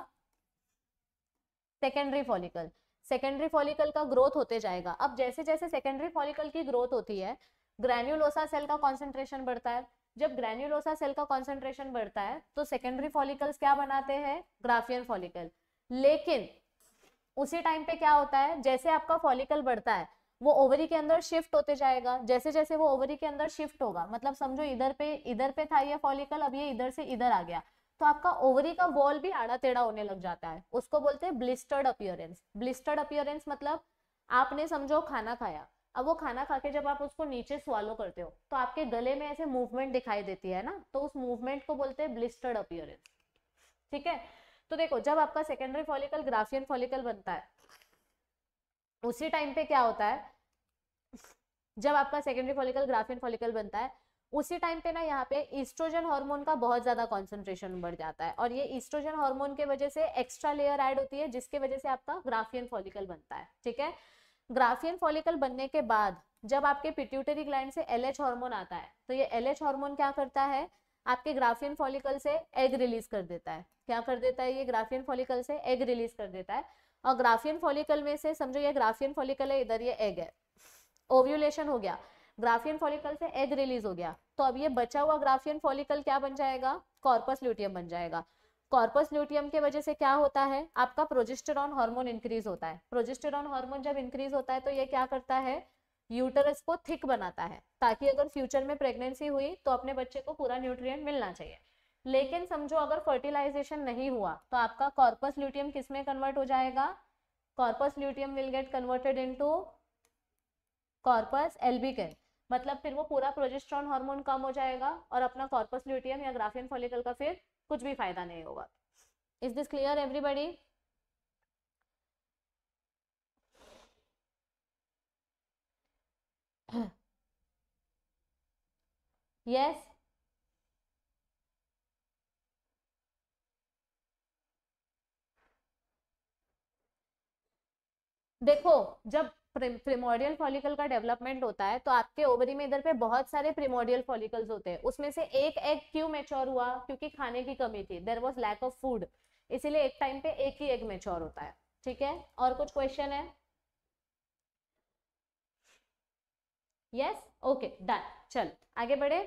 सेकेंडरी फॉलिकल सेकेंडरी फॉलिकल का ग्रोथ होते जाएगा अब जैसे जैसे सेकेंडरी फॉलिकल की ग्रोथ होती है ग्रैन्यूलोसा सेल का कॉन्सेंट्रेशन बढ़ता है जब ग्रैन्यूलोसा सेल का कॉन्सेंट्रेशन बढ़ता है तो सेकेंडरी फॉलिकल्स क्या बनाते हैं ग्राफियन फॉलिकल लेकिन उसी टाइम पे क्या होता है जैसे आपका फॉलिकल बढ़ता है वो ओवरी के अंदर शिफ्ट होते जाएगा जैसे जैसे वो ओवरी के अंदर शिफ्ट होगा मतलब समझो इधर पे इधर पे था ये फॉलिकल अब ये इधर से इधर आ गया तो आपका ओवरी का वॉल भी आड़ा टेढ़ा होने लग जाता है उसको बोलते हैं ब्लिस्टर्ड अपियरेंस ब्लिस्टर्ड अपियरेंस मतलब आपने समझो खाना खाया अब वो खाना खा के जब आप उसको नीचे स्वालो करते हो तो आपके गले में ऐसे मूवमेंट दिखाई देती है ना तो उस मूवमेंट को बोलते हैं ब्लिस्टर्ड अपियरेंस ठीक है तो देखो जब आपका सेकेंडरी फॉलिकल ग्राफियन फॉलिकल बनता है उसी टाइम पे क्या होता है जब आपका सेकेंडरी फॉलिकल ग्राफिन फॉलिकल बनता है उसी टाइम पे ना यहाँ पे ईस्ट्रोजन हार्मोन का बहुत ज्यादा कॉन्सेंट्रेशन बढ़ जाता है और ये ईस्ट्रोजन हार्मोन के वजह से एक्स्ट्रा लेयर ऐड होती है जिसके वजह से आपका ग्राफियन फॉलिकल बनता है ठीक है ग्राफियन फॉलिकल बनने के बाद जब आपके पिट्यूटरी ग्लैंड से एल एच हॉर्मोन आता है तो ये एल एच क्या करता है आपके ग्राफियन फॉलिकल से एग रिलीज कर देता है क्या कर देता है ये ग्राफियन फॉलिकल से एग रिलीज कर देता है और ग्राफियन फॉलिकल में से समझो ये ग्राफियन फॉलिकल है इधर ये एग है ओव्यूलेशन हो गया ग्राफियन फॉलिकल से एग रिलीज हो गया तो अब ये बचा हुआ ग्राफियन फॉलिकल क्या बन जाएगा कॉर्पस ल्यूटियम बन जाएगा कॉर्पस ल्यूटियम के वजह से क्या होता है आपका प्रोजेस्टेरॉन हार्मोन इंक्रीज होता है प्रोजेस्टेरॉन हार्मोन जब इंक्रीज होता है तो ये क्या करता है यूटरस को थिक बनाता है ताकि अगर फ्यूचर में प्रेगनेंसी हुई तो अपने बच्चे को पूरा न्यूट्रिएंट मिलना चाहिए लेकिन समझो अगर फर्टिलाइजेशन नहीं हुआ तो आपका कॉर्पस ल्यूटियम किस में कन्वर्ट हो जाएगा corpus luteum will get converted into corpus albicans मतलब फिर वो पूरा प्रोजेस्ट्रॉन हार्मोन कम हो जाएगा और अपना कॉर्पस ल्यूटियम या ग्राफियन फॉलिकल का फिर कुछ भी फायदा नहीं होगा is this clear everybody yes देखो जब प्रिमोडियल फॉलिकल का डेवलपमेंट होता है तो आपके ओवरी में इधर पे बहुत सारे प्रिमोरियल फॉलिकल्स होते हैं उसमें से एक एग क्यों मेच्योर हुआ क्योंकि खाने की कमी थी there was lack of food इसीलिए एक टाइम पे एक ही एग मेच्योर होता है ठीक है और कुछ क्वेश्चन है यस ओके डन चल आगे बढ़े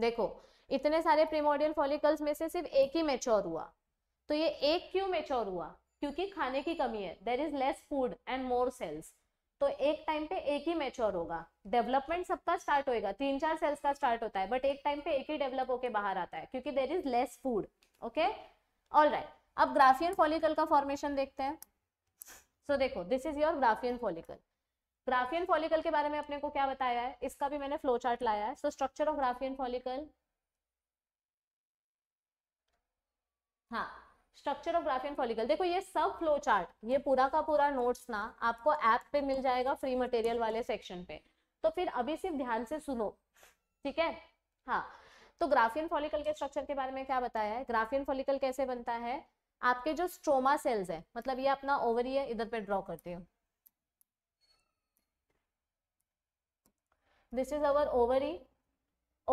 देखो इतने सारे प्रिमोरियल फॉलिकल्स में से सिर्फ एक ही मेच्योर हुआ तो ये एक क्यों मेच्योर हुआ क्योंकि खाने की कमी है there is less food and more cells तो एक टाइम पे एक ही मेच्योर होगा डेवलपमेंट सबका स्टार्ट होएगा तीन चार सेल्स का स्टार्ट होता है बट एक टाइम पे एक ही डेवलप होके बाहर आता है क्योंकि there is less food okay all right अब ग्राफियन फॉलिकल का फॉर्मेशन देखते हैं सो so, देखो this is your Graafian follicle Graafian follicle के बारे में अपने को क्या बताया है इसका भी मैंने फ्लो चार्ट लाया है so structure of Graafian follicle हाँ स्ट्रक्चर ऑफ ग्राफियन फॉलिकल देखो ये सब फ्लो चार्ट ये पूरा का पूरा नोट्स ना आपको ऐप पे मिल जाएगा फ्री मटेरियल वाले सेक्शन पे तो फिर अभी सिर्फ ध्यान से सुनो ठीक है हाँ तो ग्राफियन फॉलिकल के स्ट्रक्चर के बारे में क्या बताया है ग्राफियन फॉलिकल कैसे बनता है आपके जो स्ट्रोमा सेल्स है मतलब ये अपना ओवरी है इधर पे ड्रॉ करती हूँ this is our ovary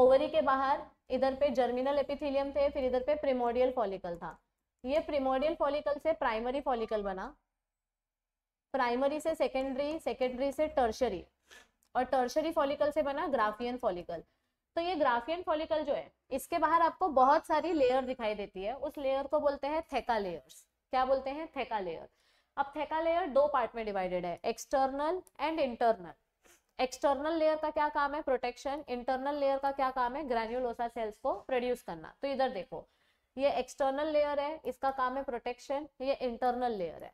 ovary के बाहर इधर पे जर्मिनल एपिथिलियम थे फिर इधर पे प्रिमोडियल फॉलिकल था ये प्रिमोडियल फॉलिकल से प्राइमरी फॉलिकल बना प्राइमरी से सेकेंडरी सेकेंडरी से टर्शरी और टर्शरी फॉलिकल से बना ग्राफियन फॉलिकल तो ये ग्राफियन फॉलिकल जो है इसके बाहर आपको बहुत सारी लेयर दिखाई देती है उस लेयर को बोलते हैं थेका लेयर्स क्या बोलते हैं थेका लेयर अब थेका लेयर दो पार्ट में डिवाइडेड है external and internal external layer का क्या काम है प्रोटेक्शन इंटरनल लेयर का क्या काम है ग्रेन्यूलोसा सेल्स को प्रोड्यूस करना तो इधर देखो ये एक्सटर्नल लेयर है इसका काम है प्रोटेक्शन ये इंटरनल लेयर है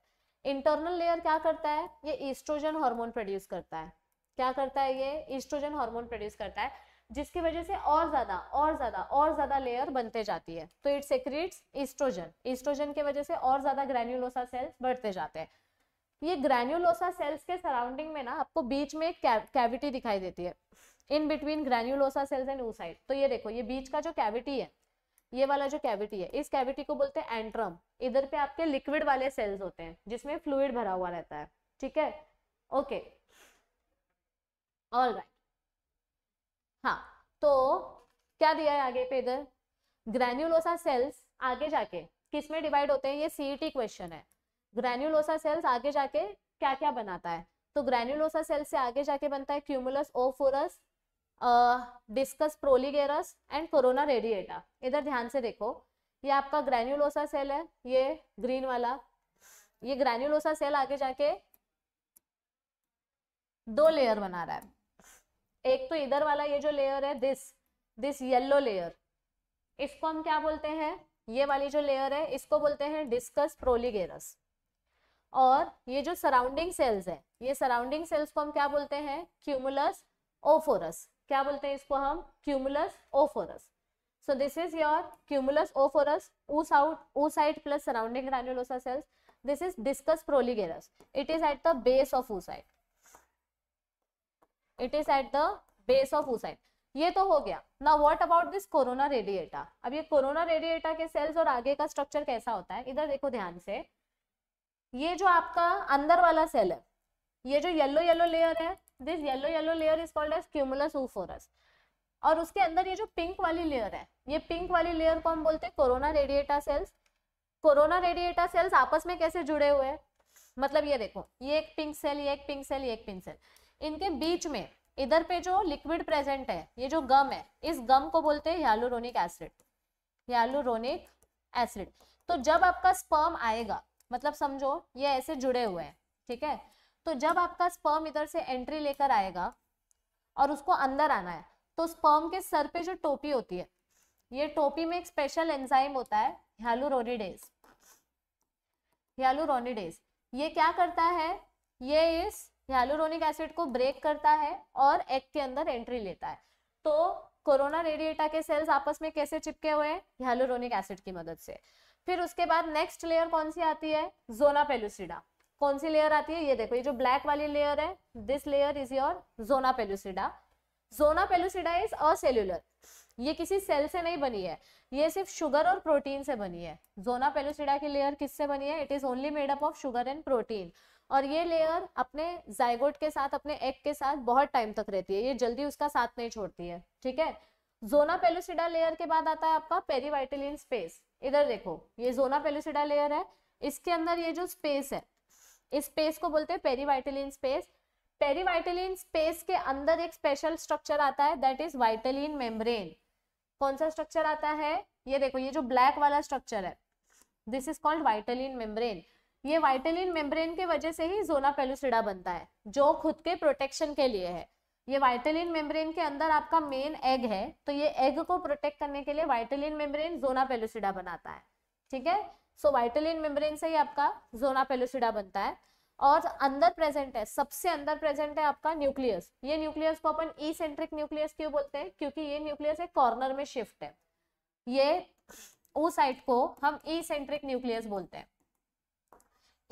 इंटरनल लेयर क्या करता है ये ईस्ट्रोजन हार्मोन प्रोड्यूस करता है क्या करता है ये ईस्ट्रोजन हार्मोन प्रोड्यूस करता है जिसकी वजह से और ज्यादा और ज्यादा और ज्यादा लेयर बनते जाती है तो इट सेक्रेट्स ईस्ट्रोजन ईस्ट्रोजन की वजह से और ज्यादा ग्रैन्यूलोसा सेल्स बढ़ते जाते हैं ये ग्रैन्यूलोसा सेल्स के सराउंडिंग में ना आपको बीच में एक कैविटी दिखाई देती है in between granulosa cells and oocyte तो ये देखो ये बीच का जो कैविटी है ये वाला जो कैविटी है इस कैविटी को बोलते हैं एंट्रम इधर पे आपके लिक्विड वाले सेल्स होते हैं जिसमें फ्लूड भरा हुआ रहता है ठीक है ओके ऑल राइट हाँ तो क्या दिया है आगे पे इधर ग्रैन्यूलोसा सेल्स आगे जाके किस में डिवाइड होते हैं ये सीईटी क्वेश्चन e है ग्रैन्यूलोसा सेल्स आगे जाके क्या क्या बनाता है तो ग्रैन्यूलोसा सेल्स से आगे जाके बनता है cumulus oophorus discus proligerus and corona radiata इधर ध्यान से देखो ये आपका ग्रैन्यूलोसा सेल है ये ग्रीन वाला ये ग्रैन्यूलोसा सेल आगे जाके दो लेयर बना रहा है एक तो इधर वाला ये जो लेयर है दिस दिस येलो लेयर इसको हम क्या बोलते हैं ये वाली जो लेयर है इसको बोलते हैं डिस्कस प्रोलीगेरस और ये जो सराउंडिंग सेल्स है ये सराउंडिंग सेल्स को हम क्या बोलते हैं क्यूमुलस ओफोरस क्या बोलते हैं इसको हम cumulus oophorus so this is your cumulus oophorus oocyte plus surrounding granulosa cells this is discus proligerus it is at the base of oocyte it is at the base of oocyte ये तो हो गया ना what about this corona radiata अब ये कोरोना रेडिएटा के सेल्स और आगे का स्ट्रक्चर कैसा होता है इधर देखो ध्यान से ये जो आपका अंदर वाला सेल है ये जो येलो येलो लेयर है this yellow yellow layer is called as cumulus oophorus और उसके अंदर ये जो पिंक वाली लेयर है ये पिंक वाली लेयर को हम बोलते हैं corona radiata cells corona radiata cells आपस में कैसे जुड़े हुए हैं मतलब ये देखो ये एक पिंक सेल ये एक पिंक सेल ये एक पिंक सेल इनके बीच में इधर पे जो लिक्विड प्रेजेंट है ये जो गम है इस गम को बोलते हैं यालुरोनिक एसिड यालुरोनिक एसिड तो जब आपका स्पर्म आएगा मतलब समझो ये ऐसे जुड़े हुए हैं ठीक है तो जब आपका स्पर्म इधर से एंट्री लेकर आएगा और उसको अंदर आना है तो स्पर्म के सर पे जो टोपी होती है ये टोपी में एक स्पेशल एंजाइम होता है हेलोरोनिडेज हेलोरोनिडेज ये क्या करता है ये इस हेलोरोनिक एसिड को ब्रेक करता है और एग के अंदर एंट्री लेता है तो कोरोना रेडिएटा के सेल्स आपस में कैसे चिपके हुए हैं एसिड की मदद से फिर उसके बाद नेक्स्ट लेयर कौन सी आती है जोना पेलुसिडा कौन सी लेयर आती है ये देखो ये जो ब्लैक वाली लेयर है this layer is your zona pellucida zona pellucida is acellular ये किसी सेल से नहीं बनी है ये सिर्फ शुगर और प्रोटीन से बनी है जोना पेलुसिडा की लेयर किससे बनी है it is only made up of sugar and protein और ये लेयर अपने जायगोट के साथ अपने एग के साथ बहुत टाइम तक रहती है ये जल्दी उसका साथ नहीं छोड़ती है ठीक है जोना पेलुसिडा लेयर के बाद आता है आपका पेरीवाइटिलिन स्पेस इधर देखो ये जोना पेलुसिडा लेयर है इसके अंदर ये जो स्पेस है इस स्पेस को बोलते हैं पेरीवाइटलिन स्पेस पेरीवाइटलिन स्पेस के अंदर एक स्पेशल स्ट्रक्चर आता है दैट इज वाइटलिन मेम्ब्रेन कौन सा स्ट्रक्चर आता है ये देखो ये जो ब्लैक वाला स्ट्रक्चर है this is called vitelline membrane ये वाइटलिन मेम्ब्रेन के वजह से ही जोना पेलुसिडा बनता है जो खुद के प्रोटेक्शन के लिए है ये वाइटलिन मेम्ब्रेन के अंदर आपका मेन एग है तो ये एग को प्रोटेक्ट करने के लिए वाइटलिन मेम्ब्रेन जोना पेलुसिडा बनाता है ठीक है सो वाइटलिन मेम्ब्रेन से ही आपका जोना पेलोसिडा बनता है और अंदर प्रेजेंट है सबसे अंदर प्रेजेंट है आपका न्यूक्लियस ये न्यूक्लियस को अपन ई सेंट्रिक न्यूक्लियस क्यों बोलते हैं क्योंकि ये न्यूक्लियस एक कॉर्नर में शिफ्ट है ये ओ साइड को हम ई सेंट्रिक न्यूक्लियस बोलते हैं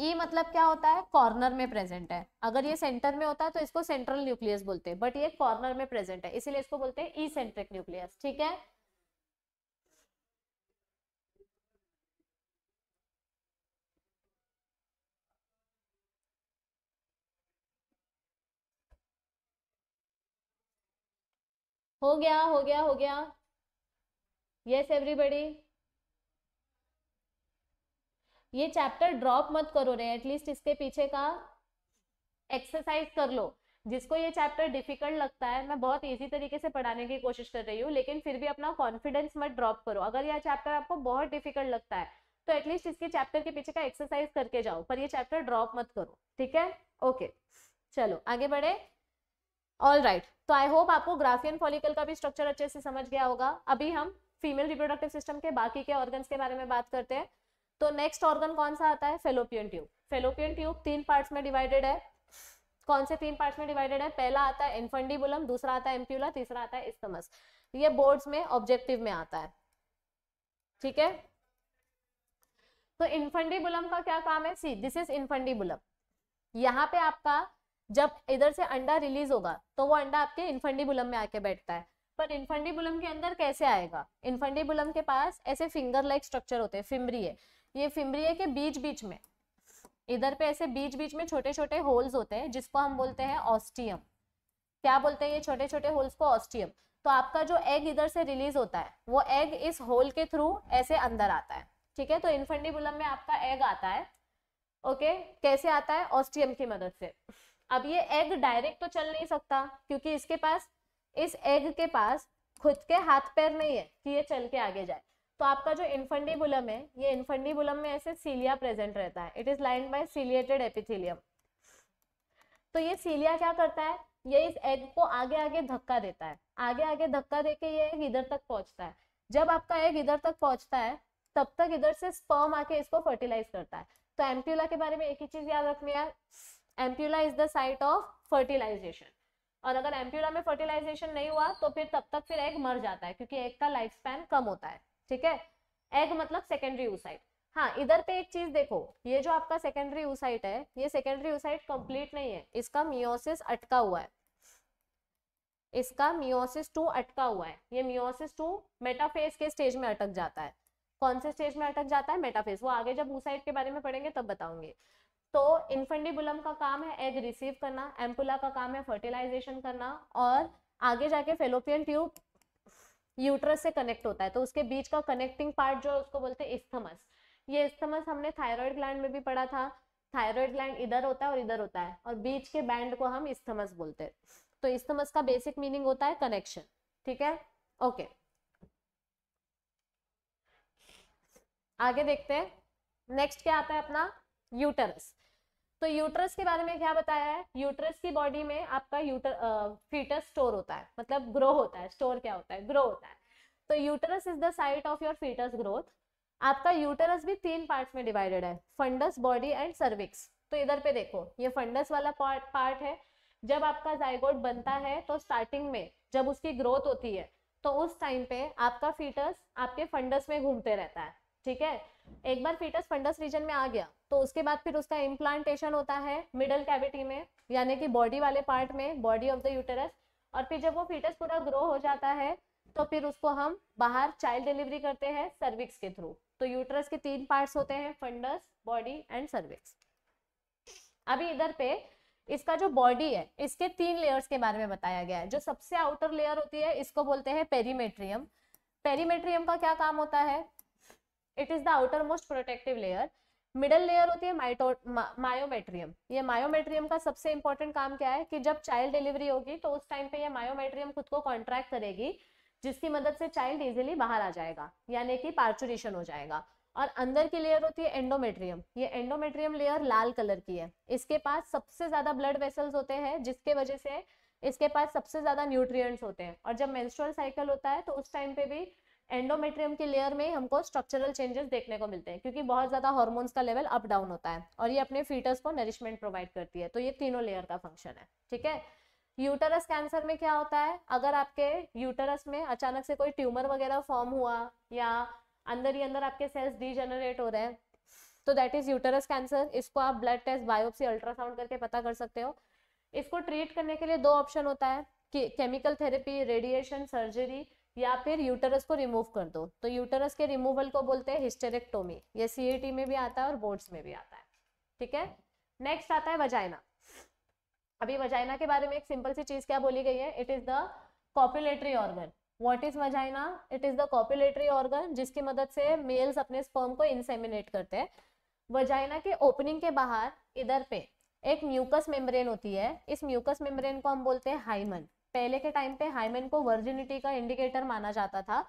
ई e मतलब क्या होता है कॉर्नर में प्रेजेंट है अगर ये सेंटर में होता है तो इसको सेंट्रल न्यूक्लियस बोलते हैं बट ये कॉर्नर में प्रेजेंट है इसीलिए इसको बोलते हैं ई सेंट्रिक न्यूक्लियस ठीक है हो गया हो गया हो गया यस एवरीबडी ये चैप्टर ड्रॉप मत करो रे एटलीस्ट इसके पीछे का एक्सरसाइज कर लो जिसको ये चैप्टर डिफिकल्ट लगता है मैं बहुत इजी तरीके से पढ़ाने की कोशिश कर रही हूँ लेकिन फिर भी अपना कॉन्फिडेंस मत ड्रॉप करो अगर यह चैप्टर आपको बहुत डिफिकल्ट लगता है तो एटलीस्ट इसके चैप्टर के पीछे का एक्सरसाइज करके जाओ पर ये चैप्टर ड्रॉप मत करो ठीक है ओके चलो आगे बढ़े ऑल राइट right. तो आई होप आपको ग्राफियन फॉलिकल का भी स्ट्रक्चर अच्छे से समझ गया होगा अभी हम फीमेल रिप्रोडक्टिव सिस्टम के बाकी के ऑर्गन्स के बारे में बात करते हैं तो नेक्स्ट ऑर्गन कौन सा आता है फेलोपियन ट्यूब फेलोपियन ट्यूब तीन पार्ट्स में डिवाइडेड है कौन से तीन पार्ट्स में डिवाइडेड है पहला आता है इन्फंडीबुलम दूसरा आता है एम्प्यूला तीसरा आता है इस्तमस ये बोर्ड्स में ऑब्जेक्टिव में आता है ठीक है तो इन्फंडीबुलम का क्या काम है सी दिस इज इन्फंडीबुलम यहाँ पे आपका जब इधर से अंडा रिलीज होगा तो वो अंडा आपके इन्फंडीबुलम में आके बैठता है पर इन्फंडीबुलम के अंदर कैसे आएगा इन्फंडीबुलम के पास ऐसे फिंगर लाइक स्ट्रक्चर होते हैं फिम्ब्रिये ये फिम्ब्रिये के बीच बीच में इधर पे ऐसे बीच बीच में छोटे छोटे होल्स होते हैं जिसको हम बोलते हैं ऑस्टियम क्या बोलते हैं ये छोटे छोटे होल्स को ऑस्टियम तो आपका जो एग इधर से रिलीज होता है वो एग इस होल के थ्रू ऐसे अंदर आता है ठीक है तो इन्फंडीबुलम में आपका एग आता है ओके कैसे आता है ऑस्टियम की मदद से अब ये एग डायरेक्ट तो चल नहीं सकता क्योंकि इसके पास इस एग के पास खुद के हाथ पैर नहीं है कि ये चल के आगे जाए तो आपका जो इन्फंडीबुलम है ये इन्फंडीबुलम में ऐसे सीलिया प्रेजेंट रहता है it is line by ciliated epithelium तो ये सीलिया क्या करता है ये इस एग को आगे आगे धक्का देता है आगे आगे धक्का देके ये एग इधर तक पहुंचता है जब आपका एग इधर तक पहुंचता है तब तक इधर से स्पर्म आके इसको फर्टिलाइज करता है तो एम्प्यूला के बारे में एक ही चीज याद रखनी है ampulla is the site of fertilization और अगर एम्प्यूला में फर्टिलाइजेशन नहीं हुआ तो फिर तब तक फिर एग मर जाता है क्योंकि एग का लाइफ स्पैन कम होता है ठीक है एग मतलब सेकेंडरी ऊसाइट हाँ इधर पे एक चीज देखो ये जो आपका सेकेंडरी ऊसाइट है ये सेकेंडरी ऊसाइट कंप्लीट नहीं है इसका मियोसिस अटका हुआ है इसका मियोसिस टू अटका हुआ है ये मियोसिस टू मेटाफेज के स्टेज में अटक जाता है कौन से स्टेज में अटक जाता है मेटाफेज वो आगे जब ऊसाइट के बारे में पढ़ेंगे तब बताऊंगे तो इन्फेंडिबुलम का काम है एग रिसीव करना एम्पुला का काम है फर्टिलाइजेशन करना और आगे जाके फेलोपियन ट्यूब यूट्रस से कनेक्ट होता है तो उसके बीच का कनेक्टिंग पार्ट जो उसको बोलते हैं इस्थमस ये इस्थमस हमने थायरॉयड ग्लैंड में भी पढ़ा था थायरॉयड ग्लैंड इधर होता है और इधर होता है और बीच के बैंड को हम इस्थमस बोलते हैं तो इस्थमस का बेसिक मीनिंग होता है कनेक्शन ठीक है ओके आगे देखते हैं नेक्स्ट क्या आता है अपना यूटरस तो यूट्रस के बारे में क्या बताया है यूट्रस की बॉडी में आपका यूटर फीटस स्टोर होता है मतलब ग्रो होता है स्टोर क्या होता है ग्रो होता है तो uterus is the site of your foetus growth आपका यूटरस भी तीन पार्ट्स में डिवाइडेड है फंडस बॉडी एंड सर्विक्स तो इधर पे देखो ये फंडस वाला पार्ट पार्ट है जब आपका जायगोड बनता है तो स्टार्टिंग में जब उसकी ग्रोथ होती है तो उस टाइम पे आपका फीटस आपके फंडस में घूमते रहता है ठीक है एक बार फीटस फंडस रीजन में आ गया तो उसके बाद फिर उसका इम्प्लांटेशन होता है मिडल कैविटी में यानी कि बॉडी वाले पार्ट में बॉडी ऑफ द यूटेरस और फिर जब वो फीटस पूरा ग्रो हो जाता है तो फिर उसको हम बाहर चाइल्ड डिलीवरी करते हैं सर्विक्स के थ्रू तो यूटरस के तीन पार्ट्स होते हैं फंडस बॉडी एंड सर्विक्स अभी इधर पे इसका जो बॉडी है इसके तीन लेयर्स के बारे में बताया गया है जो सबसे आउटर लेयर होती है इसको बोलते हैं पेरीमेट्रियम पेरीमेट्रियम का क्या काम होता है it is the outer most protective layer middle layer होती है माइटो मायोमेट्रियम ये मायोमेट्रियम का सबसे इंपॉर्टेंट काम क्या है कि जब चाइल्ड डिलीवरी होगी तो उस टाइम पे ये मायोमेट्रियम खुद को कॉन्ट्रैक्ट करेगी जिसकी मदद से चाइल्ड इजिली बाहर आ जाएगा यानी कि पार्चुरेशन हो जाएगा और अंदर की लेयर होती है एंडोमेट्रियम ये एंडोमेट्रियम लेयर लाल कलर की है इसके पास सबसे ज्यादा ब्लड वेसल्स होते हैं जिसके वजह से इसके पास सबसे ज्यादा न्यूट्रिएंट्स होते हैं और जब मेंस्ट्रुअल साइकिल होता है तो उस टाइम पे भी एंडोमेट्रियम के लेयर में हमको स्ट्रक्चरल चेंजेस देखने को मिलते हैं क्योंकि बहुत ज़्यादा हॉर्मोन्स का लेवल अप डाउन होता है और ये अपने फीटर्स को नरिशमेंट प्रोवाइड करती है तो ये तीनों लेयर का फंक्शन है ठीक है यूटरस कैंसर में क्या होता है अगर आपके यूटरस में अचानक से कोई ट्यूमर वगैरह फॉर्म हुआ या अंदर ही अंदर आपके सेल्स डिजेनरेट हो रहे हैं तो दैट इज यूटरस कैंसर इसको आप ब्लड टेस्ट बायोप्सी अल्ट्रासाउंड करके पता कर सकते हो इसको ट्रीट करने के लिए दो ऑप्शन होता है कि केमिकल थेरेपी रेडिएशन सर्जरी या फिर यूटरस को रिमूव कर दो तो यूटरस के रिमूवल को बोलते हैं हिस्टेरेक्टोमी ये सीएटी में भी आता है और बोर्ड्स में भी आता है ठीक है नेक्स्ट आता है वजाइना अभी वजाइना के बारे में एक सिंपल सी चीज क्या बोली गई है it is the copulatory organ what is vagina it is the copulatory organ जिसकी मदद से मेल्स अपने स्पर्म को इंसेमिनेट करते हैं वजाइना के ओपनिंग के बाहर इधर पे एक म्यूकस मेम्ब्रेन होती है इस म्यूकस मेम्ब्रेन को हम बोलते हैं हाइमन पहले के टाइम पे हाइमेन को वर्जिनिटी का इंडिकेटर माना जाता था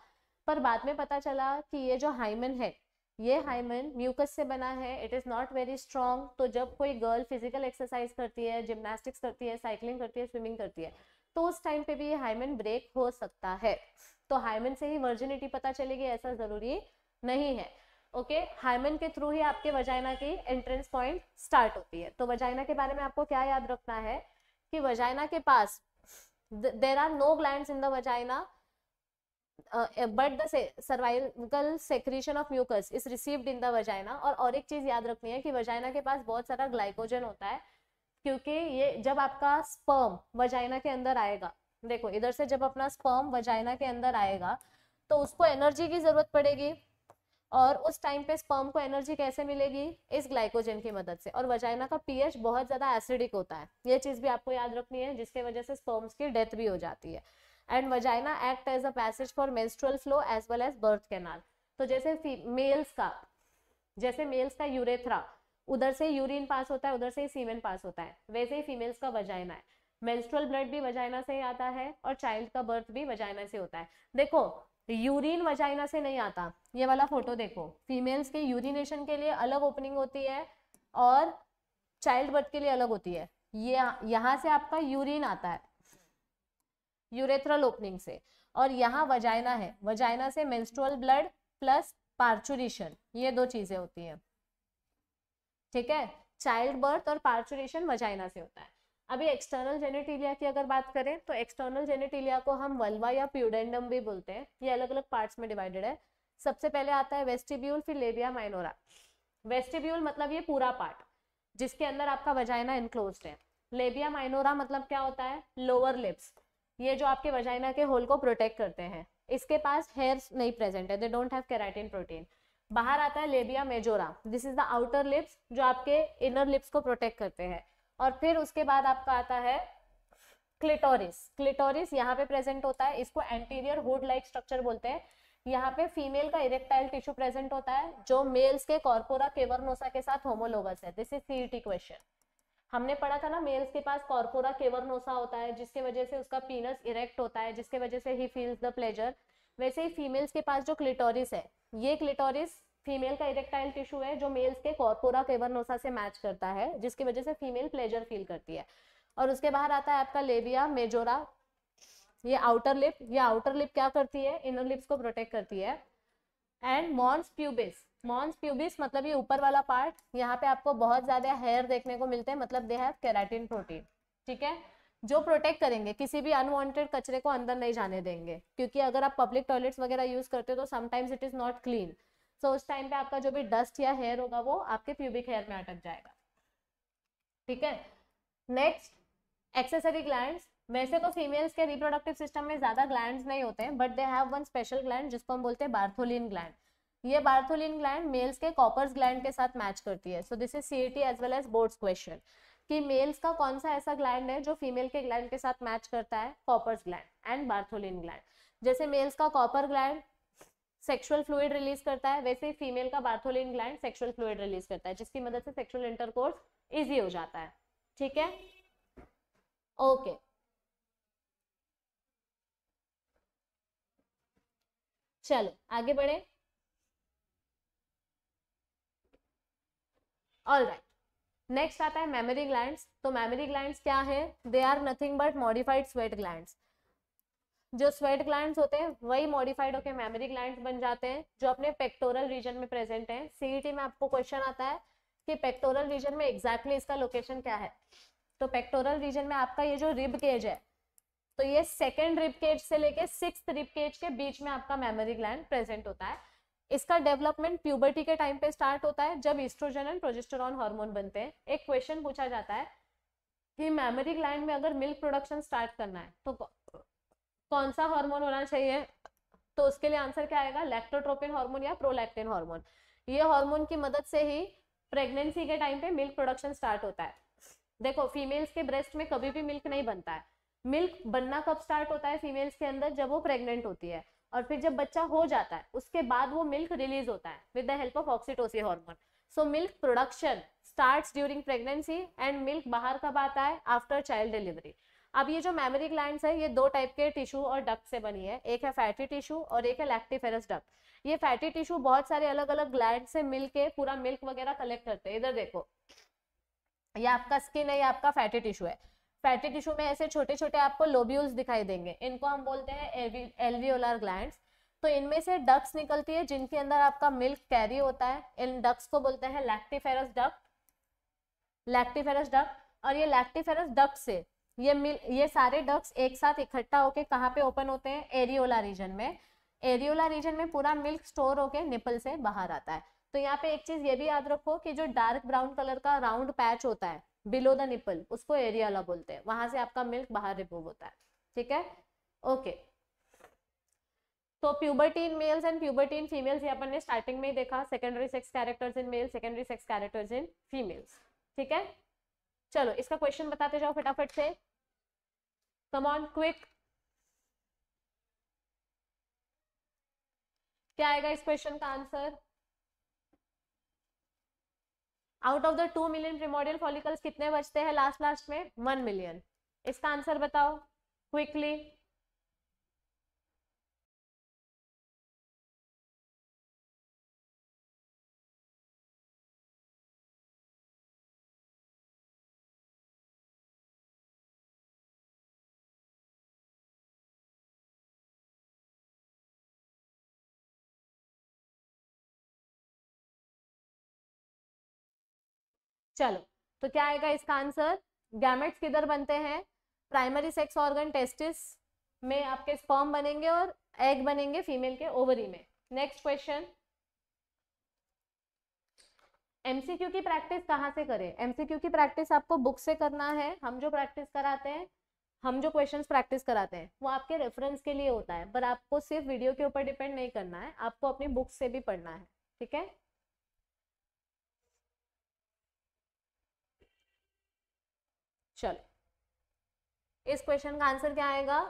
पर बाद में पता चला कि ये जो हाइमेन है ये हाइमन म्यूकस से बना है it is not very strong तो जब कोई गर्ल फिजिकल एक्सरसाइज करती है जिमनास्टिक्स करती है साइकिलिंग करती है स्विमिंग करती है तो उस टाइम पे भी ये हाइमेन ब्रेक हो सकता है तो हाइमेन से ही वर्जिनिटी पता चलेगी ऐसा ज़रूरी नहीं है ओके हाइमन के थ्रू ही आपके वजाइना की एंट्रेंस पॉइंट स्टार्ट होती है तो वजाइना के बारे में आपको क्या याद रखना है कि वजाइना के पास there are no gland in the vagina but the cervical the of mucus is received in the vagina और और एक चीज याद रखनी है कि वजाइना के पास बहुत सारा ग्लाइकोजन होता है क्योंकि ये जब आपका स्पर्म वजाइना के अंदर आएगा देखो इधर से जब अपना स्पर्म वजाइना के अंदर आएगा तो उसको एनर्जी की जरूरत पड़ेगी और उस टाइम पे स्पर्म को एनर्जी कैसे मिलेगी इस ग्लाइकोजन की मदद से और वजाइना का पीएच बहुत ज़्यादा एसिडिक होता है ये चीज़ भी आपको याद रखनी है जिसके वजह से स्पर्म्स की डेथ भी हो जाती है and vagina act as a passage for menstrual flow as well as birth canal तो जैसे मेल्स का जैसे मेल्स का यूरेथ्रा उधर से यूरिन पास होता है उधर से ही सीमेन पास होता है वैसे ही फीमेल्स का वजाइना है मेंस्ट्रुअल ब्लड भी वजाइना से ही आता है और चाइल्ड का बर्थ भी वजाइना से होता है देखो यूरिन वजाइना से नहीं आता ये वाला फोटो देखो फीमेल्स के यूरिनेशन के लिए अलग ओपनिंग होती है और चाइल्ड बर्थ के लिए अलग होती है ये यहाँ से आपका यूरिन आता है यूरेथ्रल ओपनिंग से और यहाँ वजाइना है वजाइना से मेंस्ट्रुअल ब्लड प्लस पार्चुरेशन ये दो चीजें होती हैं ठीक है चाइल्ड बर्थ और पार्चुरेशन वजाइना से होता है अभी एक्सटर्नल जेनेटिलिया की अगर बात करें तो एक्सटर्नल जेनेटिलिया को हम वल्वा या प्यूडेंडम भी बोलते हैं ये अलग अलग पार्ट्स में डिवाइडेड है सबसे पहले आता है वेस्टिब्यूल फिर लेबिया माइनोरा वेस्टिब्यूल मतलब ये पूरा पार्ट जिसके अंदर आपका वजाइना इनक्लोज है लेबिया माइनोरा मतलब क्या होता है लोअर लिप्स ये जो आपके वजाइना के होल को प्रोटेक्ट करते हैं इसके पास हेयर्स नहीं प्रेजेंट है they don't have keratin protein बाहर आता है labia majora this is the outer lips जो आपके इनर लिप्स को प्रोटेक्ट करते हैं और फिर उसके बाद आपका आता है क्लिटोरिस क्लिटोरिस यहाँ पे प्रेजेंट होता है इसको एंटीरियर हुड लाइक स्ट्रक्चर बोलते हैं यहाँ पे फीमेल का इरेक्टाइल टिश्यू प्रेजेंट होता है जो मेल्स के कॉर्पोरा केवरनोसा के साथ होमोलोगस है दिस इज सीईटी क्वेश्चन हमने पढ़ा था ना मेल्स के पास कॉर्पोरा केवरनोसा होता है जिसके वजह से उसका पीनस इरेक्ट होता है जिसके वजह से ही फील्स द प्लेजर वैसे ही फीमेल्स के पास जो क्लिटोरिस है ये क्लिटोरिस फीमेल का इरेक्टाइल टिश्यू है जो मेल्स के कॉर्पोरा केवरनोसा से मैच करता है जिसकी वजह से फीमेल प्लेजर फील करती है और उसके बाहर आता है आपका लेबिया मेजोरा ये आउटर लिप ये आउटर लिप क्या करती है इनर लिप्स को प्रोटेक्ट करती है and mons pubis mons pubis मतलब ये ऊपर वाला पार्ट यहाँ पे आपको बहुत ज्यादा हेयर देखने को मिलते हैं मतलब दे हैव केराटिन प्रोटीन ठीक है जो प्रोटेक्ट करेंगे किसी भी अनवांटेड कचरे को अंदर नहीं जाने देंगे क्योंकि अगर आप पब्लिक टॉयलेट्स वगैरह यूज करते हो तो sometimes it is not clean so so, उस टाइम पे आपका जो भी डस्ट या हेयर होगा वो आपके प्यूबिक हेयर में अटक जाएगा ठीक है नेक्स्ट एक्सेसरी ग्लैंड वैसे तो फीमेल्स के रिप्रोडक्टिव सिस्टम में ज्यादा ग्लैंड नहीं होते हैं but they have one special gland जिसको हम बोलते हैं बार्थोलिन ग्लैंड ये बार्थोलिन ग्लैंड मेल्स के कॉपर्स ग्लैंड के साथ मैच करती है so this is C as well as boards question कि मेल्स का कौन सा ऐसा ग्लैंड है जो फीमेल के ग्लैंड के साथ मैच करता है Cowper's gland and Bartholin gland जैसे मेल्स का Cowper gland sexual fluid release करता है वैसे ही फीमेल का Bartholin gland sexual fluid release करता है जिसकी मदद से सेक्सुअल इंटरकोर्स इजी हो जाता है ठीक है ओके चलो आगे बढ़े ऑल राइट नेक्स्ट आता है मेमोरी ग्लैंड्स तो मेमोरी ग्लैंड्स क्या है they are nothing but modified sweat glands जो स्वेट ग्लैंड होते हैं वही मॉडिफाइड होकर मेमरी ग्लैंड बन जाते हैं जो अपने पेक्टोरल रीजन में प्रेजेंट है सीईटी में आपको क्वेश्चन आता है कि पेक्टोरल रीजन में एग्जैक्टली exactly इसका लोकेशन क्या है तो पेक्टोरल रीजन में आपका ये जो रिब केज है तो ये सेकेंड रिब केज से लेके सिक्स रिब केज के बीच में आपका मेमोरी ग्लैंड प्रेजेंट होता है इसका डेवलपमेंट प्यूबर्टी के टाइम पे स्टार्ट होता है जब इस्ट्रोजन एंड प्रोजेस्टेरॉन हार्मोन बनते हैं एक क्वेश्चन पूछा जाता है कि मेमोरी ग्लैंड में अगर मिल्क प्रोडक्शन स्टार्ट करना है तो कौन सा हार्मोन होना चाहिए तो उसके लिए आंसर क्या आएगा लैक्टोट्रोपिन हार्मोन या प्रोलैक्टिन हार्मोन ये हार्मोन की मदद से ही प्रेगनेंसी के टाइम पे मिल्क प्रोडक्शन स्टार्ट होता है देखो फीमेल्स के ब्रेस्ट में कभी भी मिल्क नहीं बनता है मिल्क बनना कब स्टार्ट होता है फीमेल्स के अंदर जब वो प्रेग्नेंट होती है और फिर जब बच्चा हो जाता है उसके बाद वो मिल्क रिलीज होता है with the help of oxytocin hormone so milk production start during pregnancy and milk बाहर कब आता है आफ्टर चाइल्ड डिलीवरी अब ये जो मेमोरी ग्लैंड है ये दो टाइप के टिश्यू और डक्ट से बनी है एक है फैटी टिश्यू और एक है लैक्टिफेरस डक्ट ये फैटी टिश्यू बहुत सारे अलग अलग ग्लैंड से मिलके पूरा मिल्क वगैरह कलेक्ट करते हैं इधर देखो ये आपका स्किन है ये आपका फैटी टिश्यू है फैटी टिश्यू में ऐसे छोटे छोटे आपको लोब्यूल्स दिखाई देंगे इनको हम बोलते हैं एलवीओलर ग्लैंड तो इनमें से डक्स निकलती है जिनके अंदर आपका मिल्क कैरी होता है इन डक्स को बोलते हैं लैक्टिफेरस डक्ट लैक्टिफेरस डक्ट और ये लैक्टिफेरस डक्ट से ये मिल ये सारे डक्स एक साथ इकट्ठा होके कहाँ पे ओपन होते हैं एरियोला रीजन में एरियोला रीजन में पूरा मिल्क स्टोर होके निपल से बाहर आता है तो यहाँ पे एक चीज ये भी याद रखो कि जो डार्क ब्राउन कलर का राउंड पैच होता है बिलो द निपल उसको एरियोला बोलते हैं वहां से आपका मिल्क बाहर रिमूव होता है ठीक है ओके तो puberty in males and puberty in females ये अपन ने स्टार्टिंग में ही देखा secondary sex characters in male secondary sex characters in females ठीक है चलो इसका क्वेश्चन बताते जाओ फटाफट से कम ऑन क्विक क्या आएगा इस क्वेश्चन का answer out of the two million primordial follicles कितने बचते हैं लास्ट लास्ट में वन मिलियन इसका आंसर बताओ क्विकली चलो तो क्या आएगा इसका आंसर गैमेट्स किधर बनते हैं प्राइमरी सेक्स ऑर्गन टेस्टिस में आपके स्पर्म बनेंगे और एग बनेंगे फीमेल के ओवरी में नेक्स्ट क्वेश्चन एमसीक्यू की प्रैक्टिस कहाँ से करें एमसीक्यू की प्रैक्टिस आपको बुक से करना है हम जो प्रैक्टिस कराते हैं हम जो क्वेश्चंस प्रैक्टिस कराते हैं वो आपके रेफरेंस के लिए होता है पर आपको सिर्फ वीडियो के ऊपर डिपेंड नहीं करना है आपको अपनी बुक से भी पढ़ना है ठीक है चलो इस क्वेश्चन का आंसर क्या आएगा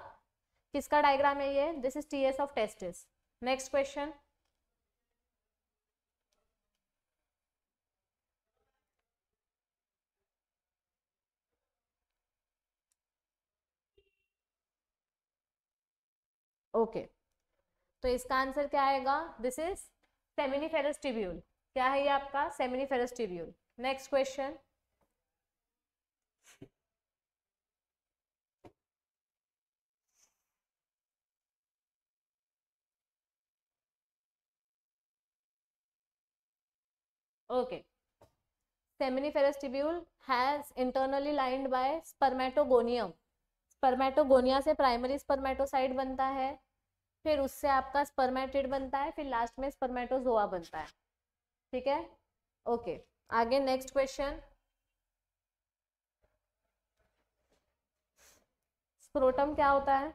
किसका डायग्राम है ये this is T S of testis next question okay तो इसका आंसर क्या आएगा दिस इज सेमिनिफेरस ट्रिब्यूल क्या है ये आपका seminiferous tubule next question okay seminiferous tubule has internally lined by spermatogonium spermatogonia से प्राइमरी स्पर्मेटोसाइड बनता है फिर उससे आपका स्पर्मेटिड बनता है फिर लास्ट में स्पर्मेटोजोआ बनता है ठीक है ओके आगे नेक्स्ट क्वेश्चन स्क्रोटम क्या होता है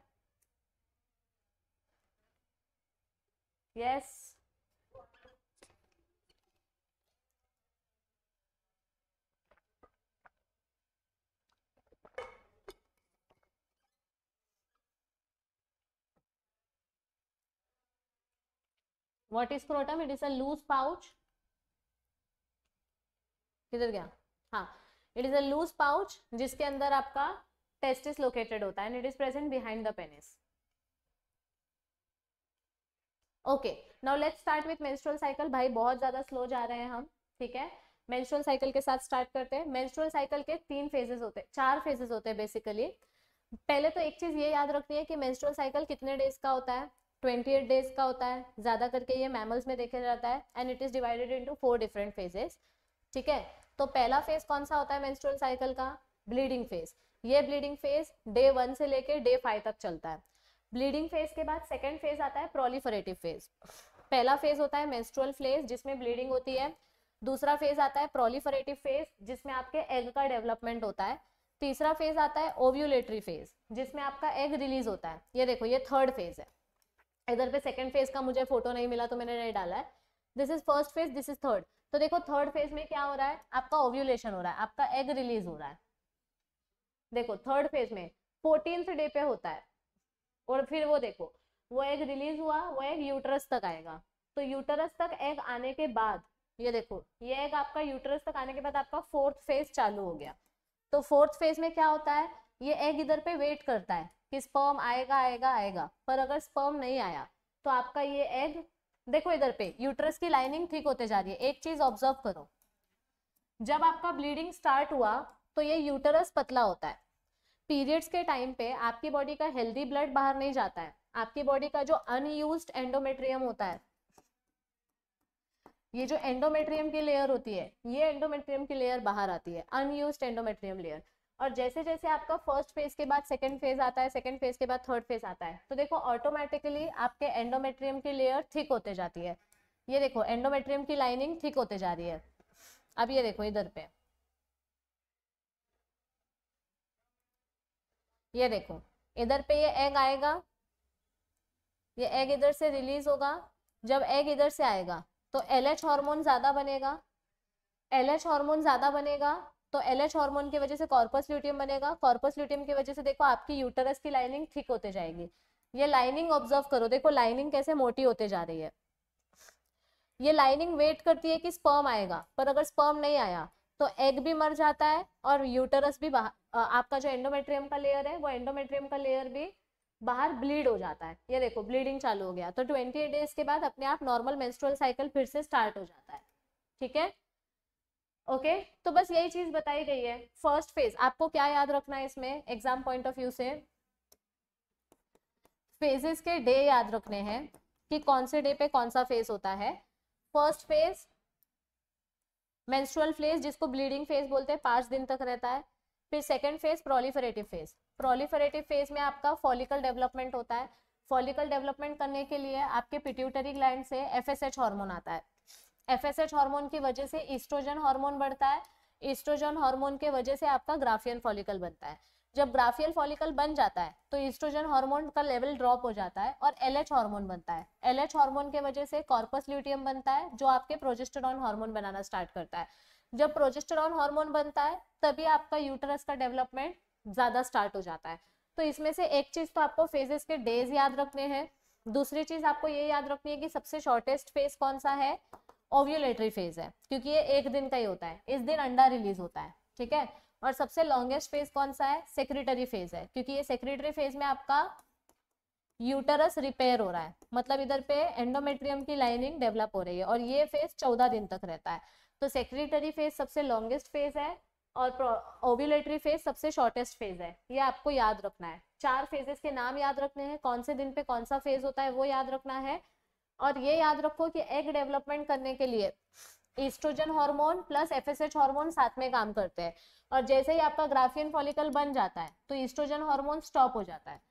yes yes. What is scrotum it is a loose pouch किधर गया हाँ it is a loose pouch जिसके अंदर आपका टेस्टिस लोकेटेड होता है and it is present behind the penis okay now let's start with menstrual cycle भाई बहुत ज्यादा स्लो जा रहे हैं हम ठीक है मेंस्ट्रुअल साइकिल के साथ स्टार्ट करते हैं मेंस्ट्रुअल साइकिल के तीन फेजेस होते हैं चार फेजेस होते हैं बेसिकली पहले तो एक चीज ये याद रखनी है कि मेंस्ट्रुअल साइकिल कितने डेज का होता है ट्वेंटी एट डेज का होता है ज़्यादा करके ये मैमल्स में देखा जाता है and it is divided into four different phases ठीक है तो पहला फेज कौन सा होता है मेंस्ट्रुअल साइकिल का ब्लीडिंग फेज ये ब्लीडिंग फेज डे वन से लेके डे फाइव तक चलता है ब्लीडिंग फेज के बाद सेकेंड फेज आता है प्रोलीफरेटिव फेज पहला फेज होता है मेंस्ट्रुअल फेज जिसमें ब्लीडिंग होती है दूसरा फेज आता है प्रोलीफरेटिव फेज जिसमें आपके एग का डेवलपमेंट होता है तीसरा फेज आता है ओव्यूलेटरी फेज जिसमें आपका एग रिलीज होता है ये देखो ये थर्ड फेज है इधर पे सेकंड फेज का मुझे फोटो नहीं मिला तो मैंने नहीं डाला है this is first phase this is third तो देखो थर्ड फेज में क्या हो रहा है आपका ओव्यूलेशन हो रहा है आपका एग रिलीज हो रहा है देखो थर्ड फेज में फोर्टींथ डे पे होता है और फिर वो देखो वो एग रिलीज हुआ वो एग यूटरस तक आएगा तो यूटरस तक एग आने के बाद ये देखो ये एग आपका यूटरस तक आने के बाद आपका फोर्थ फेज चालू हो गया तो फोर्थ फेज में क्या होता है ये एग इधर पे वेट करता है कि स्पर्म आएगा आएगा आएगा पर अगर स्पर्म नहीं आया तो आपका ये एग देखो इधर पे यूट्रस की लाइनिंग ठीक होते जा रही है एक चीज ऑब्जर्व करो जब आपका ब्लीडिंग स्टार्ट हुआ तो ये यूटरस पतला होता है पीरियड्स के टाइम पे आपकी बॉडी का हेल्दी ब्लड बाहर नहीं जाता है आपकी बॉडी का जो अनयूज एंडोमेट्रियम होता है ये जो एंडोमेट्रियम की लेयर होती है ये एंडोमेट्रियम की लेयर बाहर आती है अनयूज एंडोमेट्रियम लेयर और जैसे जैसे आपका फर्स्ट फेज के बाद सेकेंड फेज आता है सेकेंड फेज के बाद थर्ड फेज आता है तो देखो ऑटोमेटिकली आपके एंडोमेट्रियम की लेयर थिक होते जाती है ये देखो एंडोमेट्रियम की लाइनिंग थिक होते जा रही है अब ये देखो इधर पे ये देखो इधर पे ये एग आएगा ये एग इधर से रिलीज होगा जब एग इधर से आएगा तो एल एच हॉर्मोन ज़्यादा बनेगा एल एच हॉर्मोन ज़्यादा बनेगा तो एल एच हॉर्मोन की वजह से कॉर्पस ल्यूटियम बनेगा कॉर्पस ल्यूटियम की वजह से देखो आपकी यूटरस की लाइनिंग थिक होते जाएगी ये लाइनिंग ऑब्जर्व करो देखो लाइनिंग कैसे मोटी होते जा रही है ये लाइनिंग वेट करती है कि स्पर्म आएगा पर अगर स्पर्म नहीं आया तो एग भी मर जाता है और यूटरस भी बाहर आपका जो एंडोमेट्रियम का लेयर है वो एंडोमेट्रियम का लेयर भी बाहर ब्लीड हो जाता है ये देखो ब्लीडिंग चालू हो गया तो ट्वेंटी डेज के बाद अपने आप नॉर्मल मेंस्ट्रुअल साइकिल फिर से स्टार्ट हो जाता है ठीक है ओके तो बस यही चीज बताई गई है फर्स्ट फेज आपको क्या याद रखना है इसमें एग्जाम पॉइंट ऑफ व्यू से फेजेस के डे याद रखने हैं कि कौन से डे पे कौन सा फेज होता है फर्स्ट फेज मेंस्ट्रुअल फेज जिसको ब्लीडिंग फेज बोलते हैं पांच दिन तक रहता है फिर second phase proliferative phase proliferative phase में आपका फॉलिकल डेवलपमेंट होता है फॉलिकल डेवलपमेंट करने के लिए आपके पिट्यूटरी ग्लैंड से एफ हार्मोन आता है एफएसएच हार्मोन की वजह से ईस्ट्रोजन हार्मोन बढ़ता है ईस्ट्रोजन हार्मोन के वजह से आपका ग्राफियन फॉलिकल बनता है जब ग्राफियल फॉलिकल बन जाता है तो ईस्ट्रोजन हार्मोन का लेवल ड्रॉप हो जाता है और एलएच हार्मोन बनता है एलएच हार्मोन के वजह से कॉर्पस ल्यूटियम बनता है जो आपके प्रोजेस्टेरॉन हार्मोन बनाना स्टार्ट करता है जब प्रोजेस्टेरॉन हार्मोन बनता है तभी आपका यूटरस का डेवलपमेंट ज्यादा स्टार्ट हो जाता है तो इसमें से एक चीज तो आपको फेजेस के डेज याद रखने हैं दूसरी चीज आपको ये याद रखनी है कि सबसे शॉर्टेस्ट फेज कौन सा है ओव्यूलेटरी फेज है क्योंकि ये एक दिन का ही होता है इस दिन अंडा रिलीज होता है ठीक है और सबसे लॉन्गेस्ट फेज कौन सा है सेक्रेटरी फेज है क्योंकि ये सेक्रेटरी फेज में आपका यूटरस रिपेयर हो रहा है मतलब इधर पे एंडोमेट्रियम की लाइनिंग डेवलप हो रही है और ये फेज चौदह दिन तक रहता है तो सेक्रेटरी फेज सबसे लॉन्गेस्ट फेज है और ओव्यूलेटरी फेज सबसे शॉर्टेस्ट फेज है ये आपको याद रखना है चार फेजेस के नाम याद रखने हैं कौन से दिन पे कौन सा फेज होता है वो याद रखना है और ये याद रखो कि एग डेवलपमेंट करने के लिए oestrogen hormone plus FSH hormone साथ में काम करते हैं और जैसे ही आपका ग्राफियन फॉलिकल बन जाता है तो ईस्ट्रोजन हार्मोन स्टॉप हो जाता है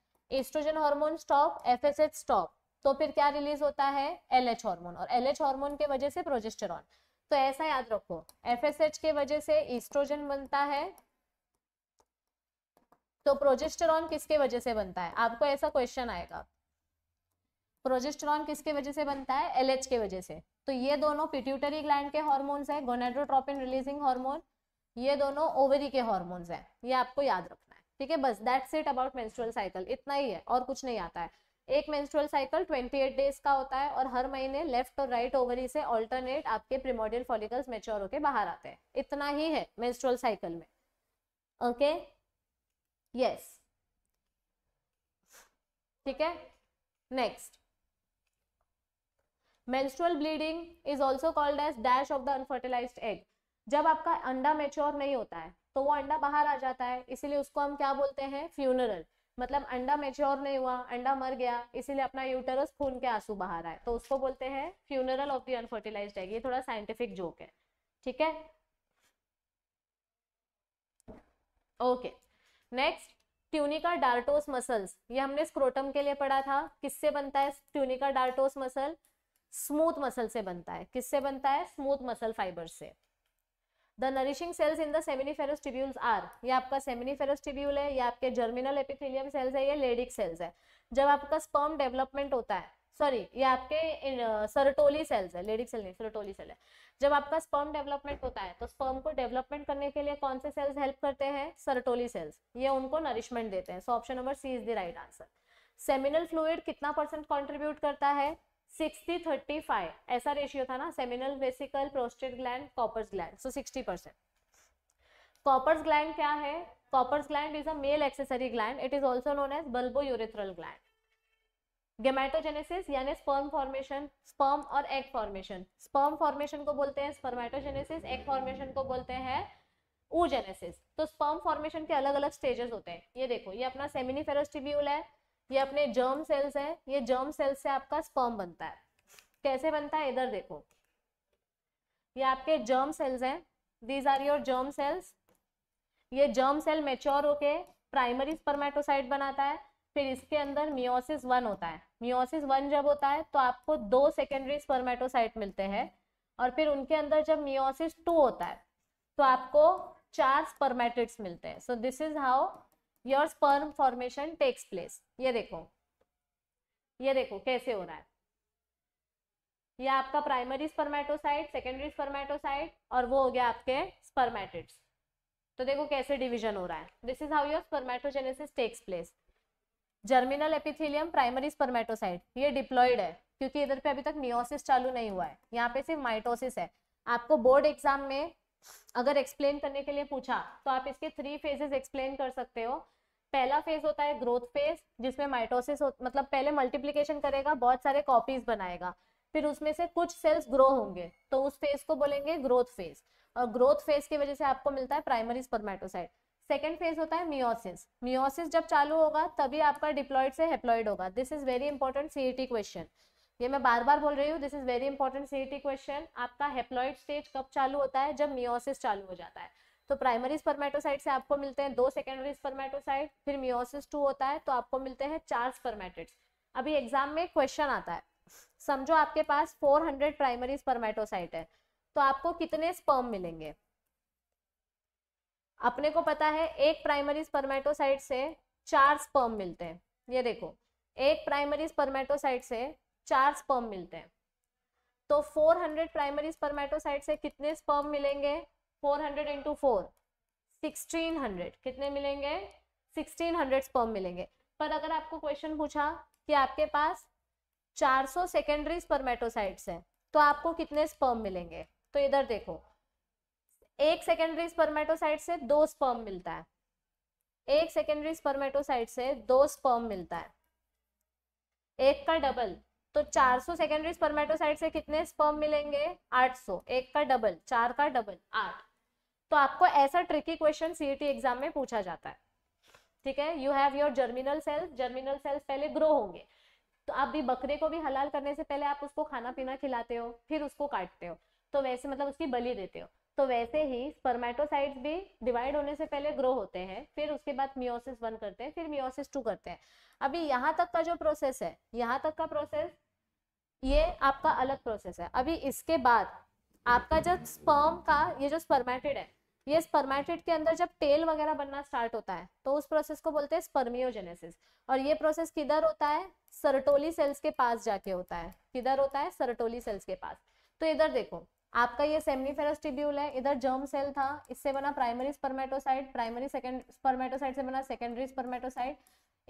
oestrogen hormone stop FSH stop तो फिर क्या रिलीज होता है एलएच हार्मोन और एलएच हार्मोन के वजह से प्रोजेस्टेरॉन तो ऐसा याद रखो एफएसएच के वजह से ईस्ट्रोजन बनता है तो प्रोजेस्टेरॉन किसके वजह से बनता है आपको ऐसा क्वेश्चन आएगा प्रोजेस्ट्रॉन किसके वजह से बनता है एलएच के वजह से तो ये दोनों पिट्यूटरी ग्लैंड के हॉर्मोन्स है गोनेड्रोट्रोपिन रिलीजिंग हार्मोन ये दोनों ओवरी के हॉर्मोन्स हैं ये आपको याद रखना है ठीक है बस that's it about menstrual cycle इतना ही है और कुछ नहीं आता है एक मेंस्ट्रुअल साइकिल 28 डेज का होता है और हर महीने लेफ्ट और राइट ओवरी से अल्टरनेट आपके प्रिमोडियल फॉलिकल्स मेच्योर होकर बाहर आते हैं इतना ही है मेंस्ट्रुअल साइकिल में ओके यस ठीक है next menstrual bleeding is also called as dash of the unfertilised egg जब आपका अंडा मेच्योर नहीं होता है तो वो अंडा बाहर आ जाता है इसीलिए उसको हम क्या बोलते हैं फ्यूनरल मतलब अंडा मेच्योर नहीं हुआ अंडा मर गया इसीलिए अपना यूटरस खून के आंसू बाहर आए तो उसको बोलते हैं funeral of the unfertilised egg ये थोड़ा साइंटिफिक जोक है ठीक है okay next tunica dartos muscles ये हमने स्क्रोटम के लिए पढ़ा था किससे बनता है tunica dartos muscle smooth muscle से बनता है किससे बनता है स्मूथ मसल फाइबर से the nourishing cells in the seminiferous tubules are ये आपका सेमिनिफेरस टिब्यूल है या आपके जर्मिनल एपिथिलियम सेल्स है या लेडिक सेल्स है जब आपका स्पर्म डेवलपमेंट होता है सॉरी ये आपके सरटोली सेल्स है लेडिक सेल नहीं सरटोली सेल है जब आपका स्पर्म डेवलपमेंट होता है तो स्पर्म को डेवलपमेंट करने के लिए कौन से सेल्स हेल्प करते हैं सरटोली सेल्स ये उनको नरिशमेंट देते हैं so option number C is the right answer seminal fluid कितना परसेंट कॉन्ट्रीब्यूट करता है सिक्सटी थर्टी फाइव ऐसा रेशियो था ना seminal vesicle prostate gland Cowper's gland so sixty percent Cowper's gland क्या है Cowper's gland is a male accessory gland it is also known as bulbourethral gland gametogenesis यानी स्पर्म फॉर्मेशन स्पर्म और एग फॉर्मेशन स्पर्म फॉर्मेशन को बोलते हैं स्पर्मेटोजेनेसिस एग फॉर्मेशन को बोलते हैं ऊजेनेसिस तो स्पर्म फॉर्मेशन के अलग अलग स्टेजेस होते हैं ये देखो ये अपना सेमिनिफेरस टिब्यूल है ये अपने जर्म सेल्स है ये जर्म सेल्स से आपका स्पर्म बनता है कैसे बनता है इधर देखो ये आपके जर्म सेल्स हैं these are your germ cells ये जर्म सेल मेच्योर होके प्राइमरी स्पर्मेटोसाइट बनाता है फिर इसके अंदर मियोसिस वन होता है मियोसिस वन जब होता है तो आपको दो सेकेंडरी स्पर्मेटोसाइट मिलते हैं और फिर उनके अंदर जब मियोसिस टू होता है तो आपको चार स्पर्मेटिक्स मिलते हैं so this is how your sperm formation takes place ये देखो ये देखो कैसे हो रहा है ये आपका प्राइमरी स्पर्मेटोसाइट सेकेंडरी स्पर्मेटोसाइट और वो हो गया आपके स्पर्मेटिड्स तो देखो कैसे डिवीजन हो रहा है this is how your spermatogenesis takes place germinal epithelium primary spermatocyte ये डिप्लॉयड है क्योंकि इधर पे अभी तक मियोसिस चालू नहीं हुआ है यहाँ पे सिर्फ माइटोसिस है आपको बोर्ड एग्जाम में अगर एक्सप्लेन करने के लिए पूछा तो आप इसके थ्री फेजेस एक्सप्लेन कर सकते हो पहला फेज होता है ग्रोथ फेज जिसमें माइटोसिस मतलब पहले मल्टीप्लीकेशन करेगा बहुत सारे कॉपीज बनाएगा फिर उसमें से कुछ सेल्स ग्रो होंगे तो उस फेज को बोलेंगे ग्रोथ फेज और ग्रोथ फेज की वजह से आपको मिलता है प्राइमरी स्पर्माइटोसाइड सेकेंड फेज होता है मियोसिस मियोसिस जब चालू होगा तभी आपका डिप्लॉइड से हेप्लॉइड होगा this is very important CET question ये मैं बार बार बोल रही हूँ this is very important CET question आपका हेप्लॉइड स्टेज कब चालू होता है जब मियोसिस चालू हो जाता है तो प्राइमरी स्पर्मेटोसाइट से आपको मिलते हैं दो सेकेंडरी स्पर्मेटोसाइट फिर मियोसिस टू होता है तो आपको मिलते हैं चार स्पर्मेटिड्स अभी एग्जाम में क्वेश्चन आता है समझो आपके पास 400 प्राइमरी स्पर्मेटोसाइट है तो आपको कितने स्पर्म मिलेंगे अपने को पता है एक प्राइमरी स्पर्मेटोसाइट से चार स्पर्म मिलते हैं ये देखो एक प्राइमरी स्पर्मेटोसाइट से चार स्पर्म मिलते हैं तो 400 प्राइमरी स्पर्मेटोसाइट से कितने स्पर्म मिलेंगे 400 हंड्रेड इंटू फोर कितने मिलेंगे 1600 हंड्रेड स्पर्म मिलेंगे पर अगर आपको क्वेश्चन पूछा कि आपके पास 400 सौ सेकेंडरी स्पर्मेटोसाइट्स हैं तो आपको कितने स्पर्म मिलेंगे तो इधर देखो एक सेकेंडरी स्पर्मेटोसाइट से दो स्पर्म मिलता है एक सेकेंडरी स्पर्मेटोसाइट से दो स्पर्म मिलता है एक का डबल तो 400 सेकेंडरी स्पर्मेटोसाइट से कितने स्पर्म मिलेंगे 800 एक का डबल चार का डबल आठ तो आपको ऐसा ट्रिकी क्वेश्चन सीईटी एग्जाम में पूछा जाता है ठीक है you have your germinal cells germinal cells पहले ग्रो होंगे तो आप भी बकरे को भी हलाल करने से पहले आप उसको खाना पीना खिलाते हो फिर उसको काटते हो तो वैसे मतलब उसकी बलि देते हो तो वैसे ही स्पर्मेटोसाइट्स भी डिवाइड होने से पहले ग्रो होते हैं फिर उसके बाद मियोसिस वन करते हैं फिर मियोसिस टू करते हैं अभी यहाँ तक का जो प्रोसेस है यहाँ तक का प्रोसेस ये आपका अलग प्रोसेस है अभी इसके बाद आपका जब स्पर्म का ये जो स्पर्मेटेड है ये स्पर्मेटेड के अंदर जब टेल वगैरह बनना स्टार्ट होता है तो उस प्रोसेस को बोलते हैं स्पर्मियोजेनेसिस और ये प्रोसेस किधर होता है सरटोली सेल्स के पास जाके होता है किधर होता है सरटोली सेल्स के पास तो इधर देखो आपका ये सेमनीफेरस टिब्यूल है इधर जर्म सेल था इससे बना primary spermatocyte primary second spermatocyte से बना सेकेंडरी स्पर्मेटोसाइड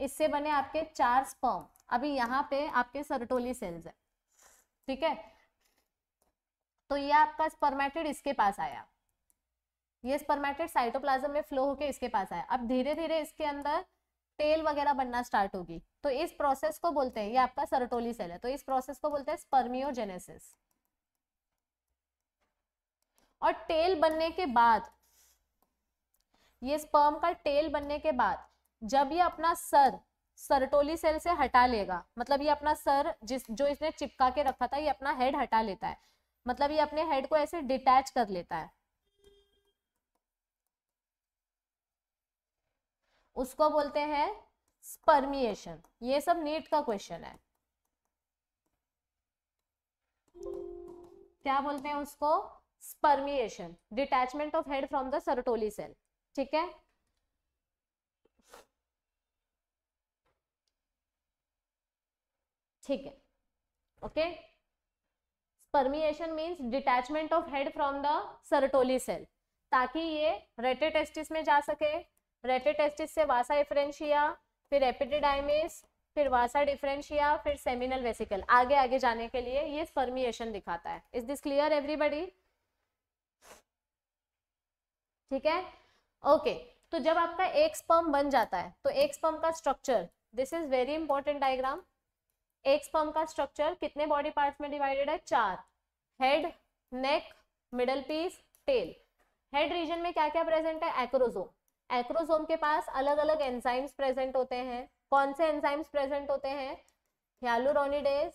इससे बने आपके चार स्पर्म अभी यहाँ पे आपके सरटोली सेल्स है ठीक है तो ये आपका स्पर्मेटेड इसके पास आया ये स्पर्मेटेड साइटोप्लाज्म में फ्लो होके इसके पास आया अब धीरे धीरे इसके अंदर टेल वगैरह बनना स्टार्ट होगी तो इस प्रोसेस को बोलते हैं ये आपका सरटोली सेल है तो इस प्रोसेस को बोलते हैं स्पर्मियोजेनेसिस और टेल बनने के बाद ये स्पर्म का टेल बनने के बाद जब ये अपना सर सरटोली सेल से हटा लेगा मतलब ये अपना सर जिस जो इसने चिपका के रखा था ये अपना हेड हटा लेता है मतलब ये अपने हेड को ऐसे डिटैच कर लेता है उसको बोलते हैं स्पर्मिएशन ये सब नीट का क्वेश्चन है क्या बोलते हैं उसको spermiation detachment of head from the Sertoli cell ठीक है ठीक है okay spermiation means detachment of head from the Sertoli cell ताकि ये रेटे टेस्टिस में जा सके रेटे टेस्टिस से वासा एफरेंशिया फिर एपिटेडाइमिस फिर वासा डिफरेंशिया फिर सेमिनल वेसिकल आगे आगे जाने के लिए ये स्पर्मिएशन दिखाता है इज दिस क्लियर एवरीबडी ठीक है ओके okay. तो जब आपका एक स्पर्म बन जाता है तो एक स्पर्म का structure this is very important diagram एक स्पर्म का स्ट्रक्चर कितने बॉडी पार्ट्स में डिवाइडेड है चार head neck middle piece tail head region में क्या क्या प्रेजेंट है एक्रोजोम एक्रोजोम के पास अलग अलग एंजाइम्स प्रेजेंट होते हैं कौन से एंजाइम्स प्रेजेंट होते हैं हियालुरोनिडेज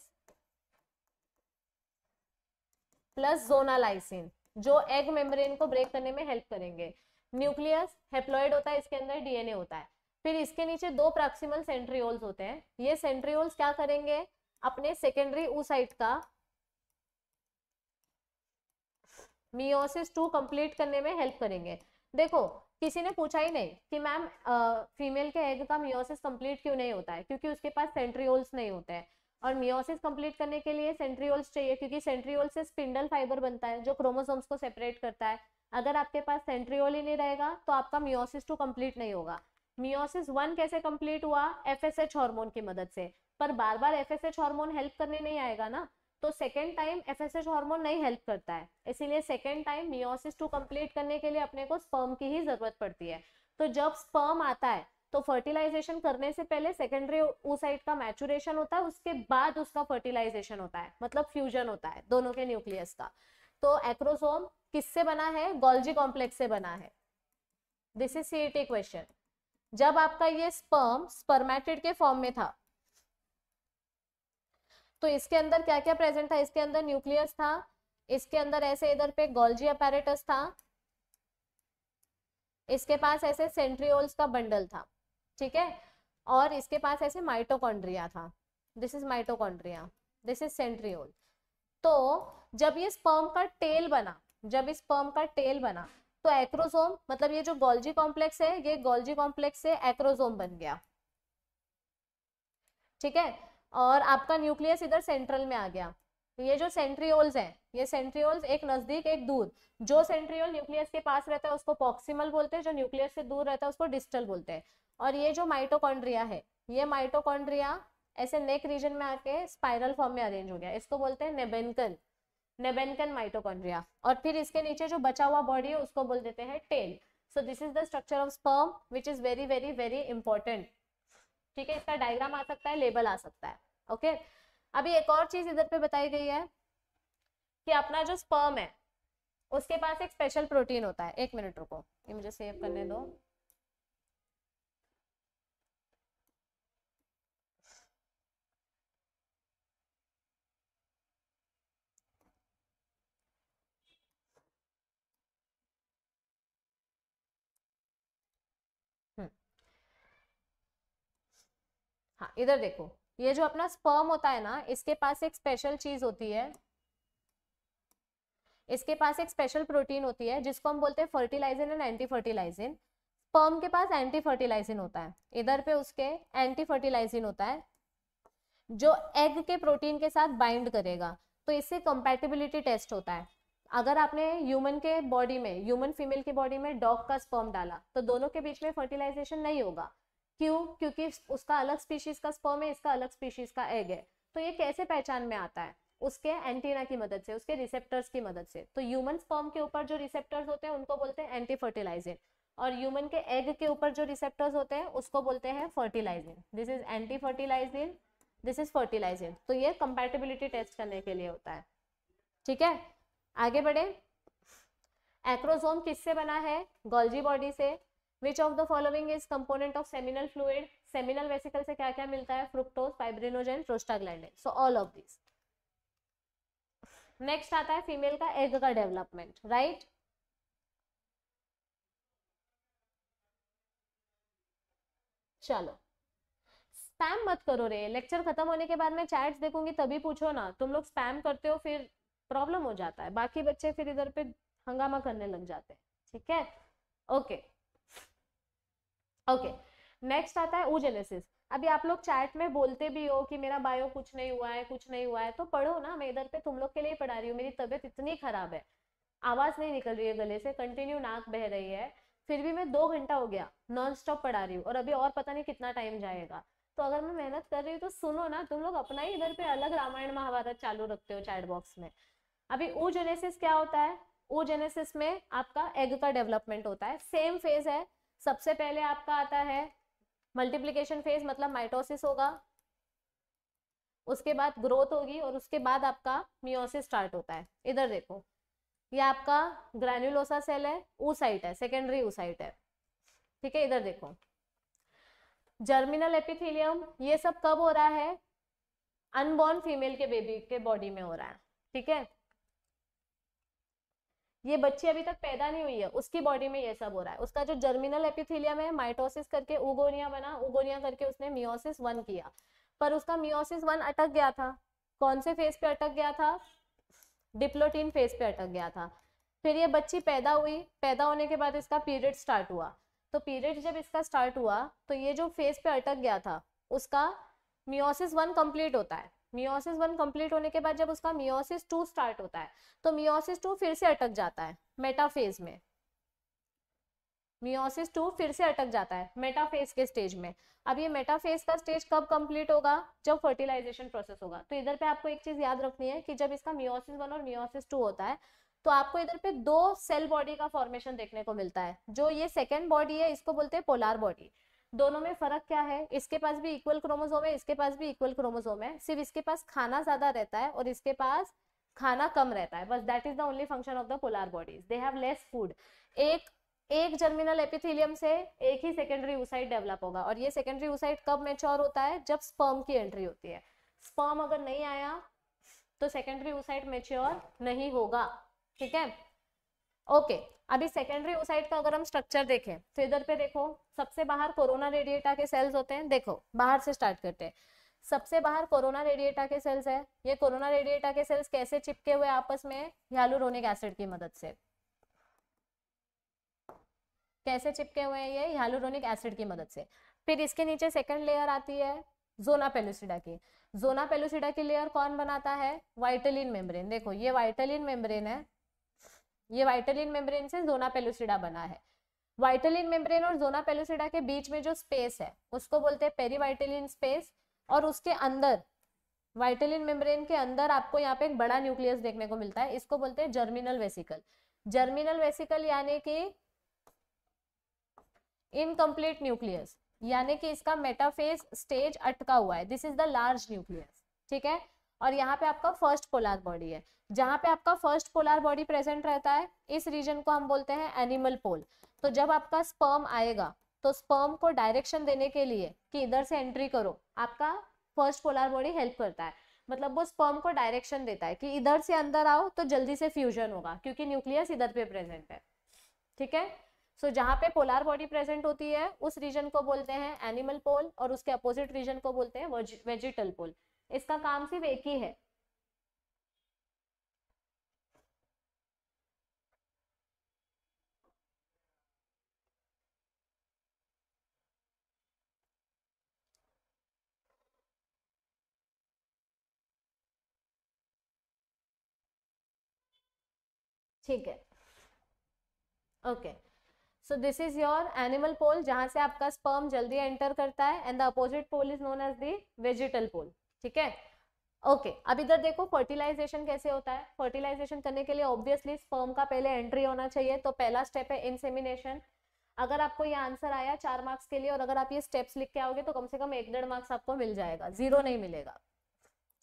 प्लस जोनालाइसिन जो एग मेम्ब्रेन को ब्रेक करने में हेल्प करेंगे न्यूक्लियस हेप्लॉइड होता है इसके अंदर डीएनए होता है फिर इसके नीचे दो प्रॉक्सिमल सेंट्रियोल्स होते हैं ये सेंट्रियोल्स क्या करेंगे अपने सेकेंडरी ऊसाइट का मियोसिस टू कंप्लीट करने में हेल्प करेंगे देखो किसी ने पूछा ही नहीं कि मैम फीमेल के एग का मियोसिस कंप्लीट क्यों नहीं होता है क्योंकि उसके पास सेंट्रियोल्स नहीं होते हैं और मियोसिस कंप्लीट करने के लिए सेंट्रियोल्स चाहिए क्योंकि सेंट्रियोल से स्पिंडल फाइबर बनता है जो क्रोमोसोम्स को सेपरेट करता है अगर आपके पास सेंट्रियोल ही नहीं रहेगा तो आपका मियोसिस टू कंप्लीट नहीं होगा मियोसिस वन कैसे कंप्लीट हुआ एफएसएच हार्मोन की मदद से पर बार बार एफएसएच हार्मोन हेल्प करने नहीं आएगा ना तो सेकेंड टाइम एफएसएच हार्मोन नहीं हेल्प करता है इसीलिए second time meiosis two complete करने के लिए अपने को स्पर्म की ही जरूरत पड़ती है तो जब स्पर्म आता है तो फर्टिलाइजेशन करने से पहले सेकेंडरी ओसाइट का मैचुरेशन होता है उसके बाद उसका फर्टिलाइजेशन होता है मतलब फ्यूजन होता है दोनों के न्यूक्लियस का तो एक्रोसोम किससे बना है गोल्जी कॉम्प्लेक्स से बना है दिस इज सीईटी क्वेश्चन जब आपका ये स्पर्म स्पर्मेटेड के फॉर्म में था तो इसके अंदर क्या क्या प्रेजेंट था इसके अंदर न्यूक्लियस था इसके अंदर ऐसे इधर पे गोल्जी अपेरेटस था इसके पास ऐसे सेंट्रियोल्स का बंडल था ठीक है और इसके पास ऐसे माइटोकॉन्ड्रिया था this is mitochondria this is centriole तो जब ये स्पर्म का टेल बना जब इस स्पर्म का टेल बना तो एक्रोसोम मतलब ये जो गोल्जी कॉम्प्लेक्स है ये गोल्जी कॉम्प्लेक्स से एक्रोसोम बन गया ठीक है और आपका न्यूक्लियस इधर सेंट्रल में आ गया तो ये जो सेंट्रियोल्स हैं ये सेंट्रियोल्स एक नजदीक एक दूर जो सेंट्रियोल न्यूक्लियस के पास रहता है उसको पॉक्सिमल बोलते हैं जो न्यूक्लियस से दूर रहता है उसको डिस्टल बोलते हैं और ये जो माइटोकॉन्ड्रिया है ये माइटोकॉन्ड्रिया ऐसे नेक रीजन में आके स्पाइरल फॉर्म में अरेंज हो गया इसको बोलते हैं नेबेनकन नेबेनकन माइटोकॉन्ड्रिया और फिर इसके नीचे जो बचा हुआ बॉडी है उसको बोल देते हैं tail so this is the structure of sperm which is very very very important ठीक है इसका डायग्राम आ सकता है लेबल आ सकता है ओके okay? अभी एक और चीज इधर पे बताई गई है कि अपना जो स्पर्म है उसके पास एक स्पेशल प्रोटीन होता है एक मिनट रुको ये मुझे सेव करने दो हाँ इधर देखो ये जो अपना स्पर्म होता है ना इसके पास एक स्पेशल चीज होती है इसके पास एक स्पेशल प्रोटीन होती है जिसको हम बोलते हैं fertilizin and anti fertilizin sperm के पास एंटी फर्टिलाइजिन होता है इधर पे उसके एंटी फर्टिलाइजिन होता है जो एग के प्रोटीन के साथ बाइंड करेगा तो इससे कंपेटिबिलिटी टेस्ट होता है अगर आपने ह्यूमन के बॉडी में ह्यूमन फीमेल की बॉडी में डॉग का स्पर्म डाला तो दोनों के बीच में फर्टिलाइजेशन नहीं होगा क्यों क्योंकि उसका अलग स्पीशीज का स्पर्म है इसका अलग स्पीशीज का एग है तो ये कैसे पहचान में आता है उसके एंटीना की मदद से उसके रिसेप्टर्स की मदद से तो ह्यूमन स्पर्म के ऊपर जो रिसेप्टर्स होते हैं उनको बोलते हैं एंटी फर्टिलाइजिंग और ह्यूमन के एग के ऊपर जो रिसेप्टर्स होते हैं उसको बोलते हैं fertilizing this is anti fertilizing this is fertilizing तो ये कंपेटेबिलिटी टेस्ट करने के लिए होता है ठीक है आगे बढ़े एक्रोजोम किससे बना है गोल्जी बॉडी से which of the following is component of seminal fluid seminal vesicle से क्या क्या मिलता है fructose fibrinogen prostaglandin so all of this next आता है फीमेल का एग का डेवलपमेंट राइट चलो स्पैम मत करो रे लेक्चर खत्म होने के बाद मैं चैट्स देखूंगी तभी पूछो ना तुम लोग स्पैम करते हो फिर प्रॉब्लम हो जाता है बाकी बच्चे फिर इधर पे हंगामा करने लग जाते हैं ठीक है ओके okay. ओके नेक्स्ट आता है ओजेनेसिस अभी आप लोग चैट में बोलते भी हो कि मेरा बायो कुछ नहीं हुआ है कुछ नहीं हुआ है तो पढ़ो ना मैं इधर पे तुम लोग के लिए पढ़ा रही हूँ मेरी तबीयत इतनी खराब है आवाज नहीं निकल रही है गले से कंटिन्यू नाक बह रही है फिर भी मैं दो घंटा हो गया नॉन स्टॉप पढ़ा रही हूँ और अभी और पता नहीं कितना टाइम जाएगा तो अगर मैं मेहनत कर रही हूँ तो सुनो ना तुम लोग अपना ही इधर पे अलग रामायण महाभारत चालू रखते हो चैट बॉक्स में अभी ओ क्या होता है ओ में आपका एग का डेवलपमेंट होता है सेम फेज है सबसे पहले आपका आता है मल्टीप्लीकेशन फेज मतलब माइटोसिस होगा उसके बाद ग्रोथ होगी और उसके बाद आपका मियोसिस स्टार्ट होता है इधर देखो ये आपका ग्रेन्यूलोसा सेल है ऊसाइट है सेकेंडरी ऊसाइट है ठीक है इधर देखो जर्मिनल एपिथिलियम ये सब कब हो रहा है अनबॉर्न फीमेल के बेबी के बॉडी में हो रहा है ठीक है ये बच्ची अभी तक पैदा नहीं हुई है उसकी बॉडी में ये सब हो रहा है उसका जो जर्मिनल एपिथीलियम है माइटोसिस करके उगोनिया बना उगोनिया करके उसने मियोसिस वन किया पर उसका मियोसिस वन अटक गया था कौन से फेज पे अटक गया था डिप्लोटीन फेज पे अटक गया था फिर ये बच्ची पैदा हुई पैदा होने के बाद इसका पीरियड स्टार्ट हुआ तो पीरियड जब इसका स्टार्ट हुआ तो ये जो फेज पे अटक गया था उसका मियोसिस वन कंप्लीट होता है मियोसिस वन कंप्लीट होने के बाद जब उसका मियोसिस टू स्टार्ट होता है तो मियोसिस टू फिर से अटक जाता है मेटाफेज में मियोसिस टू फिर से अटक जाता है मेटाफेज के स्टेज में अब ये मेटाफेज का स्टेज कब कंप्लीट होगा जब फर्टिलाइजेशन प्रोसेस होगा तो इधर पे आपको एक चीज याद रखनी है कि जब इसका मियोसिस वन और मियोसिस टू होता है तो आपको इधर पे दो सेल बॉडी का फॉर्मेशन देखने को मिलता है जो ये सेकेंड बॉडी है इसको बोलते हैं पोलार बॉडी दोनों में फर्क क्या है इसके पास भी इक्वल क्रोमोजोम है इसके पास भी इक्वल क्रोमोजोम है सिर्फ इसके पास खाना ज्यादा रहता है और इसके पास खाना कम रहता है बस that is the only function of the polar bodies they have less food एक एक जर्मिनल एपिथेलियम से एक ही सेकेंडरी ऊसाइड डेवलप होगा और ये सेकेंडरी ऊसाइड कब मेच्योर होता है जब स्पर्म की एंट्री होती है स्पर्म अगर नहीं आया तो सेकेंडरी ऊसाइड मेच्योर नहीं होगा ठीक है ओके अभी सेकेंडरी ओसाइट का अगर हम स्ट्रक्चर देखें तो इधर पे देखो सबसे बाहर कोरोना रेडिएटा के सेल्स होते हैं देखो बाहर से स्टार्ट करते हैं सबसे बाहर कोरोना रेडिएटा के सेल्स है ये कोरोना रेडिएटा के सेल्स कैसे चिपके हुए आपस में हालूरोनिक एसिड की मदद से कैसे चिपके हुए हैं ये हालूरोनिक एसिड की मदद से फिर इसके नीचे सेकेंड लेयर आती है जोना पेलुसिडा की जोना पेलुसिडा की लेयर कौन बनाता है वाइटलिन मेम्ब्रेन देखो ये वाइटलिन मेम्ब्रेन है ये वाइटलिन मेम्ब्रेन से जोना पेलुसिडा बना है वाइटलिन मेम्ब्रेन और जोना पेलुसिडा के बीच में जो स्पेस है उसको बोलते हैं पेरीवाइटलिन स्पेस और उसके अंदर वाइटलिन मेम्ब्रेन के अंदर आपको यहाँ पे एक बड़ा न्यूक्लियस देखने को मिलता है इसको बोलते हैं जर्मिनल वेसिकल जर्मिनल वेसिकल यानी कि इनकम्प्लीट न्यूक्लियस यानी कि इसका मेटाफेज स्टेज अटका हुआ है this is the large nucleus ठीक है और यहाँ पे आपका फर्स्ट पोलार बॉडी है जहाँ पे आपका फर्स्ट पोलार बॉडी प्रेजेंट रहता है इस रीजन को हम बोलते हैं एनिमल पोल तो जब आपका स्पर्म आएगा तो स्पर्म को डायरेक्शन देने के लिए कि इधर से एंट्री करो आपका फर्स्ट पोलार बॉडी हेल्प करता है मतलब वो स्पर्म को डायरेक्शन देता है कि इधर से अंदर आओ तो जल्दी से फ्यूजन होगा क्योंकि न्यूक्लियस इधर पे प्रेजेंट है ठीक है सो so, जहाँ पे पोलार बॉडी प्रेजेंट होती है उस रीजन को बोलते हैं एनिमल पोल और उसके अपोजिट रीजन को बोलते हैं वेजिटल पोल इसका काम सिर्फ एक ही है ठीक है okay so this is your animal pole जहां से आपका स्पर्म जल्दी एंटर करता है and the opposite pole is known as the vegetal pole ठीक है ओके okay, अब इधर देखो फर्टिलाइजेशन कैसे होता है फर्टिलाइजेशन करने के लिए ऑब्वियसली स्पर्म का पहले एंट्री होना चाहिए तो पहला स्टेप है इनसेमिनेशन अगर आपको ये आंसर आया चार मार्क्स के लिए और अगर आप ये स्टेप्स लिख के आओगे तो कम से कम एक डेढ़ मार्क्स आपको मिल जाएगा जीरो नहीं मिलेगा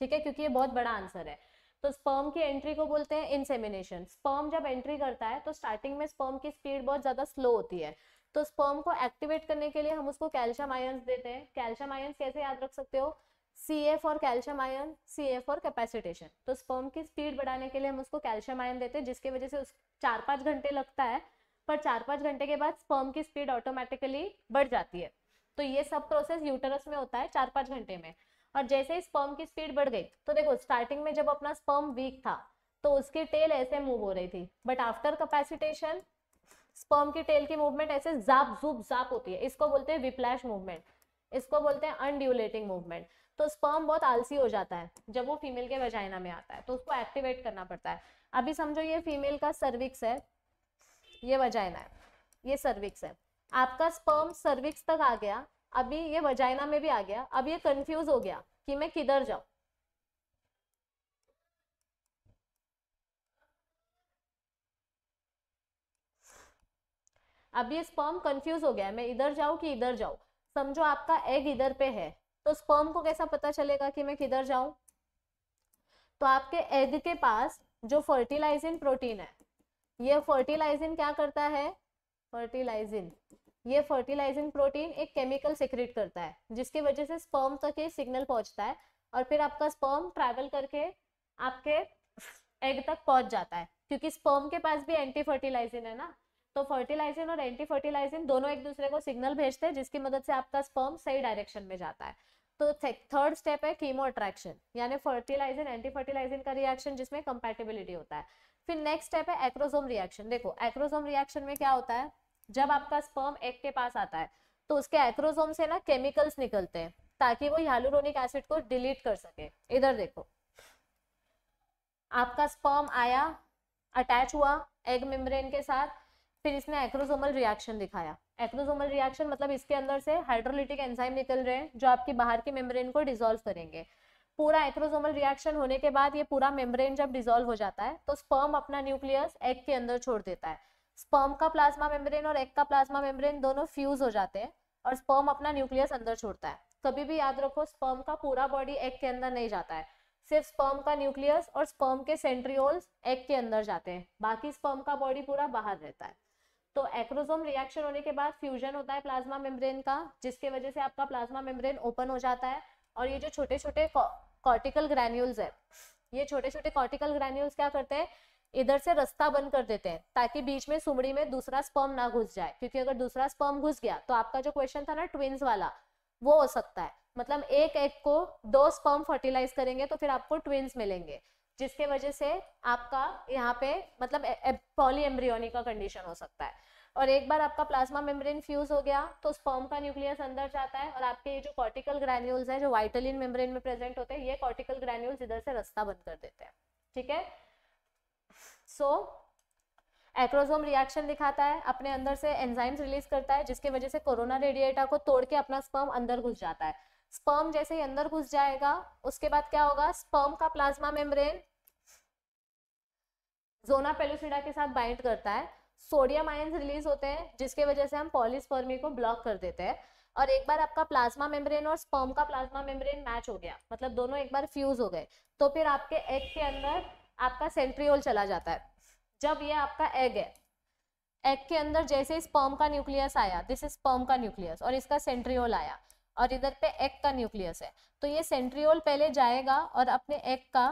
ठीक है क्योंकि ये बहुत बड़ा आंसर है तो स्पर्म की एंट्री को बोलते हैं इनसेमिनेशन स्पर्म जब एंट्री करता है तो स्टार्टिंग में स्पर्म की स्पीड बहुत ज्यादा स्लो होती है तो स्पर्म को एक्टिवेट करने के लिए हम उसको कैल्शियम आयंस देते हैं कैल्शियम आयंस कैसे याद रख सकते हो C A for calcium ion C A for capacitation तो स्पर्म की स्पीड बढ़ाने के लिए हम उसको कैल्शियम आयन देते हैं जिसकी वजह से उस चार पाँच घंटे लगता है पर चार पाँच घंटे के बाद स्पर्म की स्पीड ऑटोमेटिकली बढ़ जाती है तो ये सब प्रोसेस यूटरस में होता है चार पाँच घंटे में और जैसे ही स्पर्म की स्पीड बढ़ गई तो देखो स्टार्टिंग में जब अपना स्पर्म वीक था तो उसकी टेल ऐसे मूव हो रही थी बट आफ्टर कैपेसिटेशन स्पर्म की टेल की मूवमेंट ऐसे जाप जूप जाप होती है इसको बोलते हैं विप्लैश मूवमेंट इसको बोलते हैं अनड्यूलेटिंग मूवमेंट तो स्पर्म बहुत आलसी हो जाता है जब वो फीमेल के वजाइना में आता है तो उसको एक्टिवेट करना पड़ता है अभी समझो ये फीमेल का सर्विक्स है ये वजाइना है ये सर्विक्स है आपका स्पर्म सर्विक्स तक आ गया अभी ये वजाइना में भी आ गया अब ये कंफ्यूज हो गया कि मैं किधर जाऊं अब ये स्पर्म कंफ्यूज हो गया है मैं इधर जाऊं कि इधर जाऊं समझो आपका एग इधर पे है तो स्पर्म को कैसा पता चलेगा कि मैं किधर जाऊं तो आपके एग के पास जो फर्टिलाइजिन प्रोटीन है ये फर्टिलाइजिन क्या करता है फर्टिलाइजिन ये फर्टिलाइजिंग प्रोटीन एक केमिकल सिक्रेट करता है जिसकी वजह से स्पर्म तक ये सिग्नल पहुंचता है और फिर आपका स्पर्म ट्रैवल करके आपके एग तक पहुंच जाता है क्योंकि स्पर्म के पास भी एंटी फर्टिलाइजिन है ना तो फर्टिलाइजिन और एंटी फर्टिलाइजिन दोनों एक दूसरे को सिग्नल भेजते हैं जिसकी मदद से आपका स्पर्म सही डायरेक्शन में जाता है तो थर्ड स्टेप है कीमो अट्रैक्शन यानी फर्टिलाइजर एंटी फर्टिलाइजर का रिएक्शन जिसमें कंपेटेबिलिटी होता है फिर नेक्स्ट स्टेप है एक्रोसोम रिएक्शन देखो एक्रोसोम रिएक्शन में क्या होता है जब आपका स्पर्म एक के पास आता है तो उसके एक्रोसोम से ना केमिकल्स निकलते हैं ताकि वो हाइलुरोनिक एसिड को डिलीट कर सके इधर देखो आपका स्पर्म आया अटैच हुआ एग मेम्ब्रेन के साथ फिर इसने एक्रोसोमल रिएक्शन दिखाया एक्रोसोमल रिएक्शन मतलब इसके अंदर से हाइड्रोलिटिक एंजाइम निकल रहे हैं जो आपके बाहर की मेम्ब्रेन को डिजोल्व करेंगे पूरा एक्रोसोमल रिएक्शन होने के बाद ये पूरा मेम्ब्रेन जब डिजोल्व हो जाता है तो स्पर्म अपना न्यूक्लियस एग के अंदर छोड़ देता है स्पर्म का प्लाज्मा मेम्ब्रेन और एग का प्लाज्मा मेम्ब्रेन दोनों फ्यूज हो जाते हैं और स्पर्म अपना न्यूक्लियस अंदर छोड़ता है कभी भी याद रखो स्पर्म का पूरा बॉडी एग के अंदर नहीं जाता है सिर्फ स्पर्म का न्यूक्लियस और स्पर्म के सेंट्रियोल्स एग के अंदर जाते हैं बाकी स्पर्म का बॉडी पूरा बाहर रहता है तो एक्रोजोम रिएक्शन होने के बाद फ्यूजन होता है प्लाज्मा मेम्ब्रेन का जिसके वजह से आपका प्लाज्मा मेम्ब्रेन ओपन हो जाता है और ये जो छोटे छोटे कॉर्टिकल ग्रैन्यूल्स है ये छोटे छोटे कॉर्टिकल ग्रैन्यूल्स क्या करते हैं इधर से रास्ता बंद कर देते हैं ताकि बीच में सुमड़ी में दूसरा स्पर्म ना घुस जाए क्योंकि अगर दूसरा स्पर्म घुस गया तो आपका जो क्वेश्चन था ना ट्विन्स वाला वो हो सकता है मतलब एक एक को दो स्पर्म फर्टिलाइज करेंगे तो फिर आपको ट्विन्स मिलेंगे जिसके वजह से आपका यहाँ पे मतलब पॉली का कंडीशन हो सकता है और एक बार आपका प्लाज्मा मेम्ब्रेन फ्यूज हो गया तो स्पर्म का न्यूक्लियस अंदर जाता है और आपके ये जो कॉर्टिकल ग्रैन्यूल्स है जो वाइटलिन मेम्ब्रेन में प्रेजेंट होते हैं ये कॉर्टिकल ग्रैन्यूल्स इधर से रास्ता बंद कर देते हैं ठीक है सो एक्रोजोम रिएक्शन दिखाता है अपने अंदर से एंजाइम्स रिलीज करता है जिसके वजह से कोरोना रेडिएटा को तोड़ के अपना स्पर्म अंदर घुस जाता है स्पर्म जैसे ही अंदर घुस जाएगा उसके बाद क्या होगा स्पर्म का प्लाज्मा मेम्ब्रेन जोना पेलुसिडा के साथ बाइंड करता है सोडियम आयन रिलीज होते हैं जिसके वजह से हम पॉलिस्पर्मी को ब्लॉक कर देते हैं और एक बार आपका प्लाज्मा मेम्ब्रेन और स्पर्म का प्लाज्मा मेम्ब्रेन मैच हो गया मतलब दोनों एक बार फ्यूज हो गए तो फिर आपके एग के अंदर आपका सेंट्रियोल चला जाता है जब ये आपका एग है एग के अंदर जैसे स्पर्म का न्यूक्लियस आया दिस इज स्पर्म का न्यूक्लियस और इसका सेंट्रियोल आया और इधर पे एग का न्यूक्लियस है तो ये सेंट्रियोल पहले जाएगा और अपने एग का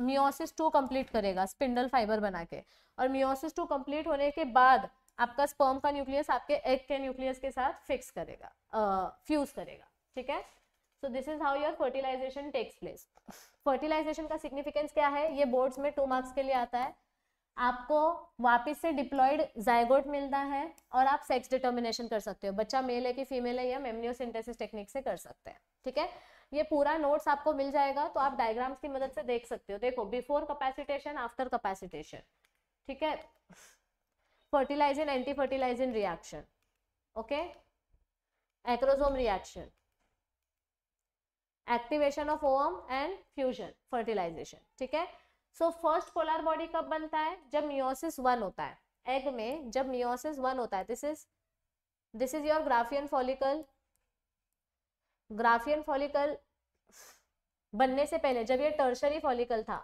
मियोसिस टू कंप्लीट करेगा स्पिंडल फाइबर बना के और मियोसिस टू कंप्लीट होने के बाद आपका स्पर्म का न्यूक्लियस आपके एग के न्यूक्लियस के साथ फिक्स करेगा फ्यूज करेगा ठीक है so this is how your fertilization takes place fertilization का सिग्निफिकेंस क्या है ये बोर्ड्स में टू मार्क्स के लिए आता है आपको वापस से डिप्लॉयड जायगोट मिलता है और आप सेक्स डिटर्मिनेशन कर सकते हो बच्चा मेल है कि फीमेल है या मेमनियोसिंथेसिस टेक्निक से कर सकते हैं ठीक है ये पूरा नोट्स आपको मिल जाएगा तो आप डायग्राम्स की मदद से देख सकते हो देखो बिफोर कैपेसिटेशन आफ्टर कैपेसिटेशन ठीक है fertilizing anti fertilizing reaction okay acrosome reaction activation of ovum and fusion fertilization ठीक है सो फर्स्ट पोलर बॉडी कब बनता है जब मियोसिस वन होता है एग में जब मियोसिस वन होता है this is this is your Graafian follicle Graafian follicle बनने से पहले जब ये टर्शरी फॉलिकल था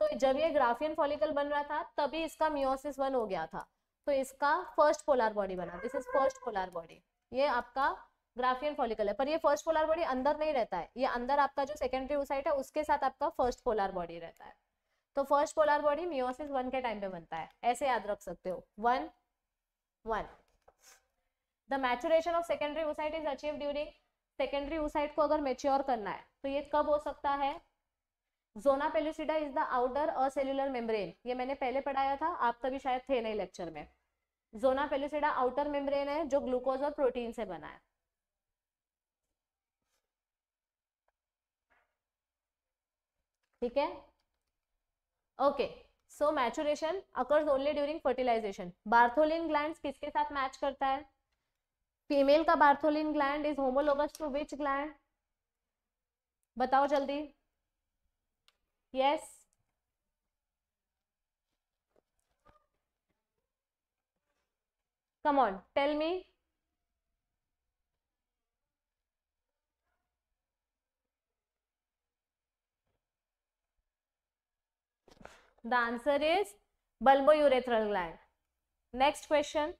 तो जब ये ग्राफियन फॉलिकल बन रहा था तभी इसका मियोसिस वन हो गया था तो इसका फर्स्ट पोलर बॉडी बना this is first polar body ये आपका ग्राफियन फॉलिकल है पर ये फर्स्ट पोलर बॉडी अंदर नहीं रहता है ये अंदर आपका जो सेकेंडरी ओसाइट है उसके साथ आपका फर्स्ट पोलर बॉडी रहता है तो first polar body meiosis one के टाइम पे बनता है ऐसे याद रख सकते हो one one the maturation of secondary oocyte is achieve during secondary oocyte को अगर मेच्योर करना है तो ये कब हो सकता है zona pellucida is the outer acellular membrane ये मैंने पहले पढ़ाया था आप तभी शायद थे नहीं लेक्चर में जोना पेलुसिडा आउटर मेम्ब्रेन है जो ग्लूकोज और प्रोटीन से बना है ठीक है okay so maturation occurs only during fertilization Bartholin gland किसके साथ मैच करता है फीमेल का Bartholin gland is homologous to which gland बताओ जल्दी yes come on tell me The answer is bulbourethral gland. Next question.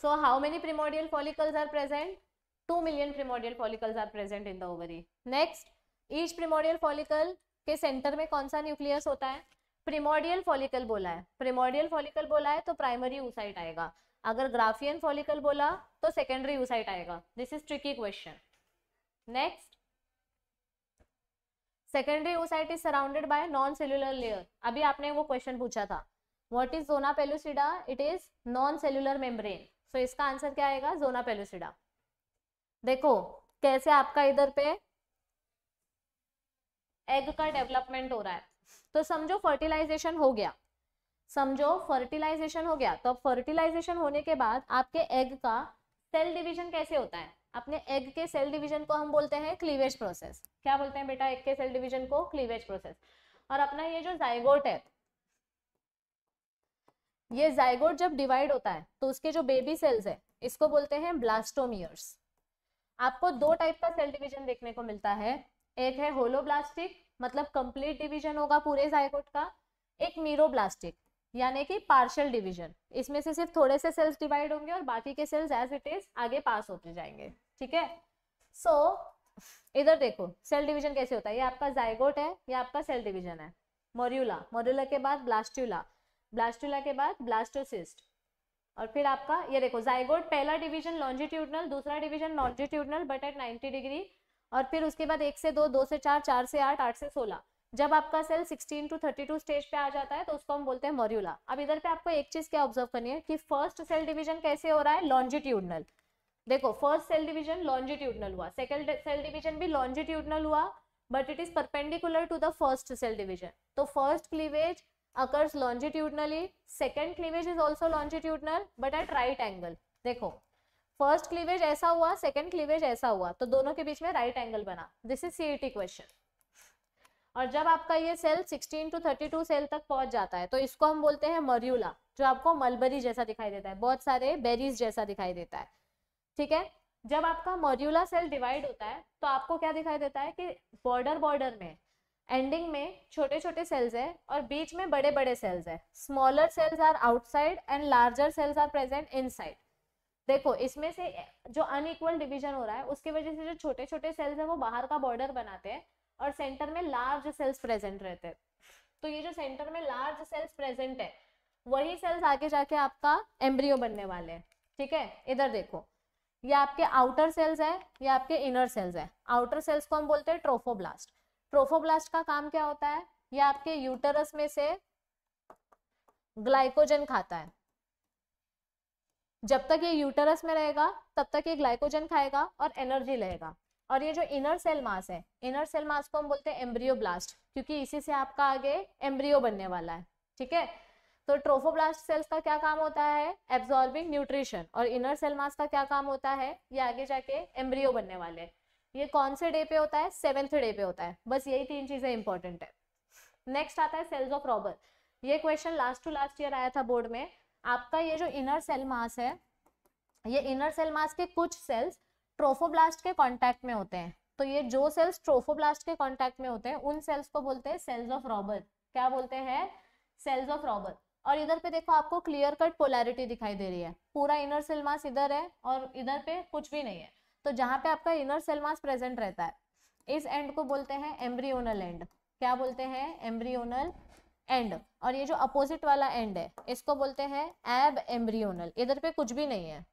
so how many primordial follicles are present 2 million primordial follicles are present in the ovary next each primordial follicle के सेंटर में कौन सा न्यूक्लियस होता है प्रिमोडियल फॉलिकल बोला है प्रिमोडियल फॉलिकल बोला है तो प्राइमरी यूसाइट आएगा अगर ग्राफियन फॉलिकल बोला तो सेकेंडरी यूसाइट आएगा this is tricky question next secondary oocyte is surrounded by non cellular layer अभी आपने वो क्वेश्चन पूछा था what is zona pellucida it is non cellular membrane so so, इसका आंसर क्या आएगा जोना पेलुसिडा देखो कैसे आपका इधर पे एग का डेवलपमेंट हो रहा है तो समझो फर्टिलाइजेशन हो गया समझो फर्टिलाइजेशन हो गया तो अब फर्टिलाइजेशन होने के बाद आपके एग का सेल डिवीजन कैसे होता है अपने एग के सेल डिवीजन को हम बोलते हैं क्लीवेज प्रोसेस क्या बोलते हैं बेटा एग के सेल डिवीजन को क्लीवेज प्रोसेस और अपना ये जो जाइगोट है ये जायगोट जब डिवाइड होता है तो उसके जो बेबी सेल्स है इसको बोलते हैं ब्लास्टोमियर्स आपको दो टाइप का सेल डिवीजन देखने को मिलता है एक है होलोब्लास्टिक मतलब कंप्लीट डिवीजन होगा पूरे जायगोट का एक मीरोब्लास्टिक यानी कि पार्शियल डिवीजन इसमें से सिर्फ थोड़े से सेल्स डिवाइड होंगे और बाकी के सेल्स एज इट इज आगे पास होते जाएंगे ठीक है सो so, इधर देखो सेल डिवीजन कैसे होता है ये आपका जायगोट है या आपका सेल डिवीजन है मोर्यूला मोर्यूला के बाद ब्लास्ट्यूला ब्लास्टुला के बाद ब्लास्टोसिस्ट और फिर आपका ये देखो जायगोड पहला डिवीजन लॉन्जिट्यूडनल दूसरा division longitudinal but at 90 degree और फिर उसके बाद एक से दो दो से चार चार से आठ आठ से सोलह जब आपका सेल 16 टू 32 स्टेज पे आ जाता है तो उसको हम बोलते हैं मॉर्यूला अब इधर पे आपको एक चीज क्या ऑब्जर्व करनी है कि फर्स्ट सेल डिवीजन कैसे हो रहा है लॉन्जिट्यूडनल देखो फर्स्ट सेल डिवीजन लॉन्जिट्यूडनल हुआ सेकेंड सेल डिवीजन भी लॉन्जिट्यूडनल हुआ but it is perpendicular to the first cell division तो first cleavage occurs longitudinally second cleavage is also longitudinal but at right angle देखो फर्स्ट क्लीवेज ऐसा हुआ सेकंड क्लीवेज ऐसा हुआ तो दोनों के बीच में राइट right एंगल बना दिस इज सीईटी क्वेश्चन और जब आपका ये सेल 16 टू 32 सेल तक पहुंच जाता है तो इसको हम बोलते हैं मर्यूला जो आपको मलबरी जैसा दिखाई देता है बहुत सारे बेरीज जैसा दिखाई देता है ठीक है जब आपका मर्यूला सेल डिवाइड होता है तो आपको क्या दिखाई देता है कि बॉर्डर बॉर्डर में एंडिंग में छोटे छोटे सेल्स है और बीच में बड़े बड़े सेल्स है smaller cells are outside and larger cells are present inside देखो इसमें से जो अनइक्वल डिवीजन हो रहा है उसकी वजह से जो छोटे छोटे सेल्स हैं वो बाहर का बॉर्डर बनाते हैं और सेंटर में लार्ज सेल्स प्रेजेंट रहते हैं तो ये जो सेंटर में लार्ज सेल्स प्रेजेंट है वही सेल्स आगे जाके आपका एम्ब्रियो बनने वाले हैं ठीक है इधर देखो ये आपके आउटर सेल्स है ये आपके इनर सेल्स है आउटर सेल्स को हम बोलते हैं ट्रोफोब्लास्ट ट्रोफोब्लास्ट का काम क्या होता है ये आपके यूटरस में से ग्लाइकोजन खाता है जब तक ये यूटरस में रहेगा तब तक ये ग्लाइकोजन खाएगा और एनर्जी लेगा और ये जो इनर सेल मास है इनर सेल मास को हम बोलते हैं एम्ब्रियो ब्लास्ट क्योंकि इसी से आपका आगे एम्ब्रियो बनने वाला है ठीक है तो ट्रोफोब्लास्ट सेल्स का क्या काम होता है एब्जॉर्बिंग न्यूट्रिशन और इनर सेल मास का क्या काम होता है ये आगे जाके एम्ब्रियो बनने वाले हैं ये कौन से डे पे होता है सेवेंथ डे पे होता है बस यही तीन चीज़ें इंपॉर्टेंट है नेक्स्ट आता है सेल्स ऑफ रॉबर ये question last to last year आया था बोर्ड में आपका ये जो इनर सेल मास है ये इनर सेल मास के कुछ सेल्स ट्रोफोब्लास्ट के कॉन्टैक्ट में होते हैं तो ये जो सेल्स ट्रोफोब्लास्ट के कॉन्टैक्ट में होते हैं उन सेल्स को बोलते हैं सेल्स ऑफ रॉबर क्या बोलते हैं सेल्स ऑफ रॉबर और इधर पे देखो आपको क्लियर कट पोलैरिटी दिखाई दे रही है पूरा इनर सेल मास इधर है और इधर पे कुछ भी नहीं है तो जहां पे आपका इनर सेल मास प्रेजेंट रहता है इस एंड को बोलते हैं एम्ब्रियोनल एंड क्या बोलते हैं एम्ब्रियोनल एंड और ये जो अपोजिट वाला एंड है इसको बोलते हैं एब एम्ब्रियोनल इधर पे कुछ भी नहीं है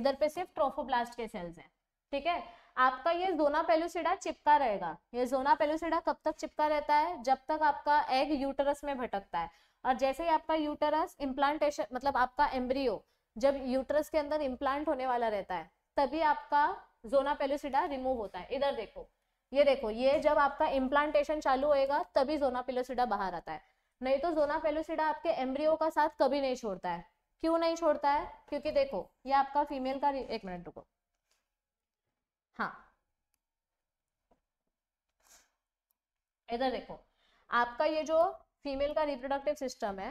इधर पे सिर्फ ट्रोफोब्लास्ट के सेल्स हैं ठीक है आपका ये जोना पेलुसिडा चिपका रहेगा ये जोना पेलुसिडा कब तक चिपका रहता है जब तक आपका एग यूटरस में भटकता है और जैसे ही आपका यूटरस इम्प्लांटेशन मतलब आपका एम्ब्रियो जब यूटरस के अंदर इम्प्लांट होने वाला रहता है तभी आपका जोना पेलोसिडा रिमूव होता है इधर देखो ये देखो ये जब आपका इम्प्लांटेशन चालू होएगा तभी जोना पेलोसिडा बाहर आता है नहीं तो जोना पेलोसिडा आपके एम्ब्रियो का साथ कभी नहीं छोड़ता है क्यों नहीं छोड़ता है क्योंकि देखो ये आपका फीमेल का एक मिनट रुको हाँ इधर देखो आपका ये जो फीमेल का रिप्रोडक्टिव सिस्टम है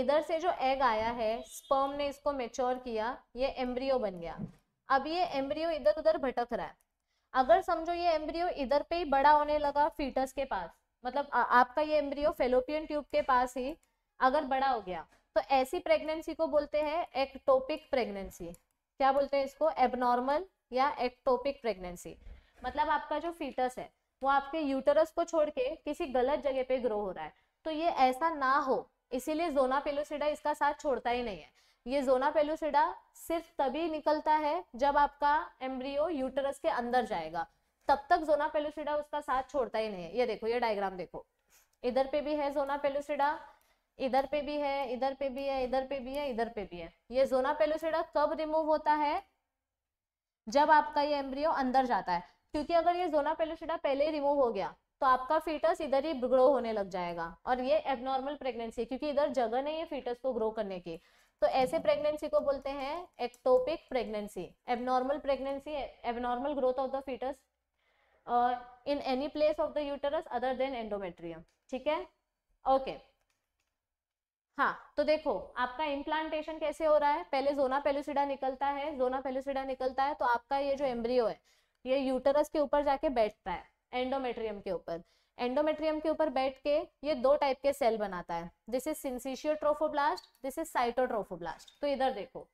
इधर से जो एग आया है स्पर्म ने इसको मेच्योर किया ये एम्ब्रियो बन गया अब ये एम्ब्रियो इधर उधर भटक रहा है अगर समझो ये एम्ब्रियो इधर पे ही बड़ा होने लगा फीटस के पास मतलब आ, आपका ये एम्ब्रियो फेलोपियन ट्यूब के पास ही अगर बड़ा हो गया तो ऐसी प्रेगनेंसी को बोलते हैं एक्टोपिक प्रेगनेंसी क्या बोलते हैं इसको एबनॉर्मल या एक्टोपिक प्रेगनेंसी मतलब आपका जो फीटस है वो आपके यूटरस को छोड़ के किसी गलत जगह पे ग्रो हो रहा है तो ये ऐसा ना हो इसीलिए जोना पेलोसिडा इसका साथ छोड़ता ही नहीं है ये जोना पेलोसिडा सिर्फ तभी निकलता है जब आपका एम्ब्रियो यूटरस के अंदर जाएगा तब तक जोना पेलोसिडा उसका साथ छोड़ता ही नहीं है ये देखो ये डायग्राम देखो इधर पे भी है जोना पेलोसिडा इधर पे भी है इधर पे भी है इधर पे भी है इधर पे भी है ये जोना पेलोसिडा कब रिमूव होता है जब आपका ये एम्ब्रियो अंदर जाता है क्योंकि अगर ये जोना पेलोसिडा पहले ही रिमूव हो गया तो आपका फीटस इधर ही ग्रो होने लग जाएगा और ये एबनॉर्मल प्रेगनेंसी क्योंकि इधर जगह नहीं है फीटस को ग्रो करने की तो ऐसे प्रेगनेंसी को बोलते हैं ectopic pregnancy abnormal pregnancy abnormal growth of the foetus in any place of the uterus other than endometrium ठीक है ओके okay. हाँ तो देखो आपका इम्प्लांटेशन कैसे हो रहा है पहले जोना पेलुसिडा निकलता है जोना पेलुसिडा निकलता है तो आपका ये जो एम्ब्रियो है ये यूटरस के ऊपर जाके बैठता है एंडोमेट्रियम के ऊपर एंडोमेट्रियम के ऊपर बैठ के ये दो टाइप के सेल बनाता है this is syncytiotrophoblast this is cytotrophoblast तो इधर देखो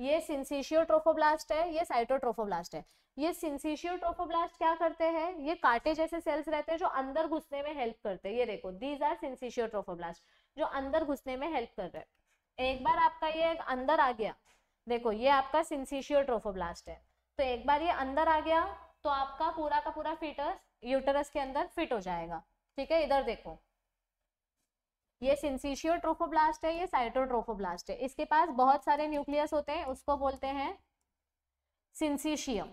ये सिंसिशियो ट्रोफोब्लास्ट है ये साइटोट्रोफोब्लास्ट है ये सिंसिशियो ट्रोफोब्लास्ट क्या करते हैं ये कांटे जैसे सेल्स रहते हैं जो अंदर घुसने में हेल्प करते हैं ये देखो दीज आर सिंसिशियो ट्रोफोब्लास्ट जो अंदर घुसने में हेल्प कर रहे हैं एक बार आपका ये अंदर आ गया देखो ये आपका सिंसिशियो ट्रोफोब्लास्ट है तो एक बार ये अंदर आ गया तो आपका पूरा का पूरा फीटस यूटरस के अंदर फिट हो जाएगा ठीक है इधर देखो ये सिंसिशियो ट्रोफोब्लास्ट है ये साइटोट्रोफोब्लास्ट है इसके पास बहुत सारे न्यूक्लियस होते हैं उसको बोलते हैं सिंसिशियम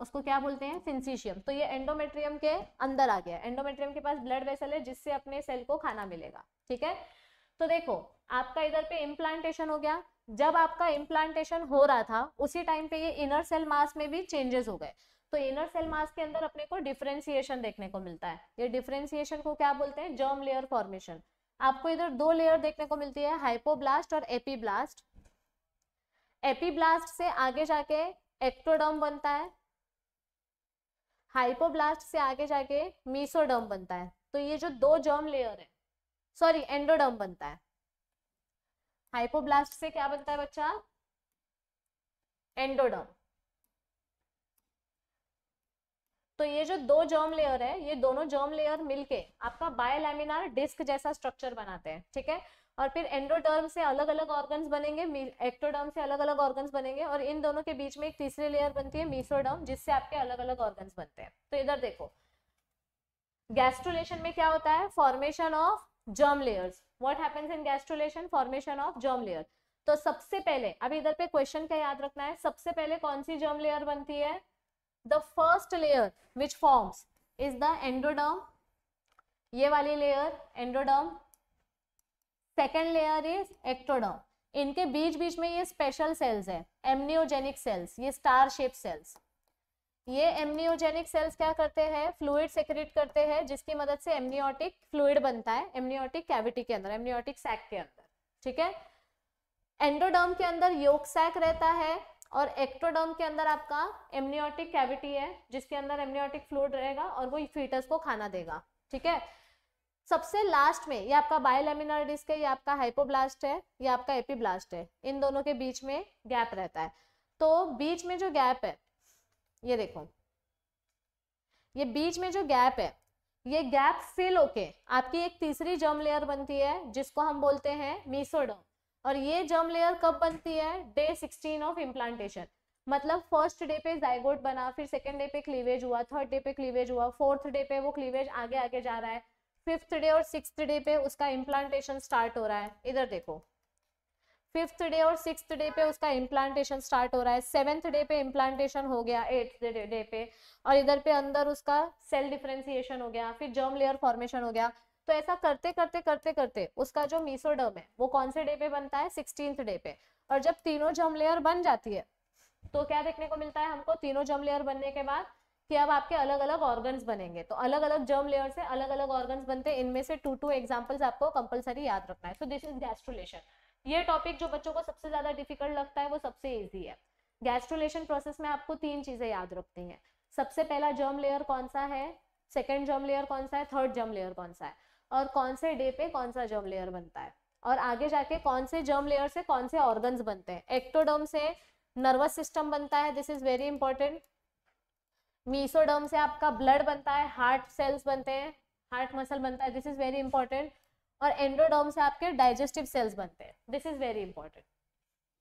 उसको क्या बोलते हैं सिंसिशियम तो ये एंडोमेट्रियम के अंदर आ गया एंडोमेट्रियम के पास ब्लड वेसल है जिससे अपने सेल को खाना मिलेगा ठीक है तो देखो आपका इधर पे इम्प्लांटेशन हो गया जब आपका इम्प्लांटेशन हो रहा था उसी टाइम पे ये इनर सेल मास में भी चेंजेस हो गए तो इनर सेल मास के अंदर अपने को डिफ्रेंसिएशन देखने को मिलता है ये डिफ्रेंसिएशन को क्या बोलते हैं जर्म लेयर फॉर्मेशन आपको इधर दो लेयर देखने को मिलती है हाइपोब्लास्ट और एपीब्लास्ट एपीब्लास्ट से आगे जाके एक्टोडर्म बनता है हाइपोब्लास्ट से आगे जाके मीसोडर्म बनता है तो ये जो दो जर्म लेयर है सॉरी एंडोडर्म बनता है हाइपोब्लास्ट से क्या बनता है बच्चा एंडोडर्म तो ये जो दो जर्म लेयर है ये दोनों जर्म लेयर मिलके आपका बायोलेमिनार डिस्क जैसा स्ट्रक्चर बनाते हैं ठीक है और फिर एंडोडर्म से अलग अलग ऑर्गन्स बनेंगे एक्टोडर्म से अलग अलग ऑर्गन्स बनेंगे और इन दोनों के बीच में एक तीसरी लेयर बनती है मीसोडर्म जिससे आपके अलग अलग ऑर्गन्स बनते हैं तो इधर देखो गैस्ट्रोलेशन में क्या होता है formation of germ layers what happens in gastrulation formation of germ layer तो सबसे पहले अभी इधर पे क्वेश्चन का याद रखना है सबसे पहले कौन सी जर्म लेयर बनती है the first layer which forms is the endoderm ye wali layer endoderm second layer is ectoderm इनके बीच बीच में ये स्पेशल सेल्स है एमनियोजेनिक सेल्स ये स्टार शेप सेल्स ये एमनियोजेनिक सेल्स क्या करते हैं फ्लूड सेक्रेट करते हैं जिसकी मदद से एमनियोटिक फ्लूड बनता है एमनियोटिक कैविटी के अंदर एमनियोटिक सैक के अंदर ठीक है एंडोडर्म के अंदर योग सैक रहता है और एक्टोडर्म के अंदर आपका एमनियोटिक कैविटी है जिसके अंदर एमनियोटिक फ्लूड रहेगा और वो फीटस को खाना देगा ठीक है सबसे लास्ट में ये आपका बायोलेमिनर डिस्क है ये आपका हाइपोब्लास्ट है ये आपका एपीब्लास्ट है इन दोनों के बीच में गैप रहता है तो बीच में जो गैप है ये देखो ये बीच में जो गैप है ये गैप फिल होके आपकी एक तीसरी जर्म लेयर बनती है जिसको हम बोलते हैं मीसोडर्म और ये जर्म लेयर कब बनती है डे सिक्सटीन ऑफ इम्प्लांटेशन मतलब फर्स्ट डे पे जायगोट बना फिर सेकेंड डे पे क्लीवेज हुआ थर्ड डे पे क्लीवेज हुआ फोर्थ डे पे वो क्लीवेज आगे आगे जा रहा है फिफ्थ डे और सिक्स डे पे उसका इम्प्लांटेशन स्टार्ट हो रहा है इधर देखो फिफ्थ डे और सिक्स डे पे उसका इम्प्लांटेशन स्टार्ट हो रहा है सेवेंथ डे पे इम्प्लांटेशन हो गया एट डे पे और इधर पे अंदर उसका सेल डिफ्रेंसिएशन हो गया फिर जर्म लेयर फॉर्मेशन हो गया तो ऐसा करते करते करते करते उसका जो मीसोडर्म है वो कौन से डे पे बनता है सिक्सटींथ डे पे और जब तीनों जम लेयर बन जाती है तो क्या देखने को मिलता है हमको तीनों जम लेयर बनने के बाद कि अब आपके अलग अलग ऑर्गन्स बनेंगे तो अलग अलग जर्म लेयर से अलग अलग ऑर्गन्स बनते हैं इनमें से टू टू एग्जाम्पल्स आपको कंपलसरी याद रखना है सो दिस इज गैस्ट्रोलेशन ये टॉपिक जो बच्चों को सबसे ज्यादा डिफिकल्ट लगता है वो सबसे ईजी है गैस्ट्रोलेशन प्रोसेस में आपको तीन चीजें याद रखती हैं सबसे पहला जर्म लेयर कौन सा है सेकेंड जर्म लेयर कौन सा है थर्ड जर्म लेयर कौन सा है और कौन से डे पे कौन सा जर्म लेयर बनता है और आगे जाके कौन से जर्म लेयर से कौन से ऑर्गन्स बनते हैं एक्टोडर्म से नर्वस सिस्टम बनता है this is very important mesoderm से आपका ब्लड बनता है हार्ट सेल्स बनते हैं हार्ट मसल बनता है दिस इज वेरी इंपॉर्टेंट और एंडोडर्म से आपके डाइजेस्टिव सेल्स बनते हैं दिस इज वेरी इंपॉर्टेंट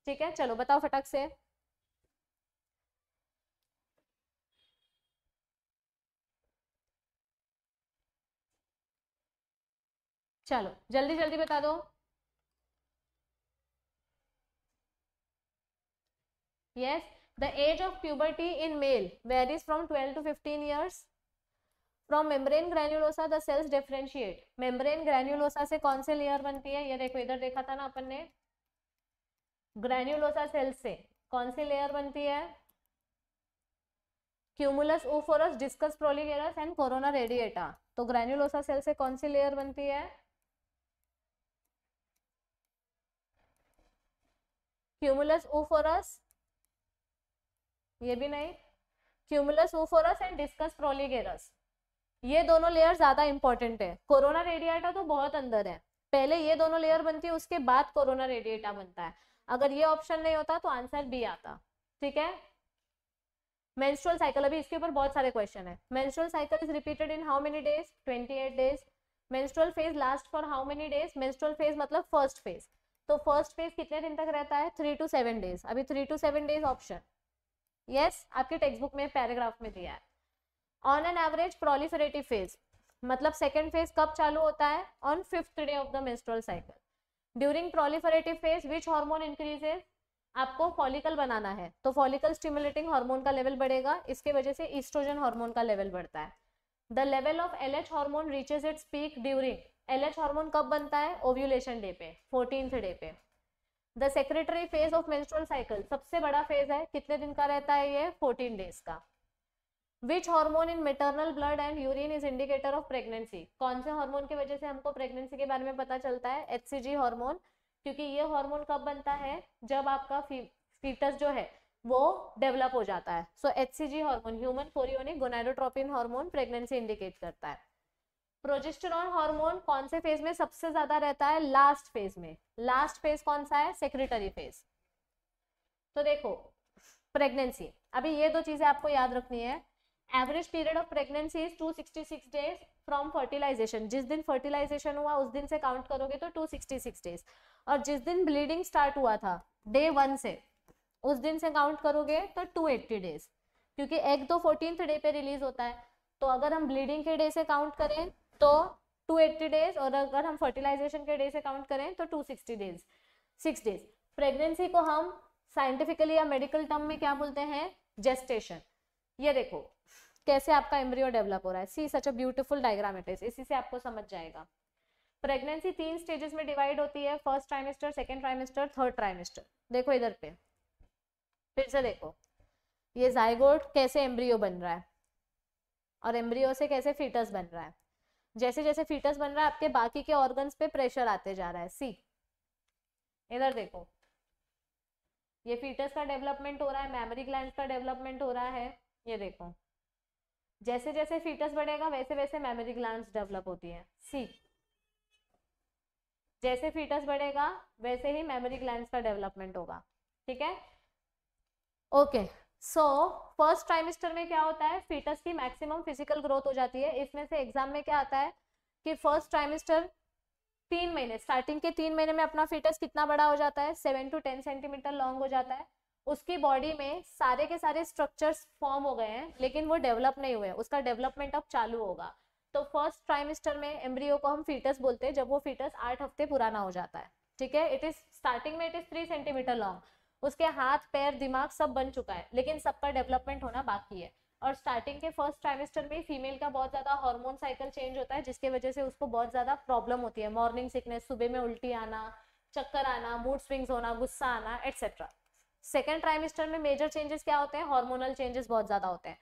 ठीक है चलो बताओ फटक से चलो जल्दी जल्दी बता दो yes the age of puberty in male varies from 12 to 15 years from membrane granulosa the cells differentiate membrane granulosa से कौन से लेयर बनती है ये देखो इधर देखा था ना अपन ने ग्रेन्यूलोसा सेल्स से कौन सी लेयर बनती है cumulus oophorus discus proligerus and corona radiata तो ग्रेन्यूलोसा सेल से कौन सी लेयर बनती है क्यूमुलस ओफोरस ये भी नहीं cumulus oophorus and discus proligerus ये दोनों लेयर ज्यादा इंपॉर्टेंट है कोरोना रेडिएटा तो बहुत अंदर है पहले ये दोनों लेयर बनती है उसके बाद कोरोना रेडिएटा बनता है अगर ये ऑप्शन नहीं होता तो आंसर बी आता ठीक है मेंस्ट्रुअल साइकिल अभी इसके ऊपर बहुत सारे क्वेश्चन है menstrual cycle is repeated in how many days 28 days menstrual phase last for how many days menstrual phase मतलब फर्स्ट फेज तो फर्स्ट फेज कितने दिन तक रहता है थ्री टू सेवन डेज अभी three to seven days option yes आपके टेक्स्ट बुक में पैराग्राफ में दिया है on an average proliferative phase मतलब सेकेंड फेज कब चालू होता है on fifth day of the menstrual cycle during proliferative phase which hormone increases आपको फॉलिकल बनाना है तो फॉलिकल स्टिमुलेटिंग हार्मोन का लेवल बढ़ेगा इसके वजह से ईस्ट्रोजन हार्मोन का लेवल बढ़ता है the level of L H hormone reaches its peak during LH hormone कब बनता है ओव्यूलेशन डे पे फोर्टीन डे पे the secretory phase of menstrual cycle सबसे बड़ा फेज है कितने दिन का रहता है ये फोर्टीन डेज का which hormone in maternal blood and urine is indicator of pregnancy कौन से हार्मोन की वजह से हमको प्रेगनेंसी के बारे में पता चलता है एच सी जी हार्मोन क्योंकि ये हार्मोन कब बनता है जब आपका फीटस जो है वो डेवलप हो जाता है so H C G hormone human chorionic gonadotropin hormone pregnancy indicate करता है प्रोजेस्टेरॉन हार्मोन कौन से फेज में सबसे ज्यादा रहता है लास्ट फेज में लास्ट फेज कौन सा है सेक्रेटरी फेज तो देखो प्रेगनेंसी अभी ये दो चीजें आपको याद रखनी है average period of pregnancy is 266 days from fertilization जिस दिन फर्टिलाइजेशन हुआ उस दिन से काउंट करोगे तो 266 डेज और जिस दिन ब्लीडिंग स्टार्ट हुआ था डे वन से उस दिन से काउंट करोगे तो 280 डेज क्योंकि एग तो फोर्टीन डे पे रिलीज होता है तो अगर हम ब्लीडिंग के डे से काउंट करें तो 280 डेज और अगर हम फर्टिलाइजेशन के डे से काउंट करें तो 260 डेज सिक्स डेज प्रेगनेंसी को हम साइंटिफिकली या मेडिकल टर्म में क्या बोलते हैं जेस्टेशन ये देखो कैसे आपका एम्ब्रियो डेवलप हो रहा है see such a beautiful diagram it is इसी से आपको समझ जाएगा प्रेगनेंसी तीन स्टेजेस में डिवाइड होती है first trimester second trimester third trimester देखो इधर पे फिर से देखो ये जायगोट कैसे एम्ब्रियो बन रहा है और एम्ब्रियो से कैसे फीटस बन रहा है जैसे जैसे फीटस बन रहा है आपके बाकी के ऑर्गन पे प्रेशर आते जा रहा है सी इधर देखो ये फीटस का डेवलपमेंट हो रहा है मेमोरी ग्लैंड का डेवलपमेंट हो रहा है ये देखो जैसे जैसे फीटस बढ़ेगा वैसे वैसे मेमोरी ग्लैंड डेवलप होती है सी जैसे फीटस बढ़ेगा वैसे ही मेमोरी ग्लैंड का डेवलपमेंट होगा ठीक है ओके सो फर्स्ट ट्राइमेस्टर में क्या होता है फीटस की मैक्सिमम फिजिकल ग्रोथ हो जाती है इसमें से एग्जाम में क्या आता है कि फर्स्ट ट्राइमेस्टर तीन महीने स्टार्टिंग के तीन महीने में अपना फीटस कितना बड़ा हो जाता है seven to ten centimetre long हो जाता है उसकी बॉडी में सारे के सारे स्ट्रक्चर्स फॉर्म हो गए हैं लेकिन वो डेवलप नहीं हुए उसका डेवलपमेंट अब चालू होगा तो फर्स्ट ट्राइमेस्टर में एम्ब्रियो को हम फीटस बोलते हैं जब वो फीटस आठ हफ्ते पुराना हो जाता है ठीक है इट इज स्टार्टिंग में it is three centimetre long उसके हाथ पैर दिमाग सब बन चुका है लेकिन सबका डेवलपमेंट होना बाकी है और स्टार्टिंग के फर्स्ट ट्राइमेस्टर में फीमेल का बहुत ज़्यादा हार्मोन साइकिल चेंज होता है जिसके वजह से उसको बहुत ज़्यादा प्रॉब्लम होती है मॉर्निंग सिकनेस सुबह में उल्टी आना चक्कर आना मूड स्विंग्स होना गुस्सा आना एटसेट्रा सेकेंड ट्राइमेस्टर में मेजर चेंजेस क्या होते हैं हार्मोनल चेंजेस बहुत ज़्यादा होते हैं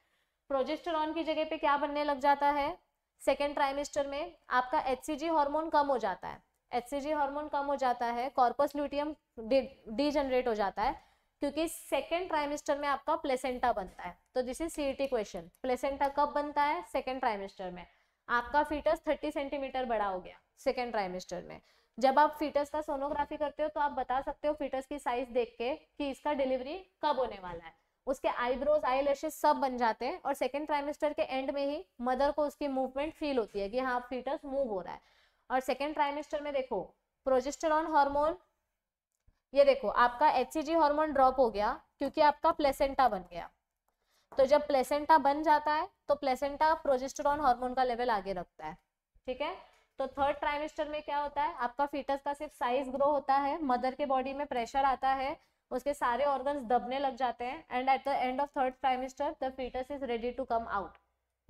प्रोजेस्टर की जगह पे क्या बनने लग जाता है सेकेंड ट्राइमेस्टर में आपका एच हार्मोन कम हो जाता है एच हार्मोन कम हो जाता है कॉर्पस ल्यूटियम डिजनरेट हो जाता है क्योंकि सेकेंड ट्राइमेस्टर में आपका प्लेसेंटा बनता है तो this is CET question placenta कब बनता है सेकेंड ट्राइमेस्टर में आपका फीटस थर्टी सेंटीमीटर बड़ा हो गया सेकेंड ट्राइमेस्टर में जब आप फीटस का सोनोग्राफी करते हो तो आप बता सकते हो फीटस की साइज देख के कि इसका डिलीवरी कब होने वाला है उसके आईब्रोज आई लैशेज सब बन जाते हैं और सेकेंड ट्राइमेस्टर के एंड में ही मदर को उसकी मूवमेंट फील होती है कि हाँ फीटस मूव हो रहा है और सेकेंड ट्राइमेस्टर में देखो प्रोजेस्टेरॉन हार्मोन ये देखो आपका एच हार्मोन ड्रॉप हो गया क्योंकि आपका प्लेसेंटा बन गया तो जब प्लेसेंटा बन जाता है तो प्लेसेंटा प्रोजेस्टेरॉन हार्मोन का लेवल आगे रखता है ठीक है तो थर्ड ट्राइमेस्टर में क्या होता है आपका फीटस का सिर्फ साइज ग्रो होता है मदर के बॉडी में प्रेशर आता है उसके सारे ऑर्गन दबने लग जाते हैं and at the end of third trimester the foetus is ready to come out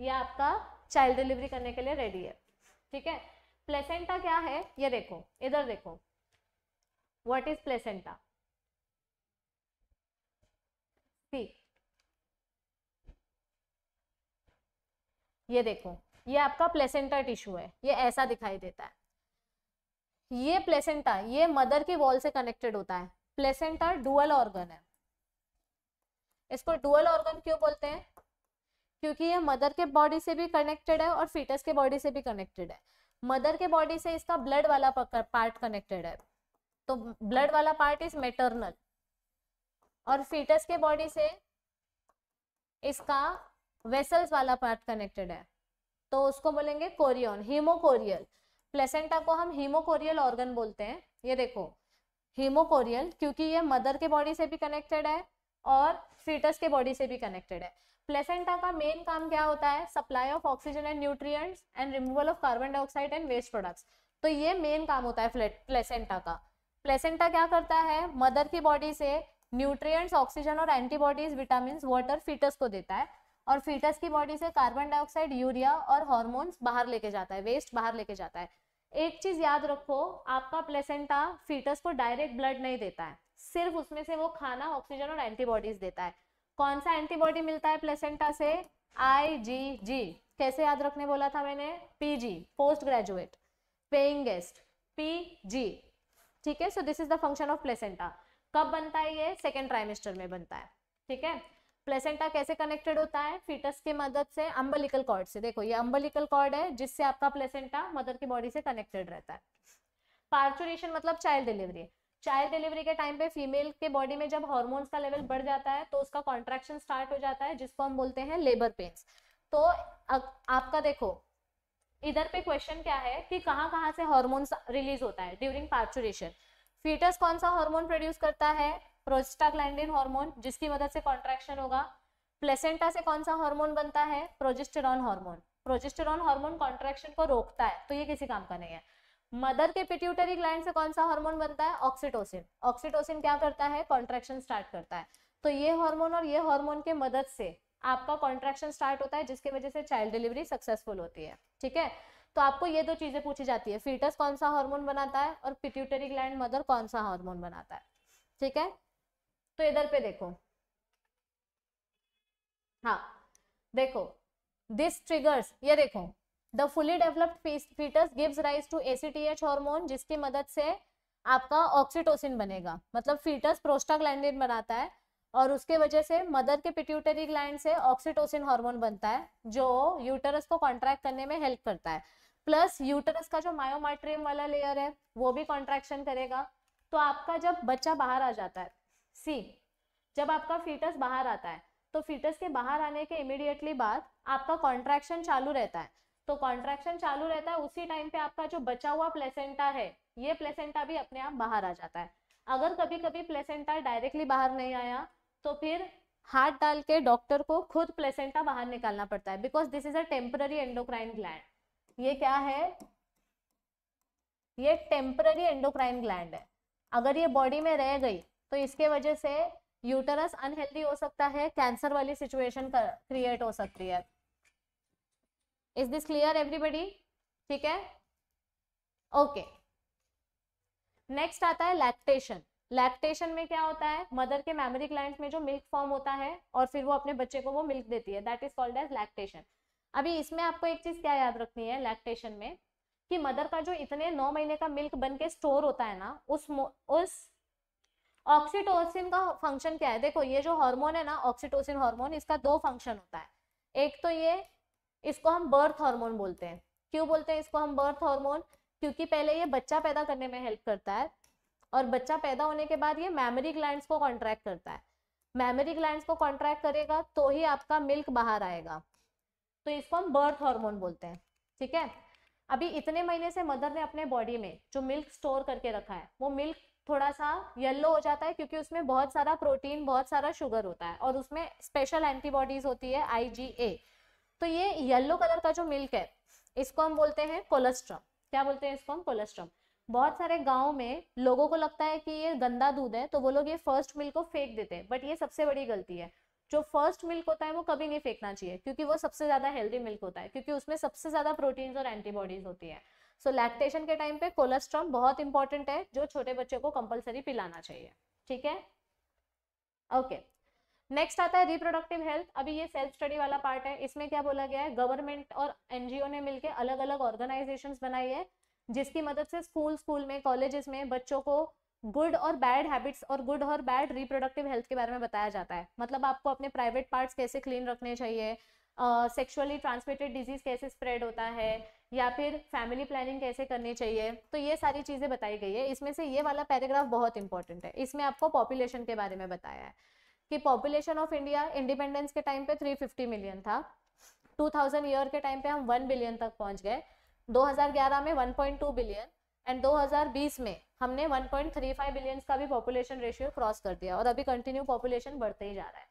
ये आपका चाइल्ड डिलीवरी करने के लिए रेडी है ठीक है प्लेसेंटा क्या है ये देखो इधर देखो what is placenta see ये देखो ये आपका प्लेसेंटा टिश्यू है ये ऐसा दिखाई देता है ये प्लेसेंटा ये मदर की वॉल से कनेक्टेड होता है प्लेसेंटा डुअल ऑर्गन है इसको डुअल ऑर्गन क्यों बोलते हैं क्योंकि ये मदर के बॉडी से भी कनेक्टेड है और फीटस के बॉडी से भी कनेक्टेड है मदर के बॉडी से इसका ब्लड वाला पार्ट कनेक्टेड है तो ब्लड वाला पार्ट इज मेटरनल और फीटस के बॉडी से इसका वेसल्स वाला पार्ट कनेक्टेड है तो उसको बोलेंगे कोरियन हीमोकोरियल प्लेसेंटा को हम हीमोकोरियल ऑर्गन बोलते हैं ये देखो हीमोकोरियल क्योंकि ये मदर के बॉडी से भी कनेक्टेड है और फीटस के बॉडी से भी कनेक्टेड है प्लेसेंटा का मेन काम क्या होता है supply of oxygen and nutrients and removal of carbon dioxide and waste products तो ये मेन काम होता है प्लेसेंटा का प्लेसेंटा क्या करता है मदर की बॉडी से न्यूट्रिएंट्स ऑक्सीजन और एंटीबॉडीज विटामिन वाटर फीटस को देता है और फीटस की बॉडी से कार्बन डाइऑक्साइड यूरिया और हॉर्मोन्स बाहर लेके जाता है वेस्ट बाहर लेके जाता है एक चीज याद रखो आपका प्लेसेंटा फीटस को डायरेक्ट ब्लड नहीं देता है सिर्फ उसमें से वो खाना ऑक्सीजन और एंटीबॉडीज देता है कौन सा एंटीबॉडी मिलता है प्लेसेंटा से आई जी जी कैसे याद रखने बोला था मैंने P G post graduate paying guest P G ठीक है so this is the function of placenta कब बनता है ये सेकेंड ट्राइमेस्टर में बनता है ठीक है प्लेसेंटा कैसे कनेक्टेड होता है फीटस के मदद से अम्बलिकल कॉर्ड से देखो ये अम्बलिकल कॉर्ड है जिससे आपका प्लेसेंटा मदर की बॉडी से कनेक्टेड रहता है पार्चुरेशन मतलब चाइल्ड डिलीवरी चाइल्ड डिलीवरी के टाइम पे फीमेल के बॉडी में जब हॉर्मोन्स का लेवल बढ़ जाता है तो उसका कॉन्ट्रेक्शन स्टार्ट हो जाता है जिसको हम बोलते हैं लेबर पेन्स तो आपका देखो इधर पे क्वेश्चन क्या है कि कहाँ कहाँ से हॉर्मोन रिलीज होता है ड्यूरिंग पार्चुरेशन फीटस कौन सा हार्मोन प्रोड्यूस करता है प्रोस्टाग्लैंडिन हार्मोन जिसकी मदद से कॉन्ट्रैक्शन होगा प्लेसेंटा से कौन सा हार्मोन बनता है progesterone hormone progesterone hormone contraction को रोकता है तो ये किसी काम का नहीं है मदर के पिट्यूटरी ग्लैंड से कौन सा हार्मोन बनता है ऑक्सीटोसिन ऑक्सीटोसिन क्या करता है कॉन्ट्रैक्शन स्टार्ट करता है तो ये हार्मोन और ये हार्मोन के मदद से आपका कॉन्ट्रैक्शन स्टार्ट होता है जिसकी वजह से चाइल्ड डिलीवरी सक्सेसफुल होती है ठीक है तो आपको ये दो चीजें पूछी जाती है फीटस कौन सा हार्मोन बनाता है और पिट्यूटरी ग्लैंड मदर कौन सा हार्मोन बनाता है ठीक है तो इधर पे देखो हाँ देखो दिस ट्रिगर्स ये देखो the fully developed foetus gives rise to ACTH hormone जिसकी मदद से आपका ऑक्सीटोसिन बनेगा मतलब फीटस प्रोस्टाग्लैंडिन बनाता है और उसके वजह से मदर के पिट्यूटरी ग्लैंड से ऑक्सीटोसिन हार्मोन बनता है जो यूटरस को कॉन्ट्रैक्ट करने में हेल्प करता है प्लस यूटरस का जो मायोमाट्रियम वाला लेयर है वो भी कॉन्ट्रैक्शन करेगा तो आपका जब बच्चा बाहर आ जाता है सी जब आपका फीटस बाहर आता है तो फीटस के बाहर आने के इमिडिएटली बाद आपका कॉन्ट्रैक्शन चालू रहता है तो कॉन्ट्रैक्शन चालू रहता है उसी टाइम पे आपका जो बचा हुआ प्लेसेंटा है ये प्लेसेंटा भी अपने आप बाहर आ जाता है अगर कभी कभी प्लेसेंटा डायरेक्टली बाहर नहीं आया तो फिर हाथ डाल के डॉक्टर को खुद प्लेसेंटा बाहर निकालना पड़ता है because this is a temporary endocrine gland ये क्या है ये टेम्पररी एंडोक्राइन ग्लैंड है अगर ये बॉडी में रह गई तो इसके वजह से यूटरस अनहेल्दी हो सकता है कैंसर वाली सिचुएशन क्रिएट हो सकती है इज दिस क्लियर एवरीबडी ठीक है ओके okay. नेक्स्ट आता है लैक्टेशन लैक्टेशन में क्या होता है मदर के मेमोरी क्लाइंट में जो मिल्क फॉर्म होता है और फिर वो अपने बच्चे को वो मिल्क देती है that is called as lactation अभी इसमें आपको एक चीज क्या याद रखनी है लैक्टेशन में कि मदर का जो इतने नौ महीने का मिल्क बन के स्टोर होता है ना उस उस ऑक्सीटोसिन का फंक्शन क्या है देखो ये जो हार्मोन है ना ऑक्सीटोसिन हार्मोन इसका दो फंक्शन होता है एक तो ये इसको हम बर्थ हार्मोन बोलते हैं क्यों बोलते हैं इसको हम बर्थ हार्मोन क्योंकि पहले ये बच्चा पैदा करने में हेल्प करता है और बच्चा पैदा होने के बाद ये मेमोरी ग्लैंड को कॉन्ट्रैक्ट करता है मेमोरी ग्लैंड को कॉन्ट्रैक्ट करेगा तो ही आपका मिल्क बाहर आएगा तो इसको हम बर्थ हार्मोन बोलते हैं ठीक है अभी इतने महीने से मदर ने अपने बॉडी में जो मिल्क स्टोर करके रखा है वो मिल्क थोड़ा सा येलो हो जाता है क्योंकि उसमें बहुत सारा प्रोटीन बहुत सारा शुगर होता है और उसमें स्पेशल एंटीबॉडीज होती है आई तो ये येल्लो कलर का जो मिल्क है इसको हम बोलते हैं कोलेस्ट्रम क्या बोलते हैं इसको हम कोलेस्ट्रम बहुत सारे गाँव में लोगों को लगता है कि ये गंदा दूध है तो वो लोग ये फर्स्ट मिल्क को फेंक देते हैं बट ये सबसे बड़ी गलती है जो फर्स्ट मिल्क होता है वो कभी नहीं फेंकना चाहिए क्योंकि वो सबसे ज्यादा हेल्दी मिल्क होता है क्योंकि उसमें सबसे ज्यादा प्रोटीन्स और एंटीबॉडीज होती है सो so, लैक्टेशन के टाइम पे कोलेस्ट्रॉल बहुत इंपॉर्टेंट है जो छोटे बच्चों को कंपलसरी पिलाना चाहिए ठीक है ओके नेक्स्ट आता है रिप्रोडक्टिव हेल्थ अभी ये सेल्फ स्टडी वाला पार्ट है इसमें क्या बोला गया है गवर्नमेंट और एनजीओ ने मिलकर अलग अलग ऑर्गेनाइजेशन बनाई है जिसकी मदद से स्कूल स्कूल में कॉलेजेस में बच्चों को गुड और बैड हैबिट्स और गुड और बैड रिप्रोडक्टिव हेल्थ के बारे में बताया जाता है मतलब आपको अपने प्राइवेट पार्ट्स कैसे क्लीन रखने चाहिए सेक्सुअली ट्रांसमिटेड डिजीज कैसे स्प्रेड होता है या फिर फैमिली प्लानिंग कैसे करनी चाहिए तो ये सारी चीज़ें बताई गई है इसमें से ये वाला पैराग्राफ बहुत इंपॉर्टेंट है इसमें आपको पॉपुलेशन के बारे में बताया है कि पॉपुलेशन ऑफ इंडिया इंडिपेंडेंस के टाइम पे 350 मिलियन था 2000 ईयर के टाइम पे हम 1 बिलियन तक पहुंच गए 2011 में 1.2 बिलियन एंड 2020 में हमने 1.35 बिलियन का भी पॉपुलेशन रेशियो क्रॉस कर दिया और अभी कंटिन्यू पॉपुलेशन बढ़ते ही जा रहा है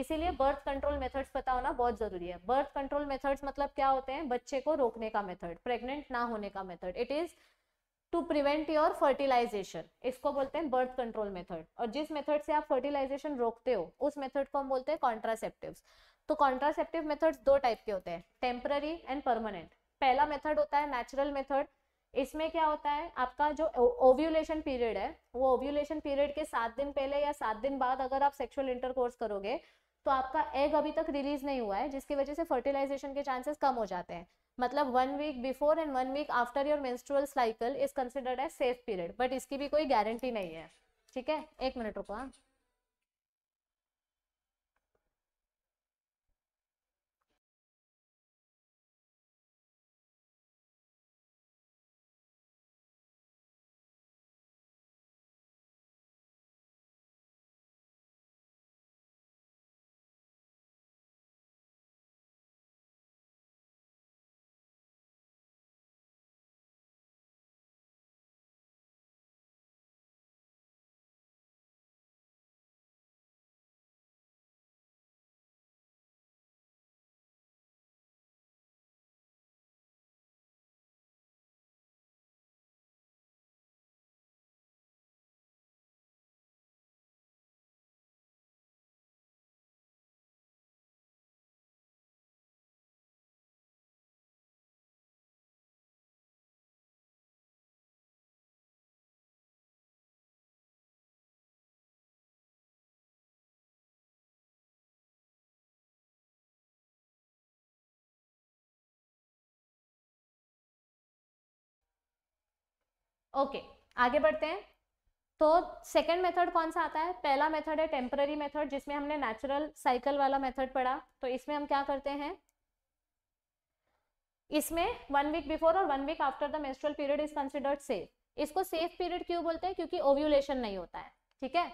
इसीलिए बर्थ कंट्रोल मेथड्स पता होना बहुत जरूरी है बर्थ कंट्रोल मेथड्स मतलब क्या होते हैं बच्चे को रोकने का मेथड प्रेग्नेंट ना होने का method it is to prevent your fertilization इसको बोलते हैं बर्थ कंट्रोल मेथड और जिस मेथड से आप फर्टिलाइजेशन रोकते हो उस मेथड को हम बोलते हैं कॉन्ट्रासेप्टिव तो कॉन्ट्रासेप्टिव मेथड्स दो टाइप के होते हैं टेम्पररी एंड परमानेंट पहला मेथड होता है नेचुरल मेथड इसमें क्या होता है आपका जो ओव्यूलेशन पीरियड है वो ओव्यूलेशन पीरियड के सात दिन पहले या सात दिन बाद अगर आप सेक्सुअल इंटरकोर्स करोगे तो आपका एग अभी तक रिलीज नहीं हुआ है जिसकी वजह से फर्टिलाइजेशन के चांसेस कम हो जाते हैं मतलब one week before and one week after your menstrual cycle is considered as safe period but इसकी भी कोई गारंटी नहीं है ठीक है एक मिनट रुको हाँ ओके okay, आगे बढ़ते हैं तो सेकेंड मेथड कौन सा आता है पहला मेथड है टेम्पररी मेथड जिसमें हमने नेचुरल साइकिल वाला मेथड पढ़ा तो इसमें हम क्या करते हैं इसमें वन वीक बिफोर और one week after the menstrual period is considered safe इसको सेफ पीरियड क्यों बोलते हैं क्योंकि ओव्यूलेशन नहीं होता है ठीक है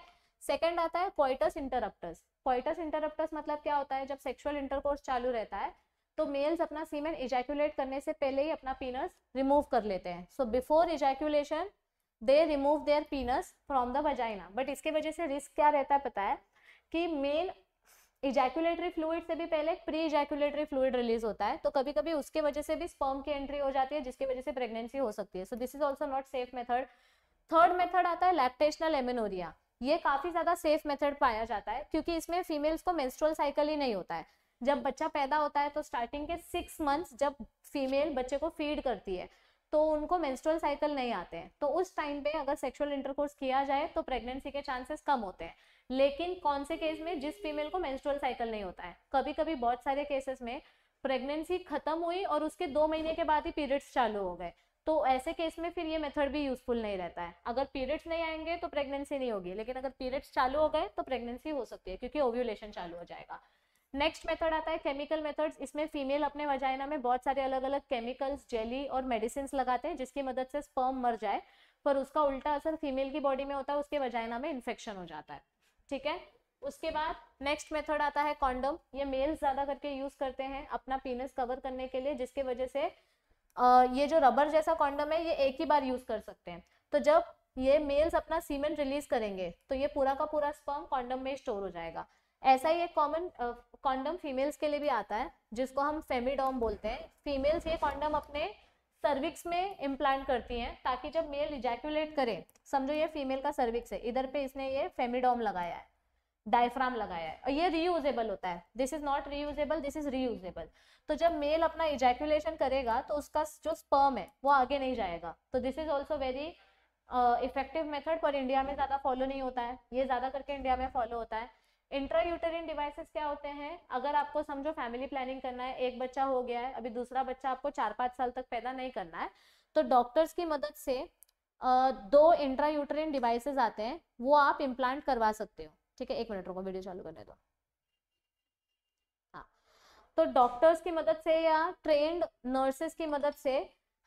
सेकेंड आता है क्वाइटस इंटरप्टस क्वाइटस इंटरप्टस मतलब क्या होता है जब सेक्सुअल इंटरकोर्स चालू रहता है तो मेल्स अपना सीमेन इजैक्यूलेट करने से पहले ही अपना पीनस रिमूव कर लेते हैं so before ejaculation they remove their penis from the vagina but इसके वजह से रिस्क क्या रहता है पता है कि मेल इजैक्यूलेटरी फ्लूड से भी पहले प्री इजैक्यूलेटरी फ्लूड रिलीज होता है तो कभी कभी उसके वजह से भी स्पर्म की एंट्री हो जाती है जिसकी वजह से प्रेगनेंसी हो सकती है so this is also not safe method third method आता है लैक्टेशनल एमेनोरिया ये काफी ज्यादा सेफ मेथड पाया जाता है क्योंकि इसमें फीमेल्स को मेंस्ट्रुअल साइकिल ही नहीं होता है जब बच्चा पैदा होता है तो स्टार्टिंग के सिक्स मंथ्स जब फीमेल बच्चे को फीड करती है तो उनको मेंस्ट्रुअल साइकिल नहीं आते हैं तो उस टाइम पे अगर सेक्सुअल इंटरकोर्स किया जाए तो प्रेगनेंसी के चांसेस कम होते हैं लेकिन कौन से केस में जिस फीमेल को मेंस्ट्रुअल साइकिल नहीं होता है कभी कभी बहुत सारे केसेस में प्रेगनेंसी खत्म हुई और उसके दो महीने के बाद ही पीरियड्स चालू हो गए तो ऐसे केस में फिर ये मेथड भी यूजफुल नहीं रहता है अगर पीरियड्स नहीं आएंगे तो प्रेगनेंसी नहीं होगी लेकिन अगर पीरियड्स चालू हो गए तो प्रेगनेंसी हो सकती है क्योंकि ओव्यूलेशन चालू हो जाएगा नेक्स्ट मेथड आता है केमिकल मेथड्स इसमें फीमेल अपने वजाइना में बहुत सारे अलग अलग केमिकल्स जेली और मेडिसिन लगाते हैं जिसकी मदद से स्पर्म मर जाए पर उसका उल्टा असर फीमेल की बॉडी में होता है उसके वजाइना में इन्फेक्शन हो जाता है ठीक है उसके बाद नेक्स्ट मेथड आता है कॉन्डम ये मेल्स ज़्यादा करके यूज़ करते हैं अपना पीनस कवर करने के लिए जिसके वजह से ये जो रबर जैसा कॉन्डम है ये एक ही बार यूज़ कर सकते हैं तो जब ये मेल्स अपना सीमेंट रिलीज करेंगे तो ये पूरा का पूरा स्पर्म कॉन्डम में स्टोर हो जाएगा ऐसा ही एक कॉमन कॉन्डम फीमेल्स के लिए भी आता है जिसको हम फेमिडोम बोलते हैं फीमेल्स ये कॉन्डम अपने सर्विक्स में इम्प्लांट करती हैं ताकि जब मेल इजैक्यूलेट करे समझो ये फीमेल का सर्विक्स है इधर पे इसने ये फेमिडोम लगाया है डायफ्राम लगाया है और ये रीयूजेबल होता है this is not reusable this is reusable तो जब मेल अपना इजैक्यूलेशन करेगा तो उसका जो स्पर्म है वो आगे नहीं जाएगा तो this is also very effective method पर इंडिया में ज़्यादा फॉलो नहीं होता है ये ज़्यादा करके इंडिया में फॉलो होता है इंट्रा यूटेरिन डिवाइसेस क्या होते हैं अगर आपको समझो फैमिली प्लानिंग करना है एक बच्चा हो गया है अभी दूसरा बच्चा आपको चार पाँच साल तक पैदा नहीं करना है तो डॉक्टर्स की मदद से दो इंट्रा यूटरिन डिवाइसेस आते हैं वो आप इम्प्लांट करवा सकते हो ठीक है एक मिनट रुको वीडियो चालू करने दो हाँ तो डॉक्टर्स की मदद से या ट्रेन्ड नर्सेस की मदद से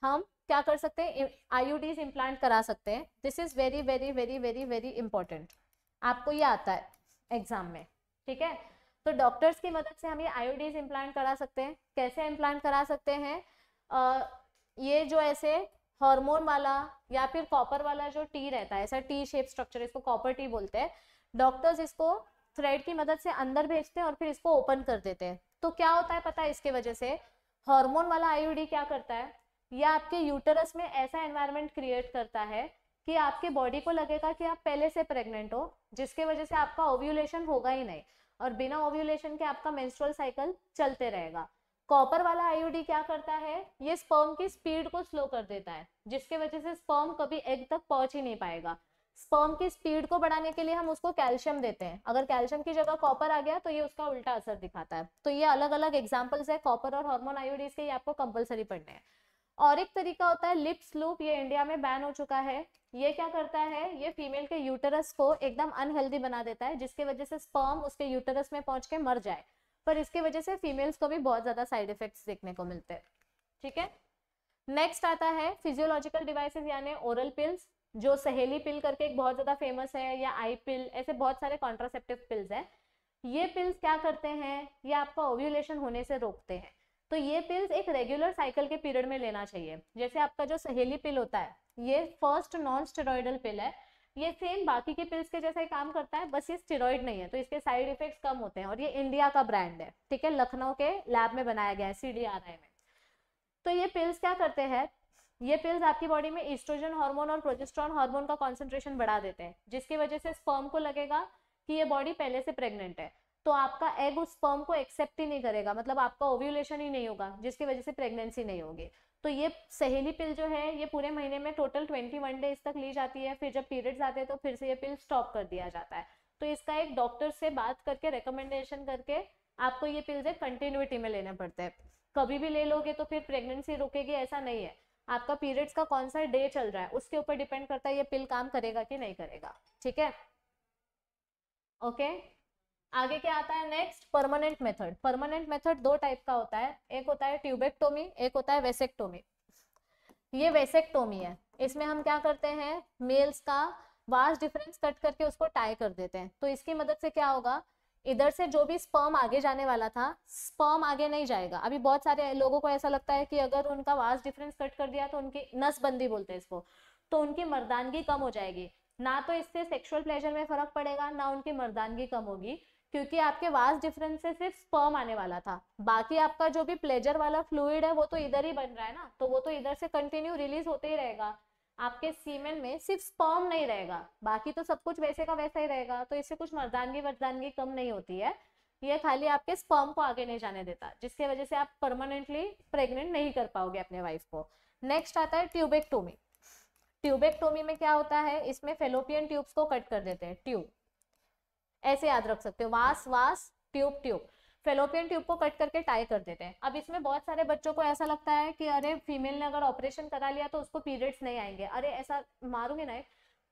हम क्या कर सकते हैं आईयूडीज इम्प्लांट करा सकते हैं this is very very very very very important आपको ये आता है एग्जाम में ठीक है तो डॉक्टर्स की मदद से हम ये आयोडीज इम्प्लांट करा सकते हैं कैसे इम्प्लांट करा सकते हैं ये जो ऐसे हार्मोन वाला या फिर कॉपर वाला जो टी रहता है ऐसा टी शेप स्ट्रक्चर इसको कॉपर टी बोलते हैं डॉक्टर्स इसको थ्रेड की मदद से अंदर भेजते हैं और फिर इसको ओपन कर देते हैं तो क्या होता है पता है इसके वजह से हार्मोन वाला आईयूडी क्या करता है या आपके यूटरस में ऐसा एनवायरनमेंट क्रिएट करता है कि आपके बॉडी को लगेगा कि आप पहले से प्रेग्नेंट हो जिसके वजह से आपका ओव्यूलेशन होगा ही नहीं और बिना ओव्यूलेशन के आपका मेंस्ट्रुअल साइकिल चलते रहेगा कॉपर वाला आईओडी क्या करता है ये स्पर्म की स्पीड को स्लो कर देता है जिसके वजह से स्पर्म कभी एग तक पहुंच ही नहीं पाएगा स्पर्म की स्पीड को बढ़ाने के लिए हम उसको कैल्शियम देते हैं अगर कैल्शियम की जगह कॉपर आ गया तो ये उसका उल्टा असर दिखाता है तो ये अलग अलग एग्जाम्पल्स है कॉपर और हॉर्मोन आयोडीज के ये आपको कंपलसरी पढ़ने हैं और एक तरीका होता है लिप्स लूप ये इंडिया में बैन हो चुका है ये क्या करता है ये फीमेल के यूटरस को एकदम अनहेल्दी बना देता है जिसकी वजह से स्पर्म उसके यूटरस में पहुंच के मर जाए पर इसके वजह से फीमेल्स को भी बहुत ज्यादा साइड इफेक्ट देखने को मिलते हैं ठीक है नेक्स्ट आता है फिजियोलॉजिकल डिवाइसेज यानी ओरल पिल्स जो सहेली पिल करके एक बहुत ज्यादा फेमस है या आई पिल ऐसे बहुत सारे कॉन्ट्रासेप्टिव पिल्स हैं ये पिल्स क्या करते हैं ये आपका ओव्यूलेशन होने से रोकते हैं तो ये पिल्स एक रेगुलर साइकिल के पीरियड में लेना चाहिए जैसे आपका जो सहेली पिल होता है ये फर्स्ट नॉन स्टेरॉयडल पिल है ये सेम बाकी के पिल्स के जैसा ही काम करता है बस ये स्टेरॉइड नहीं है तो इसके साइड इफेक्ट्स कम होते हैं और ये इंडिया का ब्रांड है ठीक है लखनऊ के लैब में बनाया गया है सी डी में तो ये पिल्स क्या करते हैं ये पिल्स आपकी बॉडी में ईस्ट्रोजन हार्मोन और प्रोजेस्ट्रॉन हार्मोन का कॉन्सेंट्रेशन बढ़ा देते हैं जिसकी वजह से स्पर्म को लगेगा कि ये बॉडी पहले से प्रेग्नेंट है तो आपका एग उस स्पर्म को एक्सेप्ट ही नहीं करेगा मतलब आपका ओव्यूलेशन ही नहीं होगा जिसकी वजह से प्रेगनेंसी नहीं होगी तो ये सहेली पिल जो है ये पूरे महीने में टोटल ट्वेंटी वन डेज तक ली जाती है फिर जब पीरियड्स आते हैं तो फिर से ये पिल स्टॉप कर दिया जाता है तो इसका एक डॉक्टर से बात करके रिकमेंडेशन करके आपको ये पिल्स एक कंटिन्यूटी में लेना पड़ता है कभी भी ले लोगे तो फिर प्रेगनेंसी रुकेगी ऐसा नहीं है आपका पीरियड्स का कौन सा डे चल रहा है उसके ऊपर डिपेंड करता है ये पिल काम करेगा कि नहीं करेगा ठीक है ओके आगे क्या आता है next permanent method permanent method दो टाइप का होता है एक होता है ट्यूबेक्टोमी एक होता है वेसेक्टोमी ये वेसेक्टोमी है इसमें हम क्या करते हैं मेल्स का वास्ट डिफरेंस कट करके उसको टाई कर देते हैं तो इसकी मदद से क्या होगा इधर से जो भी स्पर्म आगे जाने वाला था स्पर्म आगे नहीं जाएगा अभी बहुत सारे लोगों को ऐसा लगता है कि अगर उनका वास्ट डिफरेंस कट कर दिया तो उनकी नसबंदी बोलते हैं इसको तो उनकी मर्दानगी कम हो जाएगी ना तो इससे सेक्सुअल प्लेजर में फर्क पड़ेगा ना उनकी मर्दानगी कम होगी क्योंकि आपके वास डिफरेंस से सिर्फ स्पर्म आने वाला था बाकी आपका जो भी प्लेजर वाला फ्लूड है वो तो इधर ही बन रहा है ना तो वो तो इधर से कंटिन्यू रिलीज होते ही रहेगा आपके सीमेन में सिर्फ स्पर्म नहीं रहेगा बाकी तो सब कुछ वैसे का वैसा ही रहेगा तो इससे कुछ मर्दानगी वर्दानगी कम नहीं होती है ये खाली आपके स्पर्म को आगे नहीं जाने देता जिसकी वजह से आप परमानेंटली प्रेग्नेंट नहीं कर पाओगे अपने वाइफ को नेक्स्ट आता है ट्यूबेक्टोमी ट्यूबेक्टोमी में क्या होता है इसमें फेलोपियन ट्यूब्स को कट कर देते हैं ट्यूब ऐसे याद रख सकते हो vas vas tube tube fallopian tube को कट करके टाई कर देते हैं अब इसमें बहुत सारे बच्चों को ऐसा लगता है कि अरे फीमेल ने अगर ऑपरेशन करा लिया तो उसको पीरियड्स नहीं आएंगे अरे ऐसा मारूंगे ना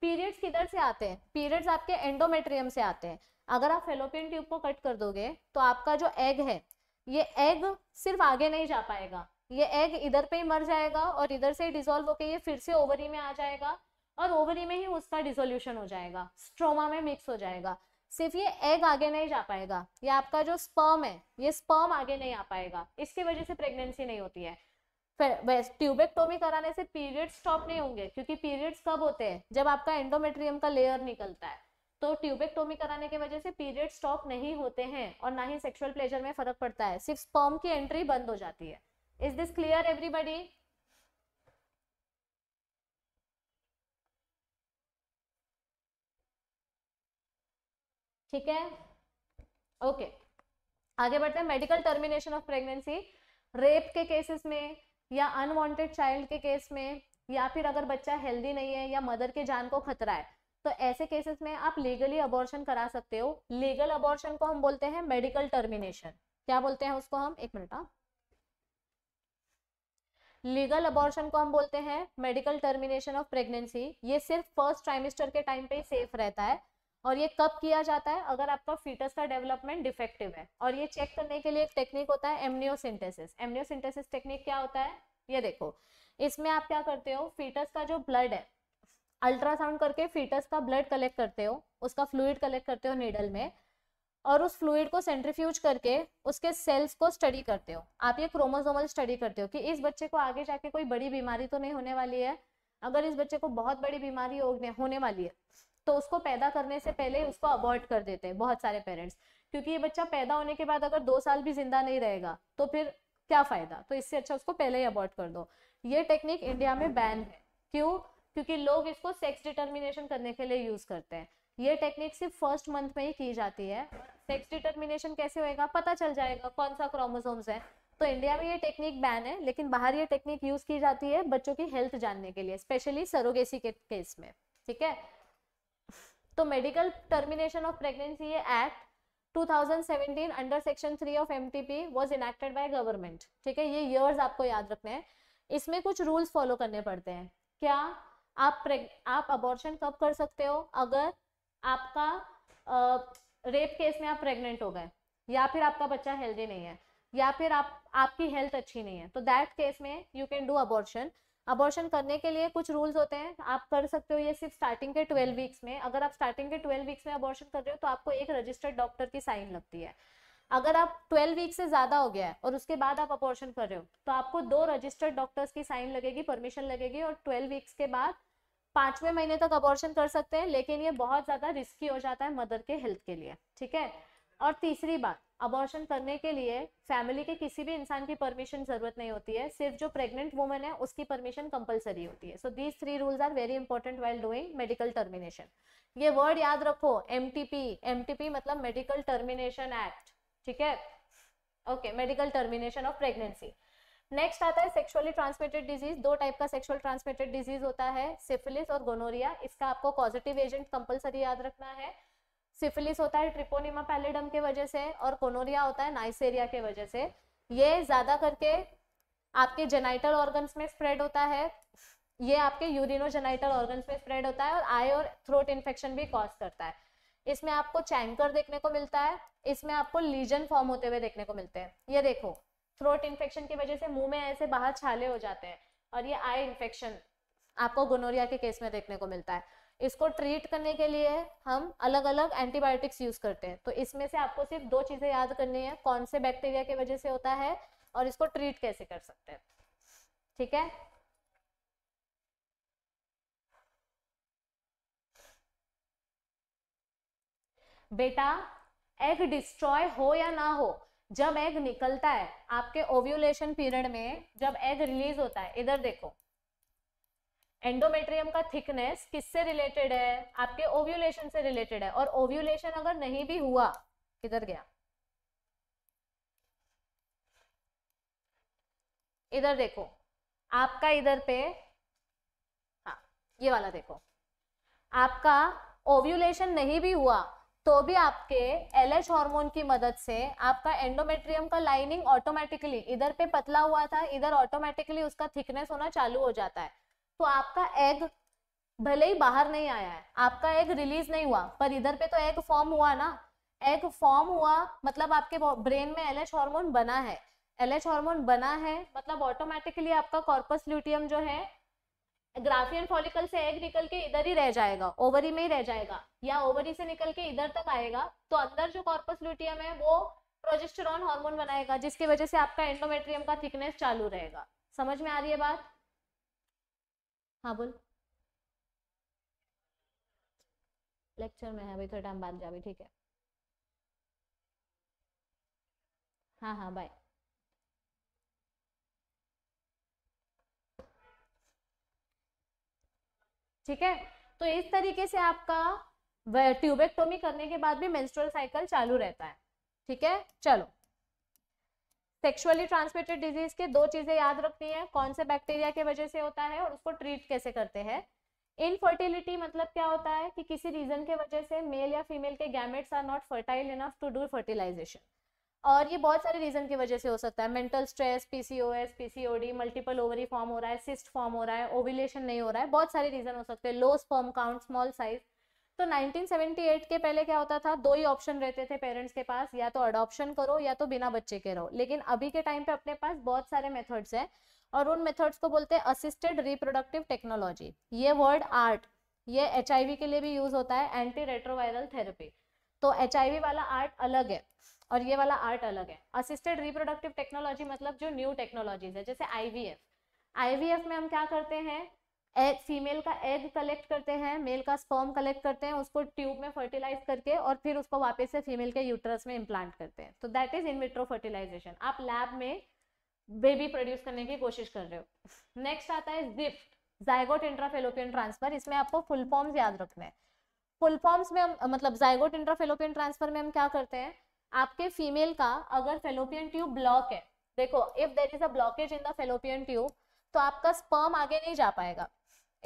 पीरियड्स किधर से आते हैं पीरियड्स आपके एंडोमेट्रियम से आते हैं अगर आप फेलोपियन ट्यूब को कट कर दोगे तो आपका जो एग है ये एग सिर्फ आगे नहीं जा पाएगा ये एग इधर पे ही मर जाएगा और इधर से डिजोल्व होके ये फिर से ओवरी में आ जाएगा और ओवरी में ही उसका डिजोल्यूशन हो जाएगा स्ट्रोमा में मिक्स हो जाएगा सिर्फ ये एग आगे नहीं जा पाएगा ये आपका जो स्पर्म है ये स्पर्म आगे नहीं आ पाएगा इसकी वजह से प्रेगनेंसी नहीं होती है ट्यूबेक्टोमी कराने से पीरियड स्टॉप नहीं होंगे क्योंकि पीरियड्स कब होते हैं जब आपका एंडोमेट्रियम का लेयर निकलता है तो ट्यूबेक्टोमी कराने की वजह से पीरियड स्टॉप नहीं होते हैं और ना ही सेक्सुअल प्लेजर में फर्क पड़ता है सिर्फ स्पर्म की एंट्री बंद हो जाती है इज दिस क्लियर एवरीबडी ठीक है ओके आगे बढ़ते हैं medical termination of pregnancy rape के केसेस में या अनवांटेड चाइल्ड के केस में या फिर अगर बच्चा हेल्दी नहीं है या मदर के जान को खतरा है तो ऐसे केसेस में आप लीगली अबॉर्शन करा सकते हो लीगल अबॉर्शन को हम बोलते हैं मेडिकल टर्मिनेशन क्या बोलते हैं उसको हम एक मिनट लीगल हाँ. अबॉर्शन को हम बोलते हैं मेडिकल टर्मिनेशन ऑफ प्रेगनेंसी ये सिर्फ फर्स्ट ट्राइमिस्टर के टाइम पे ही सेफ रहता है और ये कब किया जाता है अगर आपका फीटस का डेवलपमेंट डिफेक्टिव है और ये चेक करने के लिए एक टेक्निक होता है एमनियोसिंथेसिस एमनियोसिंथेसिस टेक्निक क्या होता है ये देखो इसमें आप क्या करते हो फीटस का जो ब्लड है अल्ट्रासाउंड करके फीटस का ब्लड कलेक्ट करते हो उसका फ्लूड कलेक्ट करते हो नीडल में और उस फ्लूड को सेंट्रीफ्यूज करके उसके सेल्स को स्टडी करते हो आप ये क्रोमोजोमल स्टडी करते हो कि इस बच्चे को आगे जाके कोई बड़ी बीमारी तो नहीं होने वाली है अगर इस बच्चे को बहुत बड़ी बीमारी होने वाली है तो उसको पैदा करने से पहले उसको अबॉर्ट कर देते हैं बहुत सारे पेरेंट्स क्योंकि ये बच्चा पैदा होने के बाद अगर दो साल भी जिंदा नहीं रहेगा तो फिर क्या फायदा तो इससे अच्छा उसको पहले ही अबॉर्ट कर दो ये टेक्निक इंडिया में बैन है क्यों क्योंकि लोग इसको सेक्स डिटर्मिनेशन करने के लिए यूज करते हैं ये टेक्निक सिर्फ फर्स्ट मंथ में ही की जाती है सेक्स डिटर्मिनेशन कैसे होएगा पता चल जाएगा कौन सा क्रोमोसोम्स है तो इंडिया में ये टेक्निक बैन है लेकिन बाहर ये टेक्निक यूज की जाती है बच्चों की हेल्थ जानने के लिए स्पेशली सरोगेसी के केस में ठीक है तो medical termination of pregnancy act 2017 under section three of M T P was enacted by government ठीक है ये ईयर्स आपको याद रखने हैं इसमें कुछ रूल्स फॉलो करने पड़ते हैं क्या आप प्रेग आप अबॉर्शन कब कर सकते हो अगर आपका आ, रेप केस में आप प्रेग्नेंट हो गए या फिर आपका बच्चा हेल्दी नहीं है या फिर आप आपकी हेल्थ अच्छी नहीं है तो दैट केस में you can do abortion abortion करने के लिए कुछ रूल्स होते हैं आप कर सकते हो ये सिर्फ स्टार्टिंग के ट्वेल्व वीक्स में अगर आप स्टार्टिंग के ट्वेल्व वीक्स में अबॉर्शन कर रहे हो तो आपको एक रजिस्टर्ड डॉक्टर की साइन लगती है अगर आप ट्वेल्व वीक्स से ज्यादा हो गया है और उसके बाद आप अपॉर्शन कर रहे हो तो आपको दो रजिस्टर्ड डॉक्टर्स की साइन लगेगी परमिशन लगेगी और ट्वेल्व वीक्स के बाद पांचवें महीने तक अबॉर्शन कर सकते हैं लेकिन ये बहुत ज्यादा रिस्की हो जाता है मदर के हेल्थ के लिए ठीक है और तीसरी बात अबॉर्शन करने के लिए फैमिली के किसी भी इंसान की परमिशन जरूरत नहीं होती है सिर्फ जो प्रेग्नेंट वुमेन है उसकी परमिशन कंपलसरी होती है so these three rules are very important while doing medical termination ये वर्ड याद रखो एम टी मतलब मेडिकल टर्मिनेशन एक्ट ठीक है okay medical termination of pregnancy next आता है सेक्सुअली ट्रांसमिटेड डिजीज दो टाइप का सेक्सुअल ट्रांसमिटेड डिजीज होता है सिफिलिस और गोनोरिया इसका आपको पॉजिटिव एजेंट कंपलसरी याद रखना है सिफिलिस होता है ट्रिपोनिमा पैलिडम के वजह से और कोनोरिया होता है नाइसेरिया के वजह से ये ज़्यादा करके आपके जेनाइटल ऑर्गन्स में स्प्रेड होता है ये आपके यूरिनोजेनाइटल ऑर्गन्स में स्प्रेड होता है और आई और थ्रोट इन्फेक्शन भी कॉज करता है इसमें आपको चैंकर देखने को मिलता है इसमें आपको लीजन फॉर्म होते हुए देखने को मिलते हैं ये देखो थ्रोट इन्फेक्शन की वजह से मुंह में ऐसे बाहर छाले हो जाते हैं और ये आई इन्फेक्शन आपको गोनोरिया के केस में देखने को मिलता है इसको ट्रीट करने के लिए हम अलग अलग एंटीबायोटिक्स यूज करते हैं तो इसमें से आपको सिर्फ दो चीजें याद करनी है कौन से बैक्टीरिया की वजह से होता है और इसको ट्रीट कैसे कर सकते हैं ठीक है बेटा एग डिस्ट्रॉय हो या ना हो जब एग निकलता है आपके ओव्यूलेशन पीरियड में जब एग रिलीज होता है इधर देखो एंडोमेट्रियम का थिकनेस किससे रिलेटेड है आपके ओव्यूलेशन से रिलेटेड है और ओव्यूलेशन अगर नहीं भी हुआ किधर गया इधर देखो आपका इधर पे हाँ ये वाला देखो आपका ओव्यूलेशन नहीं भी हुआ तो भी आपके एलएच हार्मोन की मदद से आपका एंडोमेट्रियम का लाइनिंग ऑटोमेटिकली इधर पे पतला हुआ था इधर ऑटोमेटिकली उसका थिकनेस होना चालू हो जाता है तो आपका एग भले ही बाहर नहीं आया है आपका एग रिलीज नहीं हुआ पर इधर पे तो एग फॉर्म हुआ ना एग फॉर्म हुआ मतलब आपके ब्रेन में एच हॉर्मोन बना है एच हॉर्मोन बना है मतलब ऑटोमेटिकली आपका कॉर्पस ल्यूटियम जो है ग्राफियन फॉलिकल से एग निकल के इधर ही रह जाएगा ओवरी में ही रह जाएगा या ओवरी से निकल के इधर तक आएगा तो अंदर जो कॉर्पस ल्यूटियम है वो प्रोजेस्टेरॉन हार्मोन बनाएगा जिसकी वजह से आपका एंडोमेट्रियम का थिकनेस चालू रहेगा समझ में आ रही है बात हाँ बोल लेक्चर में है अभी थोड़ा टाइम बाद जा ठीक है हाँ हाँ बाय ठीक है तो इस तरीके से आपका ट्यूबेक्टोमी करने के बाद भी मेंस्ट्रुअल साइकिल चालू रहता है ठीक है चलो सेक्सुअली ट्रांसमिटेड डिजीज के दो चीजें याद रखनी है कौन से बैक्टीरिया के वजह से होता है और उसको ट्रीट कैसे करते हैं इनफर्टिलिटी मतलब क्या होता है कि किसी रीजन के वजह से मेल या फीमेल के gametes are not fertile enough to do fertilisation और ये बहुत सारे रीजन की वजह से हो सकता है mental stress PCOS PCOD multiple ovary form हो रहा है सिस्ट फॉर्म हो रहा है ओविलेशन नहीं हो रहा है बहुत सारे रीजन हो सकते हैं low sperm count small size तो 1978 के पहले क्या होता था दो ही ऑप्शन रहते थे पेरेंट्स के पास या तो अडॉप्शन करो या तो बिना बच्चे के रहो लेकिन अभी के टाइम पे अपने पास बहुत सारे मेथड्स हैं और उन मेथड्स को बोलते हैं असिस्टेड रिप्रोडक्टिव टेक्नोलॉजी ये वर्ड आर्ट ये एच के लिए भी यूज होता है एंटी रेट्रोवायरल थेरेपी तो एच वाला आर्ट अलग है और ये वाला आर्ट अलग है असिस्टेड रिप्रोडक्टिव टेक्नोलॉजी मतलब जो न्यू टेक्नोलॉजीज है जैसे आईवीएफ आईवीएफ में हम क्या करते हैं एग फीमेल का एग कलेक्ट करते हैं मेल का स्पर्म कलेक्ट करते हैं उसको ट्यूब में फर्टिलाइज करके और फिर उसको वापस से फीमेल के यूट्रस में इम्प्लांट करते हैं तो दैट इज इनविट्रो फर्टिलाइजेशन आप लैब में बेबी प्रोड्यूस करने की कोशिश कर रहे हो नेक्स्ट आता है जिफ्ट जायगोट इंट्राफेलोपियन ट्रांसफर इसमें आपको फुल फॉर्म्स याद रखना है फुल फॉर्म्स में हम मतलब जायगोट इंट्राफेलोपियन ट्रांसफर में हम क्या करते हैं आपके फीमेल का अगर फेलोपियन ट्यूब ब्लॉक है देखो if there is a blockage in the fallopian tube तो आपका स्पर्म आगे नहीं जा पाएगा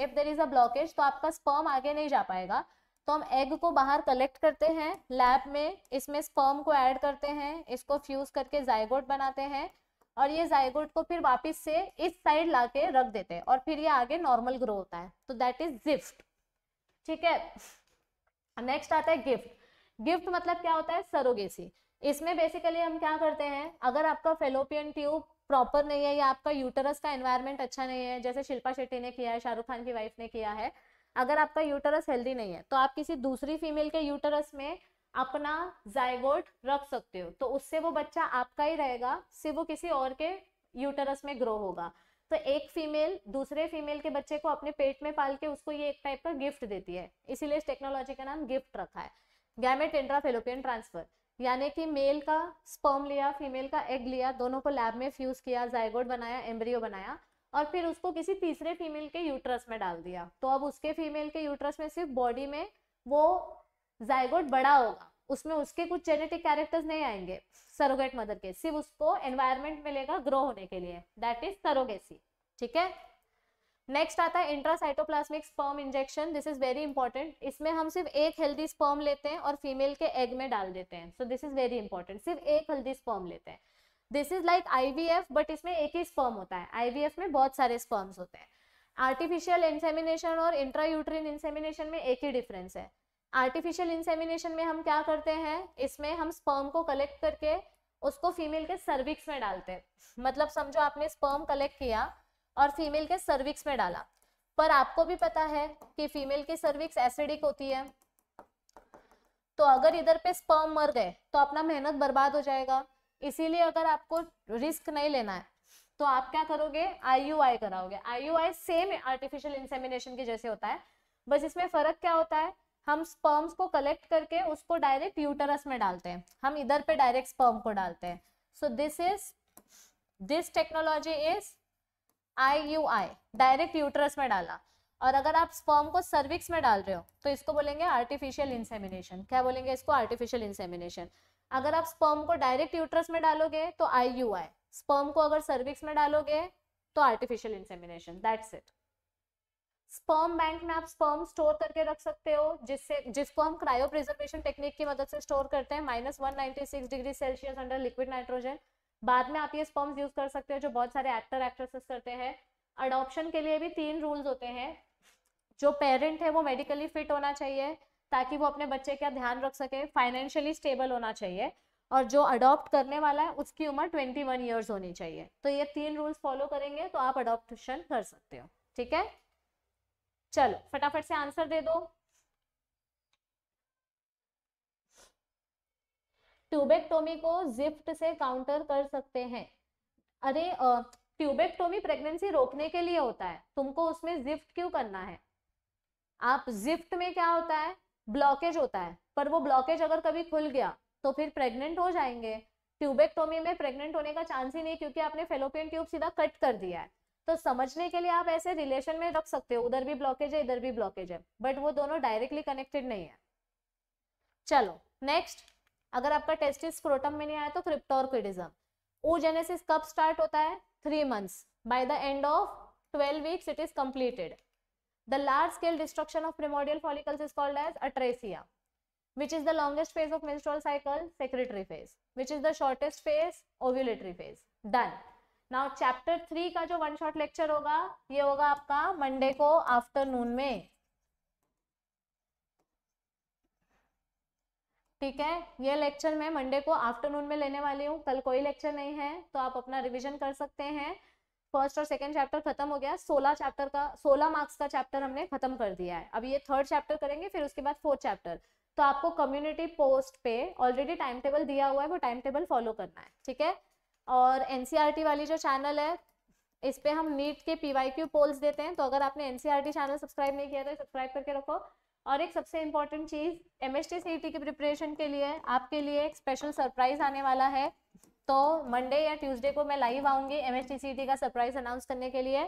if there is a blockage तो आपका स्पर्म आगे नहीं जा पाएगा तो हम एग को बाहर कलेक्ट करते हैं लैब में इसमें स्पर्म को ऐड करते हैं इसको फ्यूज करके जायगोट बनाते हैं और ये जायगोट को फिर वापस से इस साइड ला के रख देते हैं और फिर ये आगे नॉर्मल ग्रो होता है तो दैट इज गिफ्ट ठीक है नेक्स्ट आता है गिफ्ट गिफ्ट मतलब क्या होता है सरोगेसी इसमें बेसिकली हम क्या करते हैं अगर आपका फेलोपियन ट्यूब प्रॉपर नहीं है या आपका यूटरस का एनवायरमेंट अच्छा नहीं है जैसे शिल्पा शेट्टी ने किया है शाहरुख खान की वाइफ ने किया है अगर आपका यूटरस हेल्दी नहीं है तो आप किसी दूसरी फीमेल के यूटरस में अपना जायगोट रख सकते हो तो उससे वो बच्चा आपका ही रहेगा सिर्फ वो किसी और के यूटरस में ग्रो होगा तो एक फीमेल दूसरे फीमेल के बच्चे को अपने पेट में पाल के उसको ये एक टाइप का गिफ्ट देती है इसीलिए इस टेक्नोलॉजी का नाम गिफ्ट रखा है गैमेट इंट्रा फेलोपियन ट्रांसफर यानी कि मेल का स्पर्म लिया फीमेल का एग लिया दोनों को लैब में फ्यूज किया जायगोड बनाया एम्ब्रियो बनाया और फिर उसको किसी तीसरे फीमेल के यूट्रस में डाल दिया तो अब उसके फीमेल के यूट्रस में सिर्फ बॉडी में वो जायगोड बड़ा होगा उसमें उसके कुछ जेनेटिक कैरेक्टर्स नहीं आएंगे सरोगेट मदर के सिर्फ उसको एनवायरमेंट मिलेगा ग्रो होने के लिए दैट इज सरोगेसी ठीक है नेक्स्ट आता है intracytoplasmic sperm injection this is very important इसमें हम सिर्फ एक हेल्दी स्पर्म लेते हैं और फीमेल के एग में डाल देते हैं so this is very important सिर्फ एक हेल्दी स्पर्म लेते हैं this is like IVF but इसमें एक ही स्पर्म होता है आईवीएफ में बहुत सारे स्पर्म्स होते हैं आर्टिफिशियल इंसेमिनेशन और इंट्रायूट्रीन इंसेमिनेशन में एक ही डिफरेंस है आर्टिफिशियल इंसेमिनेशन में हम क्या करते हैं इसमें हम स्पर्म को कलेक्ट करके उसको फीमेल के सर्विक्स में डालते हैं मतलब समझो आपने स्पर्म कलेक्ट किया और फीमेल के सर्विक्स में डाला पर आपको भी पता है कि फीमेल की सर्विक्स एसिडिक होती है तो अगर इधर पे स्पर्म मर गए तो अपना मेहनत बर्बाद हो जाएगा इसीलिए अगर आपको रिस्क नहीं लेना है तो आप क्या करोगे आई कराओगे आई सेम आर्टिफिशियल इंसेमिनेशन के जैसे होता है बस इसमें फर्क क्या होता है हम स्पर्म्स को कलेक्ट करके उसको डायरेक्ट यूटरस में डालते हैं हम इधर पे डायरेक्ट स्पर्म को डालते हैं so this is this technology is I U I direct uterus में डाला और अगर आप स्पर्म को सर्विक्स में डाल रहे हो तो इसको बोलेंगे आर्टिफिशियल इंसेमिनेशन क्या बोलेंगे इसको आर्टिफिशियल इंसेमिनेशन अगर आप स्पर्म को डायरेक्ट यूट्रस में डालोगे तो आई यू आई स्पर्म को अगर सर्विक्स में डालोगे तो artificial insemination that's it sperm bank में आप स्पर्म स्टोर करके रख सकते हो जिससे जिसको हम क्रायो प्रिजर्वेशन टेक्निक की मदद से स्टोर करते हैं minus one degree Celsius under liquid nitrogen बाद में आप ये स्पर्म्स यूज कर सकते हो जो बहुत सारे एक्टर एक्ट्रेसेस करते हैं अडॉप्शन के लिए भी तीन रूल्स होते हैं जो पेरेंट है वो मेडिकली फिट होना चाहिए ताकि वो अपने बच्चे का ध्यान रख सके फाइनेंशियली स्टेबल होना चाहिए और जो अडॉप्ट करने वाला है उसकी उम्र 21 वन ईयर्स होनी चाहिए तो ये तीन रूल्स फॉलो करेंगे तो आप अडॉप्टन कर सकते हो ठीक है चलो फटाफट से आंसर दे दो ट्यूबेक्टोमी को जिफ्ट से काउंटर कर सकते हैं अरे ट्यूबेक्टोमी प्रेगनेंसी रोकने के लिए होता है तुमको उसमें जिफ्ट क्यों करना है आप जिफ्ट में क्या होता है ब्लॉकेज होता है पर वो ब्लॉकेज अगर कभी खुल गया तो फिर प्रेग्नेंट हो जाएंगे ट्यूबेक्टोमी में प्रेग्नेंट होने का चांस ही नहीं क्योंकि आपने फेलोपियन ट्यूब सीधा कट कर दिया है तो समझने के लिए आप ऐसे रिलेशन में रख सकते हो उधर भी ब्लॉकेज है इधर भी ब्लॉकेज है बट वो दोनों डायरेक्टली कनेक्टेड नहीं है चलो नेक्स्ट अगर आपका टेस्टिस प्रोटम में नहीं आया तो क्रिप्टोरक्रिडिज्म ओजेनेसिस कब स्टार्ट होता है three months by the end of twelve weeks it is completed the large scale destruction of primordial follicles is called as atresia which is the longest phase of menstrual cycle secretory phase which is the shortest phase ovulatory phase done now chapter three का जो वन शॉर्ट लेक्चर होगा ये होगा आपका मंडे को आफ्टरनून में ठीक है ये लेक्चर मैं मंडे को आफ्टरनून में लेने वाली हूँ कल कोई लेक्चर नहीं है तो आप अपना रिविजन कर सकते हैं फर्स्ट और सेकेंड चैप्टर खत्म हो गया सोलह चैप्टर का सोलह मार्क्स का चैप्टर हमने खत्म कर दिया है अब ये थर्ड चैप्टर करेंगे फिर उसके बाद फोर्थ चैप्टर तो आपको कम्युनिटी पोस्ट पे ऑलरेडी टाइम टेबल दिया हुआ है वो टाइम टेबल फॉलो करना है ठीक है और एनसीईआरटी e वाली जो चैनल है इस पे हम नीट के पीवाईक्यू पोल्स देते हैं तो अगर आपने एनसीईआरटी चैनल सब्सक्राइब नहीं किया तो सब्सक्राइब करके रखो और एक सबसे इम्पॉर्टेंट चीज़ एम एस के प्रिपरेशन के लिए आपके लिए एक स्पेशल सरप्राइज आने वाला है तो मंडे या ट्यूसडे को मैं लाइव आऊंगी एम एस e का सरप्राइज अनाउंस करने के लिए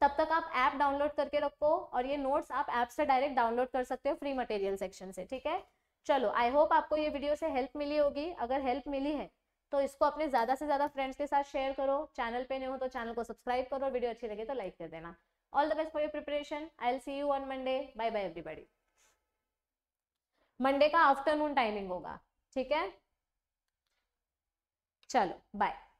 तब तक आप ऐप डाउनलोड करके रखो और ये नोट्स आप ऐप से डायरेक्ट डाउनलोड कर सकते हो फ्री मटेरियल सेक्शन से ठीक है चलो आई होप आपको ये वीडियो से हेल्प मिली होगी अगर हेल्प मिली है तो इसको अपने ज़्यादा से ज़्यादा फ्रेंड्स के साथ शेयर करो चैनल पे नहीं हो तो चैनल को सब्सक्राइब करो वीडियो अच्छी लगे तो लाइक कर देना all the best for your preparation I'll see you on Monday bye bye everybody Monday का आफ्टरनून टाइमिंग होगा ठीक है चलो बाय